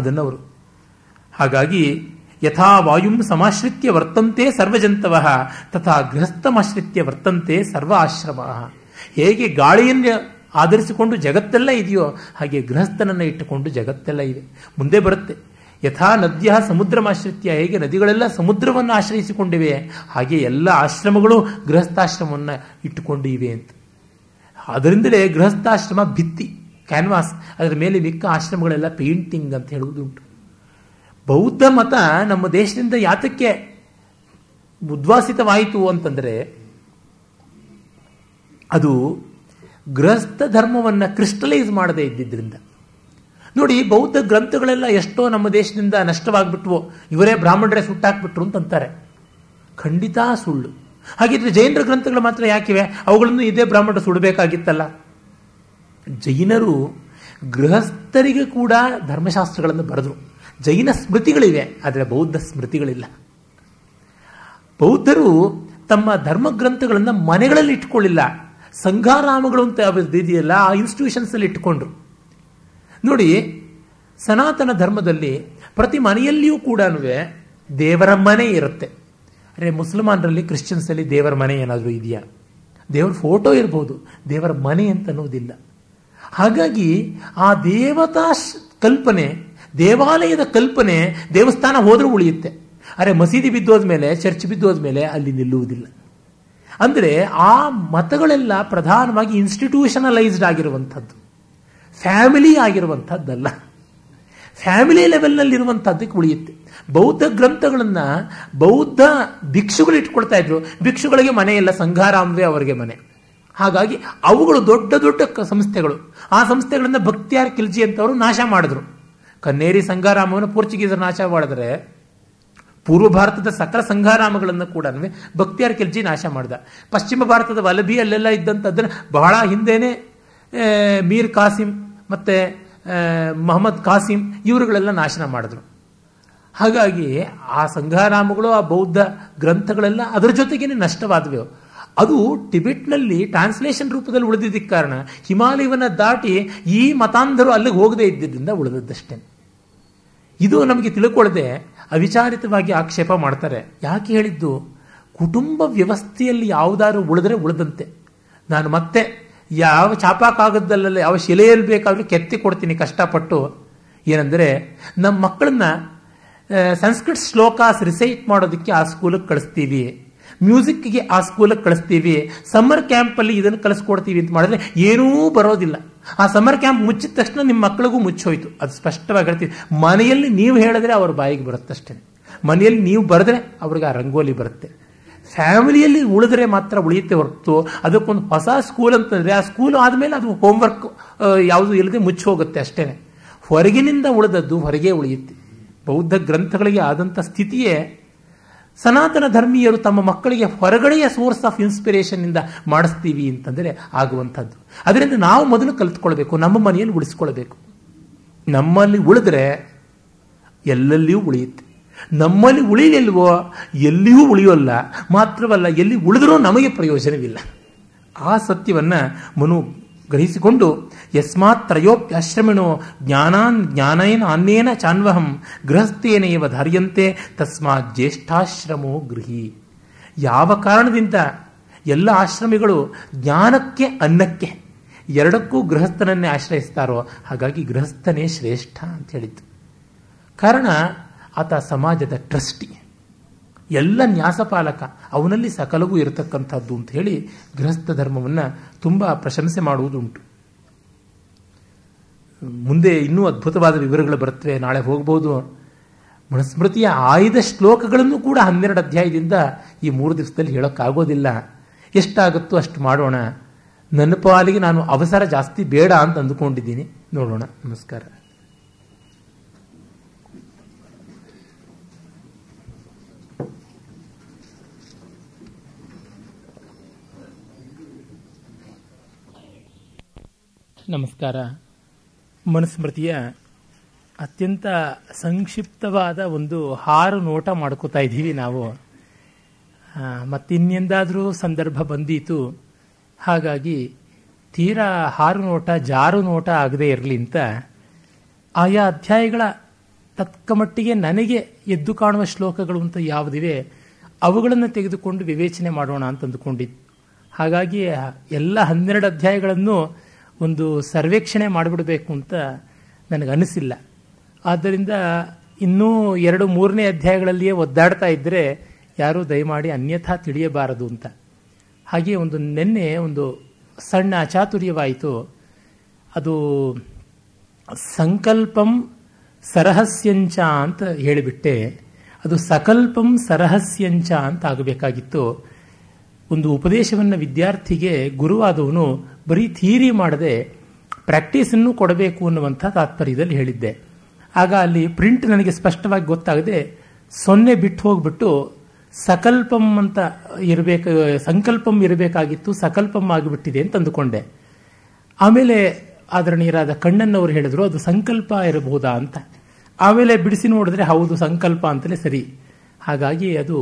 ಅದನ್ನವರು ಹಾಗಾಗಿ ಯಥಾ ವಾಯುಂ ಸಮಾಶ್ರಿತ್ಯ ವರ್ತಂತೆ ಸರ್ವಜಂತವ ತಥಾ ಗೃಹಸ್ಥಮಾಶ್ರಿತ್ಯ ವರ್ತಂತೆ ಸರ್ವ ಆಶ್ರಮ ಹೇಗೆ ಗಾಳಿಯನ್ನು ಆಧರಿಸಿಕೊಂಡು ಜಗತ್ತೆಲ್ಲ ಇದೆಯೋ ಹಾಗೆ ಗೃಹಸ್ಥನನ್ನು ಇಟ್ಟುಕೊಂಡು ಜಗತ್ತೆಲ್ಲ ಇದೆ ಮುಂದೆ ಬರುತ್ತೆ ಯಥಾ ನದ್ಯ ಸಮುದ್ರಮಾಶ್ರಿತ್ಯ ಹೇಗೆ ನದಿಗಳೆಲ್ಲ ಸಮುದ್ರವನ್ನು ಆಶ್ರಯಿಸಿಕೊಂಡಿವೆ ಹಾಗೆ ಎಲ್ಲ ಆಶ್ರಮಗಳು ಗೃಹಸ್ಥಾಶ್ರಮವನ್ನು ಇಟ್ಟುಕೊಂಡು ಇವೆ ಅಂತ ಅದರಿಂದಲೇ ಗೃಹಸ್ಥಾಶ್ರಮ ಭಿತ್ತಿ ಕ್ಯಾನ್ವಾಸ್ ಅದರ ಮೇಲೆ ಮಿಕ್ಕ ಆಶ್ರಮಗಳೆಲ್ಲ ಪೇಂಟಿಂಗ್ ಅಂತ ಹೇಳುವುದುಂಟು ಬೌದ್ಧ ಮತ ನಮ್ಮ ದೇಶದಿಂದ ಯಾತಕ್ಕೆ ಉದ್ವಾಸಿತವಾಯಿತು ಅಂತಂದರೆ ಅದು ಗೃಹಸ್ಥ ಧರ್ಮವನ್ನು ಕ್ರಿಸ್ಟಲೈಸ್ ಮಾಡದೇ ಇದ್ದಿದ್ದರಿಂದ ನೋಡಿ ಬೌದ್ಧ ಗ್ರಂಥಗಳೆಲ್ಲ ಎಷ್ಟೋ ನಮ್ಮ ದೇಶದಿಂದ ನಷ್ಟವಾಗ್ಬಿಟ್ವೋ ಇವರೇ ಬ್ರಾಹ್ಮಣರೇ ಸುಟ್ಟಾಕ್ಬಿಟ್ರು ಅಂತಂತಾರೆ ಖಂಡಿತ ಸುಳ್ಳು ಹಾಗಿದ್ರೆ ಜೈನರ ಗ್ರಂಥಗಳು ಮಾತ್ರ ಯಾಕಿವೆ ಅವುಗಳನ್ನು ಇದೇ ಬ್ರಾಹ್ಮಣರು ಸುಡಬೇಕಾಗಿತ್ತಲ್ಲ ಜೈನರು ಗೃಹಸ್ಥರಿಗೆ ಕೂಡ ಧರ್ಮಶಾಸ್ತ್ರಗಳನ್ನು ಬರೆದರು ಜೈನ ಸ್ಮೃತಿಗಳಿವೆ ಆದರೆ ಬೌದ್ಧ ಸ್ಮೃತಿಗಳಿಲ್ಲ ಬೌದ್ಧರು ತಮ್ಮ ಧರ್ಮ ಗ್ರಂಥಗಳನ್ನು ಮನೆಗಳಲ್ಲಿ ಇಟ್ಕೊಳ್ಳಿಲ್ಲ ಸಂಘಾರಾಮಗಳು ಅಂತ ಇದೆಯಲ್ಲ ಆ ಇನ್ಸ್ಟಿಟ್ಯೂಷನ್ಸಲ್ಲಿ ಇಟ್ಕೊಂಡ್ರು ನೋಡಿ ಸನಾತನ ಧರ್ಮದಲ್ಲಿ ಪ್ರತಿ ಮನೆಯಲ್ಲಿಯೂ ಕೂಡ ದೇವರ ಮನೆ ಇರುತ್ತೆ ಅಂದರೆ ಮುಸಲ್ಮಾನರಲ್ಲಿ ಕ್ರಿಶ್ಚಿಯನ್ಸಲ್ಲಿ ದೇವರ ಮನೆ ಏನಾದರೂ ಇದೆಯಾ ದೇವರ ಫೋಟೋ ಇರ್ಬೋದು ದೇವರ ಮನೆ ಅಂತ ಅನ್ನೋದಿಲ್ಲ ಹಾಗಾಗಿ ಆ ದೇವತಾ ಕಲ್ಪನೆ ದೇವಾಲಯದ ಕಲ್ಪನೆ ದೇವಸ್ಥಾನ ಹೋದರೂ ಉಳಿಯುತ್ತೆ ಅರೆ ಮಸೀದಿ ಮೇಲೆ ಚರ್ಚ್ ಮೇಲೆ ಅಲ್ಲಿ ನಿಲ್ಲುವುದಿಲ್ಲ ಅಂದರೆ ಆ ಮತಗಳೆಲ್ಲ ಪ್ರಧಾನವಾಗಿ ಇನ್ಸ್ಟಿಟ್ಯೂಷನಲೈಸ್ಡ್ ಆಗಿರುವಂಥದ್ದು ಫ್ಯಾಮಿಲಿ ಆಗಿರುವಂಥದ್ದಲ್ಲ ಫ್ಯಾಮಿಲಿ ಲೆವೆಲ್ನಲ್ಲಿರುವಂಥದ್ದಕ್ಕೆ ಉಳಿಯುತ್ತೆ ಬೌದ್ಧ ಗ್ರಂಥಗಳನ್ನು ಬೌದ್ಧ ಭಿಕ್ಷುಗಳು ಇಟ್ಕೊಳ್ತಾ ಇದ್ರು ಭಿಕ್ಷುಗಳಿಗೆ ಮನೆ ಇಲ್ಲ ಸಂಘಾರಾಮವೇ ಅವರಿಗೆ ಮನೆ ಹಾಗಾಗಿ ಅವುಗಳು ದೊಡ್ಡ ದೊಡ್ಡ ಸಂಸ್ಥೆಗಳು ಆ ಸಂಸ್ಥೆಗಳನ್ನು ಭಕ್ತಿಯಾರ್ ಕಿಲ್ಜಿ ಅಂತವರು ನಾಶ ಮಾಡಿದ್ರು ಕನ್ನೇರಿ ಸಂಘಾರಾಮವನ್ನು ಪೋರ್ಚುಗೀಸರು ನಾಶ ಮಾಡಿದ್ರೆ ಪೂರ್ವ ಭಾರತದ ಸಕಲ ಸಂಘಾರಾಮಗಳನ್ನು ಕೂಡ ಭಕ್ತಿಯಾರ್ ಕಿಲ್ಜಿ ನಾಶ ಮಾಡಿದ ಪಶ್ಚಿಮ ಭಾರತದ ವಲಭಿಯಲ್ಲೆಲ್ಲ ಇದ್ದಂಥದ್ದನ್ನು ಬಹಳ ಹಿಂದೇನೆ ಮೀರ್ ಕಾಸಿಂ ಮತ್ತೆ ಮೊಹಮ್ಮದ್ ಖಾಸಿಂ ಇವರುಗಳೆಲ್ಲ ನಾಶನ ಮಾಡಿದ್ರು ಹಾಗಾಗಿ ಆ ಸಂಘಾರಾಮಗಳು ಆ ಬೌದ್ಧ ಗ್ರಂಥಗಳೆಲ್ಲ ಅದರ ಜೊತೆಗೇನೆ ನಷ್ಟವಾದವು ಅದು ಟಿಬೆಟ್ನಲ್ಲಿ ಟ್ರಾನ್ಸ್ಲೇಷನ್ ರೂಪದಲ್ಲಿ ಉಳಿದಿದ್ದಕ್ಕೆ ಕಾರಣ ಹಿಮಾಲಯವನ್ನು ದಾಟಿ ಈ ಮತಾಂಧರು ಅಲ್ಲಿಗೆ ಹೋಗದೇ ಇದ್ದಿದ್ದರಿಂದ ಉಳಿದದ್ದಷ್ಟೇ ಇದು ನಮಗೆ ತಿಳ್ಕೊಳ್ಳದೆ ಅವಿಚಾರಿತವಾಗಿ ಆಕ್ಷೇಪ ಮಾಡ್ತಾರೆ ಯಾಕೆ ಹೇಳಿದ್ದು ಕುಟುಂಬ ವ್ಯವಸ್ಥೆಯಲ್ಲಿ ಯಾವುದಾದ್ರೂ ಉಳಿದ್ರೆ ಉಳಿದಂತೆ ನಾನು ಮತ್ತೆ ಯಾವ ಚಾಪಾಕಾಗದ್ದಲ್ಲ ಯಾವ ಶಿಲೆಯಲ್ಲಿ ಬೇಕಾದರೂ ಕೆತ್ತಿ ಕೊಡ್ತೀನಿ ಕಷ್ಟಪಟ್ಟು ಏನಂದರೆ ನಮ್ಮ ಮಕ್ಕಳನ್ನ ಸಂಸ್ಕೃತ ಶ್ಲೋಕಾಸ್ ರಿಸೈಟ್ ಮಾಡೋದಕ್ಕೆ ಆ ಸ್ಕೂಲಿಗೆ ಕಳಿಸ್ತೀವಿ ಮ್ಯೂಸಿಕ್ಗೆ ಆ ಸ್ಕೂಲಿಗೆ ಕಳಿಸ್ತೀವಿ ಸಮ್ಮರ್ ಕ್ಯಾಂಪಲ್ಲಿ ಇದನ್ನು ಕಳಿಸ್ಕೊಡ್ತೀವಿ ಅಂತ ಮಾಡಿದ್ರೆ ಏನೂ ಬರೋದಿಲ್ಲ ಆ ಸಮ್ಮರ್ ಕ್ಯಾಂಪ್ ಮುಚ್ಚಿದ ತಕ್ಷಣ ನಿಮ್ಮ ಮಕ್ಕಳಿಗೂ ಮುಚ್ಚೋಯ್ತು ಅದು ಸ್ಪಷ್ಟವಾಗಿ ಹೇಳ್ತೀವಿ ಮನೆಯಲ್ಲಿ ನೀವು ಹೇಳಿದ್ರೆ ಅವ್ರ ಬಾಯಿಗೆ ಬರುತ್ತಷ್ಟೇ ಮನೆಯಲ್ಲಿ ನೀವು ಬರೆದ್ರೆ ಅವ್ರಿಗೆ ಆ ರಂಗೋಲಿ ಬರುತ್ತೆ ಫ್ಯಾಮಿಲಿಯಲ್ಲಿ ಉಳಿದ್ರೆ ಮಾತ್ರ ಉಳಿಯುತ್ತೆ ಹೊರತು ಅದಕ್ಕೊಂದು ಹೊಸ ಸ್ಕೂಲ್ ಅಂತಂದರೆ ಆ ಸ್ಕೂಲ್ ಆದಮೇಲೆ ಅದು ಹೋಮ್ವರ್ಕ್ ಯಾವುದು ಇಲ್ಲದೆ ಮುಚ್ಚಿ ಹೋಗುತ್ತೆ ಅಷ್ಟೇ ಹೊರಗಿನಿಂದ ಉಳಿದದ್ದು ಹೊರಗೆ ಉಳಿಯುತ್ತೆ ಬೌದ್ಧ ಗ್ರಂಥಗಳಿಗೆ ಆದಂಥ ಸ್ಥಿತಿಯೇ ಸನಾತನ ಧರ್ಮೀಯರು ತಮ್ಮ ಮಕ್ಕಳಿಗೆ ಹೊರಗಡೆಯ ಸೋರ್ಸ್ ಆಫ್ ಇನ್ಸ್ಪಿರೇಷನ್ನಿಂದ ಮಾಡಿಸ್ತೀವಿ ಅಂತಂದರೆ ಆಗುವಂಥದ್ದು ಅದರಿಂದ ನಾವು ಮೊದಲು ಕಲಿತ್ಕೊಳ್ಬೇಕು ನಮ್ಮ ಮನೆಯಲ್ಲಿ ಉಳಿಸ್ಕೊಳ್ಬೇಕು ನಮ್ಮಲ್ಲಿ ಉಳಿದ್ರೆ ಎಲ್ಲೆಲ್ಲಿಯೂ ಉಳಿಯುತ್ತೆ ನಮ್ಮಲ್ಲಿ ಉಳಿಲಿಲ್ವೋ ಎಲ್ಲಿಯೂ ಉಳಿಯೋಲ್ಲ ಮಾತ್ರವಲ್ಲ ಎಲ್ಲಿ ಉಳಿದರೂ ನಮಗೆ ಪ್ರಯೋಜನವಿಲ್ಲ ಆ ಸತ್ಯವನ್ನು ಮನು ಗ್ರಹಿಸಿಕೊಂಡು ಯಸ್ಮಾತ್ ತ್ರಯೋಪ್ಯಾಶ್ರಮಿಣೋ ಜ್ಞಾನಾನ್ ಜ್ಞಾನೇನ ಅನ್ನೇನ ಚಾನ್ವಹಂ ಗೃಹಸ್ಥೇನೇವ ಧಾರ್ಯಂತೆ ತಸ್ಮಾತ್ ಜ್ಯೇಷ್ಠಾಶ್ರಮೋ ಗೃಹಿ ಯಾವ ಕಾರಣದಿಂದ ಎಲ್ಲ ಆಶ್ರಮಿಗಳು ಜ್ಞಾನಕ್ಕೆ ಅನ್ನಕ್ಕೆ ಎರಡಕ್ಕೂ ಗೃಹಸ್ಥನನ್ನೇ ಆಶ್ರಯಿಸ್ತಾರೋ ಹಾಗಾಗಿ ಗೃಹಸ್ಥನೇ ಶ್ರೇಷ್ಠ ಅಂತ ಹೇಳಿತು ಕಾರಣ ಆತ ಸಮಾಜದ ಟ್ರಸ್ಟಿ ಎಲ್ಲ ನ್ಯಾಸಪಾಲಕ ಅವನಲ್ಲಿ ಸಕಲವೂ ಇರತಕ್ಕಂಥದ್ದು ಅಂತ ಹೇಳಿ ಗೃಹಸ್ಥ ಧರ್ಮವನ್ನು ತುಂಬ ಪ್ರಶಂಸೆ ಮಾಡುವುದುಂಟು ಮುಂದೆ ಇನ್ನೂ ಅದ್ಭುತವಾದ ವಿವರಗಳು ಬರುತ್ತವೆ ನಾಳೆ ಹೋಗಬಹುದು ಮನುಸ್ಮೃತಿಯ ಆಯ್ದ ಶ್ಲೋಕಗಳನ್ನು ಕೂಡ ಹನ್ನೆರಡು ಅಧ್ಯಾಯದಿಂದ ಈ ಮೂರು ದಿವಸದಲ್ಲಿ ಹೇಳೋಕ್ಕಾಗೋದಿಲ್ಲ ಎಷ್ಟಾಗುತ್ತೋ ಅಷ್ಟು ಮಾಡೋಣ ನನ್ನ ಪಾಲಿಗೆ ನಾನು ಅವಸರ ಜಾಸ್ತಿ ಬೇಡ ಅಂತ ಅಂದುಕೊಂಡಿದ್ದೀನಿ ನೋಡೋಣ ನಮಸ್ಕಾರ ನಮಸ್ಕಾರ ಮನುಸ್ಮೃತಿಯ ಅತ್ಯಂತ ಸಂಕ್ಷಿಪ್ತವಾದ ಒಂದು ಹಾರು ನೋಟ ಮಾಡ್ಕೋತಾ ಇದ್ದೀವಿ ನಾವು ಮತ್ತಿನ್ನೆಂದಾದರೂ ಸಂದರ್ಭ ಬಂದಿತು ಹಾಗಾಗಿ ತೀರಾ ಹಾರು ನೋಟ ಜಾರು ನೋಟ ಆಗದೆ ಇರಲಿ ಅಂತ ಆಯಾ ಅಧ್ಯಾಯಗಳ ತಕ್ಕಮಟ್ಟಿಗೆ ನನಗೆ ಎದ್ದು ಕಾಣುವ ಶ್ಲೋಕಗಳು ಅಂತ ಯಾವುದಿವೆ ಅವುಗಳನ್ನು ತೆಗೆದುಕೊಂಡು ವಿವೇಚನೆ ಮಾಡೋಣ ಅಂತ ಅಂದುಕೊಂಡಿತ್ತು ಹಾಗಾಗಿ ಎಲ್ಲ ಹನ್ನೆರಡು ಅಧ್ಯಾಯಗಳನ್ನು ಒಂದು ಸರ್ವೇಕ್ಷಣೆ ಮಾಡಿಬಿಡಬೇಕು ಅಂತ ನನಗನ್ನಿಸಿಲ್ಲ ಆದ್ದರಿಂದ ಇನ್ನೂ ಎರಡು ಮೂರನೇ ಅಧ್ಯಾಯಗಳಲ್ಲಿಯೇ ಒದ್ದಾಡ್ತಾ ಇದ್ದರೆ ಯಾರೂ ದಯಮಾಡಿ ಅನ್ಯಥಾ ತಿಳಿಯಬಾರದು ಅಂತ ಹಾಗೆ ಒಂದು ನಿನ್ನೆ ಒಂದು ಸಣ್ಣ ಅಚಾತುರ್ಯವಾಯಿತು ಅದು ಸಂಕಲ್ಪಂ ಸರಹಸ್ಯಂಚ ಅಂತ ಹೇಳಿಬಿಟ್ಟೆ ಅದು ಸಕಲ್ಪಂ ಸರಹಸ್ಯಂಚ ಅಂತ ಆಗಬೇಕಾಗಿತ್ತು ಒಂದು ಉಪದೇಶವನ್ನು ವಿದ್ಯಾರ್ಥಿಗೆ ಗುರುವಾದವನು ಬರೀ ಥಿಯರಿ ಮಾಡದೆ ಪ್ರಾಕ್ಟೀಸನ್ನು ಕೊಡಬೇಕು ಅನ್ನುವಂಥ ತಾತ್ಪರ್ಯದಲ್ಲಿ ಹೇಳಿದ್ದೆ ಆಗ ಅಲ್ಲಿ ಪ್ರಿಂಟ್ ನನಗೆ ಸ್ಪಷ್ಟವಾಗಿ ಗೊತ್ತಾಗದೆ ಸೊನ್ನೆ ಬಿಟ್ಟು ಹೋಗ್ಬಿಟ್ಟು ಸಕಲ್ಪಂ ಅಂತ ಇರಬೇಕು ಸಂಕಲ್ಪಂ ಇರಬೇಕಾಗಿತ್ತು ಸಕಲ್ಪಂ ಆಗಿಬಿಟ್ಟಿದೆ ಅಂತ ಅಂದುಕೊಂಡೆ ಆಮೇಲೆ ಆದರಣೀಯರಾದ ಕಣ್ಣನ್ನವರು ಹೇಳಿದ್ರು ಅದು ಸಂಕಲ್ಪ ಇರಬಹುದಾ ಅಂತ ಆಮೇಲೆ ಬಿಡಿಸಿ ನೋಡಿದ್ರೆ ಹೌದು ಸಂಕಲ್ಪ ಅಂತಲೇ ಸರಿ ಹಾಗಾಗಿ ಅದು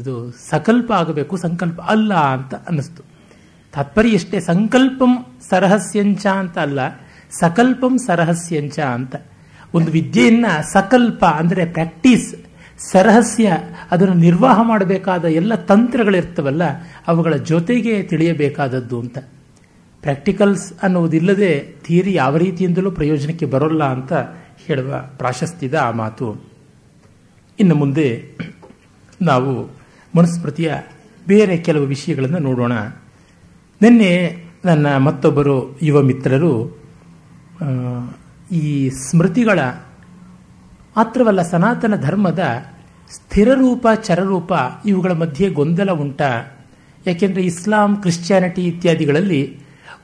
ಇದು ಸಕಲ್ಪ ಆಗಬೇಕು ಸಂಕಲ್ಪ ಅಲ್ಲ ಅಂತ ಅನ್ನಿಸ್ತು ತಾತ್ಪರ್ಯ ಎಷ್ಟೇ ಸಂಕಲ್ಪಂ ಸರಹಸ್ಯಂಚ ಅಂತ ಅಲ್ಲ ಸಕಲ್ಪಂ ಸರಹಸ್ಯಂಚ ಅಂತ ಒಂದು ವಿದ್ಯೆಯನ್ನು ಸಕಲ್ಪ ಅಂದರೆ ಪ್ರಾಕ್ಟೀಸ್ ಸರಹಸ್ಯ ಅದನ್ನು ನಿರ್ವಾಹ ಮಾಡಬೇಕಾದ ಎಲ್ಲ ತಂತ್ರಗಳಿರ್ತವಲ್ಲ ಅವುಗಳ ಜೊತೆಗೆ ತಿಳಿಯಬೇಕಾದದ್ದು ಅಂತ ಪ್ರಾಕ್ಟಿಕಲ್ಸ್ ಅನ್ನೋದಿಲ್ಲದೆ ಥಿಯರಿ ಯಾವ ರೀತಿಯಿಂದಲೂ ಪ್ರಯೋಜನಕ್ಕೆ ಬರೋಲ್ಲ ಅಂತ ಹೇಳುವ ಪ್ರಾಶಸ್ತ್ಯದ ಆ ಮಾತು ಇನ್ನು ಮುಂದೆ ನಾವು ಮನುಸ್ಮೃತಿಯ ಬೇರೆ ಕೆಲವು ವಿಷಯಗಳನ್ನು ನೋಡೋಣ ನಿನ್ನೆ ನನ್ನ ಮತ್ತೊಬ್ಬರು ಯುವ ಮಿತ್ರರು ಈ ಸ್ಮೃತಿಗಳ ಮಾತ್ರವಲ್ಲ ಸನಾತನ ಧರ್ಮದ ಸ್ಥಿರ ರೂಪ ಚರರೂಪ ಇವುಗಳ ಮಧ್ಯೆ ಗೊಂದಲ ಉಂಟ ಯಾಕೆಂದರೆ ಇಸ್ಲಾಂ ಕ್ರಿಶ್ಚಿಯಾನಿಟಿ ಇತ್ಯಾದಿಗಳಲ್ಲಿ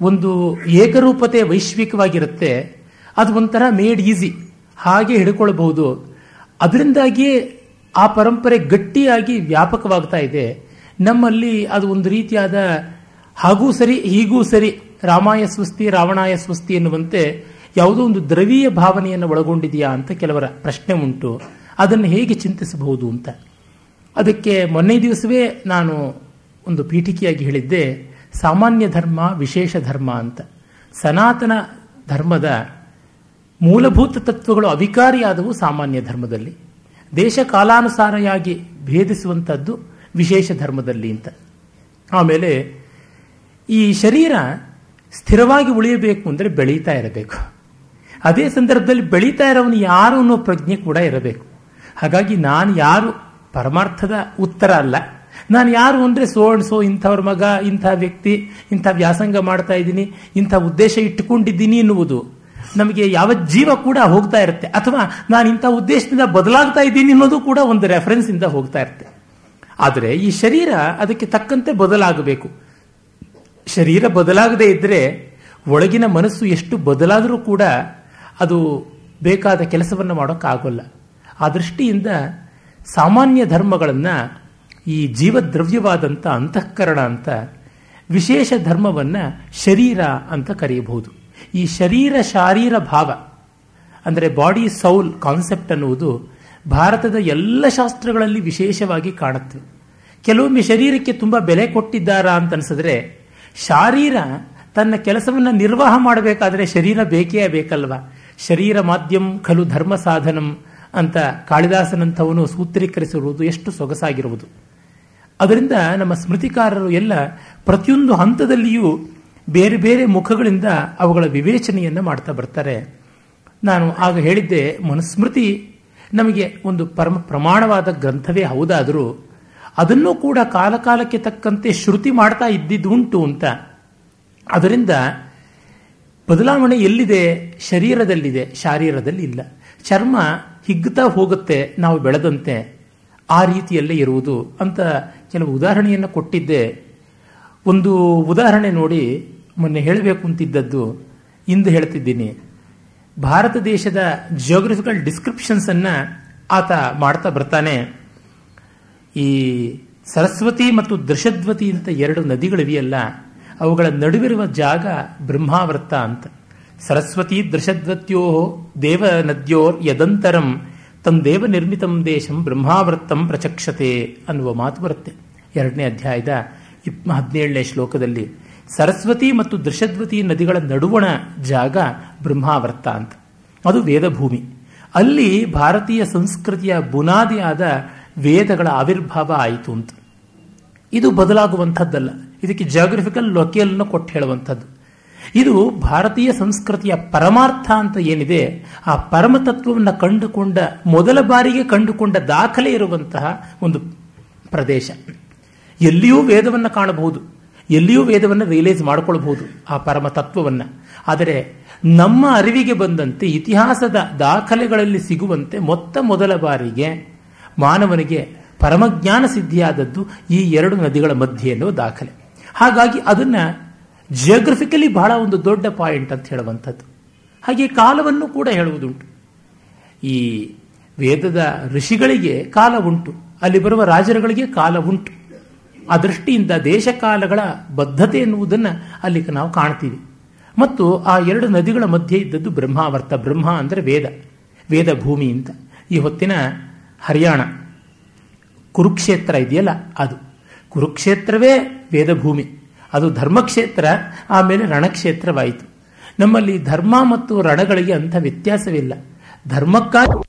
ಒಂದು ಏಕರೂಪತೆ ವೈಶ್ವಿಕವಾಗಿರುತ್ತೆ ಅದು ಒಂಥರ ಮೇಡ್ ಈಸಿ ಹಾಗೆ ಹಿಡ್ಕೊಳ್ಬಹುದು ಅದರಿಂದಾಗಿಯೇ ಆ ಪರಂಪರೆ ಗಟ್ಟಿಯಾಗಿ ವ್ಯಾಪಕವಾಗ್ತಾ ಇದೆ ನಮ್ಮಲ್ಲಿ ಅದು ಒಂದು ರೀತಿಯಾದ ಹಾಗೂ ಸರಿ ಹೀಗೂ ಸರಿ ರಾಮಾಯ ಸ್ವಸ್ತಿ ರಾವಣಾಯ ಸ್ವಸ್ತಿ ಎನ್ನುವಂತೆ ಯಾವುದೋ ಒಂದು ದ್ರವೀಯ ಭಾವನೆಯನ್ನು ಒಳಗೊಂಡಿದೆಯಾ ಅಂತ ಕೆಲವರ ಪ್ರಶ್ನೆ ಉಂಟು ಅದನ್ನು ಹೇಗೆ ಚಿಂತಿಸಬಹುದು ಅಂತ ಅದಕ್ಕೆ ಮೊನ್ನೆ ದಿವಸವೇ ನಾನು ಒಂದು ಪೀಠಿಕೆಯಾಗಿ ಹೇಳಿದ್ದೆ ಸಾಮಾನ್ಯ ಧರ್ಮ ವಿಶೇಷ ಧರ್ಮ ಅಂತ ಸನಾತನ ಧರ್ಮದ ಮೂಲಭೂತ ತತ್ವಗಳು ಅವಿಕಾರಿಯಾದವು ಸಾಮಾನ್ಯ ಧರ್ಮದಲ್ಲಿ ದೇಶ ಕಾಲಾನುಸಾರಿಯಾಗಿ ಭೇದಿಸುವಂಥದ್ದು ವಿಶೇಷ ಧರ್ಮದಲ್ಲಿ ಅಂತ ಆಮೇಲೆ ಈ ಶರೀರ ಸ್ಥಿರವಾಗಿ ಉಳಿಯಬೇಕು ಅಂದರೆ ಬೆಳೀತಾ ಇರಬೇಕು ಅದೇ ಸಂದರ್ಭದಲ್ಲಿ ಬೆಳೀತಾ ಇರೋವನು ಯಾರು ಅನ್ನೋ ಪ್ರಜ್ಞೆ ಕೂಡ ಇರಬೇಕು ಹಾಗಾಗಿ ನಾನು ಯಾರು ಪರಮಾರ್ಥದ ಉತ್ತರ ಅಲ್ಲ ನಾನು ಯಾರು ಅಂದರೆ ಸೋ ಸೋ ಇಂಥವ್ರ ಮಗ ಇಂಥ ವ್ಯಕ್ತಿ ಇಂಥ ವ್ಯಾಸಂಗ ಮಾಡ್ತಾ ಇದ್ದೀನಿ ಇಂಥ ಉದ್ದೇಶ ಇಟ್ಟುಕೊಂಡಿದ್ದೀನಿ ಎನ್ನುವುದು ನಮಗೆ ಯಾವ ಜೀವ ಕೂಡ ಹೋಗ್ತಾ ಇರುತ್ತೆ ಅಥವಾ ನಾನು ಇಂಥ ಉದ್ದೇಶದಿಂದ ಬದಲಾಗ್ತಾ ಇದ್ದೀನಿ ಅನ್ನೋದು ಕೂಡ ಒಂದು ರೆಫರೆನ್ಸ್ ಇಂದ ಹೋಗ್ತಾ ಇರುತ್ತೆ ಆದರೆ ಈ ಶರೀರ ಅದಕ್ಕೆ ತಕ್ಕಂತೆ ಬದಲಾಗಬೇಕು ಶರೀರ ಬದಲಾಗದೇ ಇದ್ದರೆ ಒಳಗಿನ ಮನಸ್ಸು ಎಷ್ಟು ಬದಲಾದರೂ ಕೂಡ ಅದು ಬೇಕಾದ ಕೆಲಸವನ್ನು ಮಾಡೋಕ್ಕಾಗೋಲ್ಲ ಆ ದೃಷ್ಟಿಯಿಂದ ಸಾಮಾನ್ಯ ಧರ್ಮಗಳನ್ನು ಈ ಜೀವದ್ರವ್ಯವಾದಂಥ ಅಂತಃಕರಣ ಅಂತ ವಿಶೇಷ ಧರ್ಮವನ್ನು ಶರೀರ ಅಂತ ಕರೆಯಬಹುದು ಈ ಶರೀರ ಶಾರೀರ ಭಾವ ಅಂದರೆ ಬಾಡಿ ಸೌಲ್ ಕಾನ್ಸೆಪ್ಟ್ ಅನ್ನುವುದು ಭಾರತದ ಎಲ್ಲ ಶಾಸ್ತ್ರಗಳಲ್ಲಿ ವಿಶೇಷವಾಗಿ ಕಾಣುತ್ತೆ ಕೆಲವೊಮ್ಮೆ ಶರೀರಕ್ಕೆ ತುಂಬ ಬೆಲೆ ಕೊಟ್ಟಿದ್ದಾರಾ ಅಂತ ಅನಿಸಿದ್ರೆ ಶಾರೀರ ತನ್ನ ಕೆಲಸವನ್ನು ನಿರ್ವಾಹ ಮಾಡಬೇಕಾದರೆ ಶರೀರ ಬೇಕೇ ಬೇಕಲ್ವ ಶರೀರ ಮಾಧ್ಯಮ ಖಲು ಧರ್ಮ ಸಾಧನಂ ಅಂತ ಕಾಳಿದಾಸನಂಥವನು ಸೂತ್ರೀಕರಿಸಿರುವುದು ಎಷ್ಟು ಸೊಗಸಾಗಿರುವುದು ಅದರಿಂದ ನಮ್ಮ ಸ್ಮೃತಿಕಾರರು ಎಲ್ಲ ಪ್ರತಿಯೊಂದು ಹಂತದಲ್ಲಿಯೂ ಬೇರೆ ಬೇರೆ ಮುಖಗಳಿಂದ ಅವುಗಳ ವಿವೇಚನೆಯನ್ನು ಮಾಡ್ತಾ ಬರ್ತಾರೆ ನಾನು ಆಗ ಹೇಳಿದ್ದೆ ಮನುಸ್ಮೃತಿ ನಮಗೆ ಒಂದು ಪರಮ ಪ್ರಮಾಣವಾದ ಗ್ರಂಥವೇ ಹೌದಾದರೂ ಅದನ್ನು ಕೂಡ ಕಾಲಕಾಲಕ್ಕೆ ತಕ್ಕಂತೆ ಶ್ರುತಿ ಮಾಡ್ತಾ ಇದ್ದಿದ್ದುಂಟು ಅಂತ ಅದರಿಂದ ಬದಲಾವಣೆ ಎಲ್ಲಿದೆ ಶರೀರದಲ್ಲಿದೆ ಶಾರೀರದಲ್ಲಿ ಇಲ್ಲ ಚರ್ಮ ಹಿಗ್ತಾ ಹೋಗುತ್ತೆ ನಾವು ಬೆಳೆದಂತೆ ಆ ರೀತಿಯಲ್ಲೇ ಇರುವುದು ಅಂತ ಕೆಲವು ಉದಾಹರಣೆಯನ್ನು ಕೊಟ್ಟಿದ್ದೆ ಒಂದು ಉದಾಹರಣೆ ನೋಡಿ ಮೊನ್ನೆ ಹೇಳಬೇಕು ಅಂತಿದ್ದದ್ದು ಇಂದು ಹೇಳ್ತಿದ್ದೀನಿ ಭಾರತ ದೇಶದ ಜಿಯೋಗ್ರಫಿಕಲ್ ಅನ್ನ ಆತ ಮಾಡ್ತಾ ಬರ್ತಾನೆ ಈ ಸರಸ್ವತಿ ಮತ್ತು ದೃಶದ್ವತಿ ಅಂತ ಎರಡು ನದಿಗಳಿವೆಯಲ್ಲ ಅವುಗಳ ನಡುವಿರುವ ಜಾಗ ಬ್ರಹ್ಮಾವೃತ್ತ ಅಂತ ಸರಸ್ವತಿ ದೃಶದ್ವತ್ಯೋ ದೇವ ನದ್ಯೋರ್ ಯದಂತರಂ ದೇವ ನಿರ್ಮಿತಂ ದೇಶಂ ಬ್ರಹ್ಮಾವೃತ್ತಂ ಪ್ರಚಕ್ಷತೆ ಅನ್ನುವ ಮಾತು ಬರುತ್ತೆ ಎರಡನೇ ಅಧ್ಯಾಯದ ಇಪ್ ಹದಿನೇಳನೇ ಶ್ಲೋಕದಲ್ಲಿ ಸರಸ್ವತಿ ಮತ್ತು ದೃಶದ್ವತಿ ನದಿಗಳ ನಡುವಣ ಜಾಗ ಬ್ರಹ್ಮಾವರ್ತ ಅಂತ ಅದು ವೇದಭೂಮಿ ಅಲ್ಲಿ ಭಾರತೀಯ ಸಂಸ್ಕೃತಿಯ ಬುನಾದಿಯಾದ ವೇದಗಳ ಆವಿರ್ಭಾವ ಆಯಿತು ಅಂತ ಇದು ಬದಲಾಗುವಂಥದ್ದಲ್ಲ ಇದಕ್ಕೆ ಜಾಗ್ರಫಿಕಲ್ ಲೊಕೇಲನ್ನು ಕೊಟ್ಟು ಹೇಳುವಂಥದ್ದು ಇದು ಭಾರತೀಯ ಸಂಸ್ಕೃತಿಯ ಪರಮಾರ್ಥ ಅಂತ ಏನಿದೆ ಆ ಪರಮತತ್ವವನ್ನು ಕಂಡುಕೊಂಡ ಮೊದಲ ಬಾರಿಗೆ ಕಂಡುಕೊಂಡ ದಾಖಲೆ ಇರುವಂತಹ ಒಂದು ಪ್ರದೇಶ ಎಲ್ಲಿಯೂ ವೇದವನ್ನು ಕಾಣಬಹುದು ಎಲ್ಲಿಯೂ ವೇದವನ್ನು ರಿಯಲೈಸ್ ಮಾಡಿಕೊಳ್ಬಹುದು ಆ ಪರಮ ತತ್ವವನ್ನು ಆದರೆ ನಮ್ಮ ಅರಿವಿಗೆ ಬಂದಂತೆ ಇತಿಹಾಸದ ದಾಖಲೆಗಳಲ್ಲಿ ಸಿಗುವಂತೆ ಮೊತ್ತ ಮೊದಲ ಬಾರಿಗೆ ಮಾನವನಿಗೆ ಪರಮಜ್ಞಾನ ಸಿದ್ಧಿಯಾದದ್ದು ಈ ಎರಡು ನದಿಗಳ ಮಧ್ಯೆ ಎನ್ನುವ ದಾಖಲೆ ಹಾಗಾಗಿ ಅದನ್ನು ಜಿಯೋಗ್ರಫಿಕಲಿ ಬಹಳ ಒಂದು ದೊಡ್ಡ ಪಾಯಿಂಟ್ ಅಂತ ಹೇಳುವಂಥದ್ದು ಹಾಗೆ ಕಾಲವನ್ನು ಕೂಡ ಹೇಳುವುದುಂಟು ಈ ವೇದದ ಋಷಿಗಳಿಗೆ ಕಾಲ ಉಂಟು ಅಲ್ಲಿ ಬರುವ ರಾಜರುಗಳಿಗೆ ಕಾಲ ಉಂಟು ಆ ದೃಷ್ಟಿಯಿಂದ ದೇಶಕಾಲಗಳ ಬದ್ಧತೆ ಎನ್ನುವುದನ್ನು ಅಲ್ಲಿ ನಾವು ಕಾಣ್ತೀವಿ ಮತ್ತು ಆ ಎರಡು ನದಿಗಳ ಮಧ್ಯೆ ಇದ್ದದ್ದು ಬ್ರಹ್ಮಾವರ್ತ ಬ್ರಹ್ಮ ಅಂದರೆ ವೇದ ವೇದ ಭೂಮಿ ಅಂತ ಈ ಹೊತ್ತಿನ ಹರಿಯಾಣ ಕುರುಕ್ಷೇತ್ರ ಇದೆಯಲ್ಲ ಅದು ಕುರುಕ್ಷೇತ್ರವೇ ವೇದಭೂಮಿ ಅದು ಧರ್ಮಕ್ಷೇತ್ರ ಆಮೇಲೆ ರಣಕ್ಷೇತ್ರವಾಯಿತು ನಮ್ಮಲ್ಲಿ ಧರ್ಮ ಮತ್ತು ರಣಗಳಿಗೆ ಅಂಥ ವ್ಯತ್ಯಾಸವಿಲ್ಲ ಧರ್ಮಕ್ಕಾಗಿ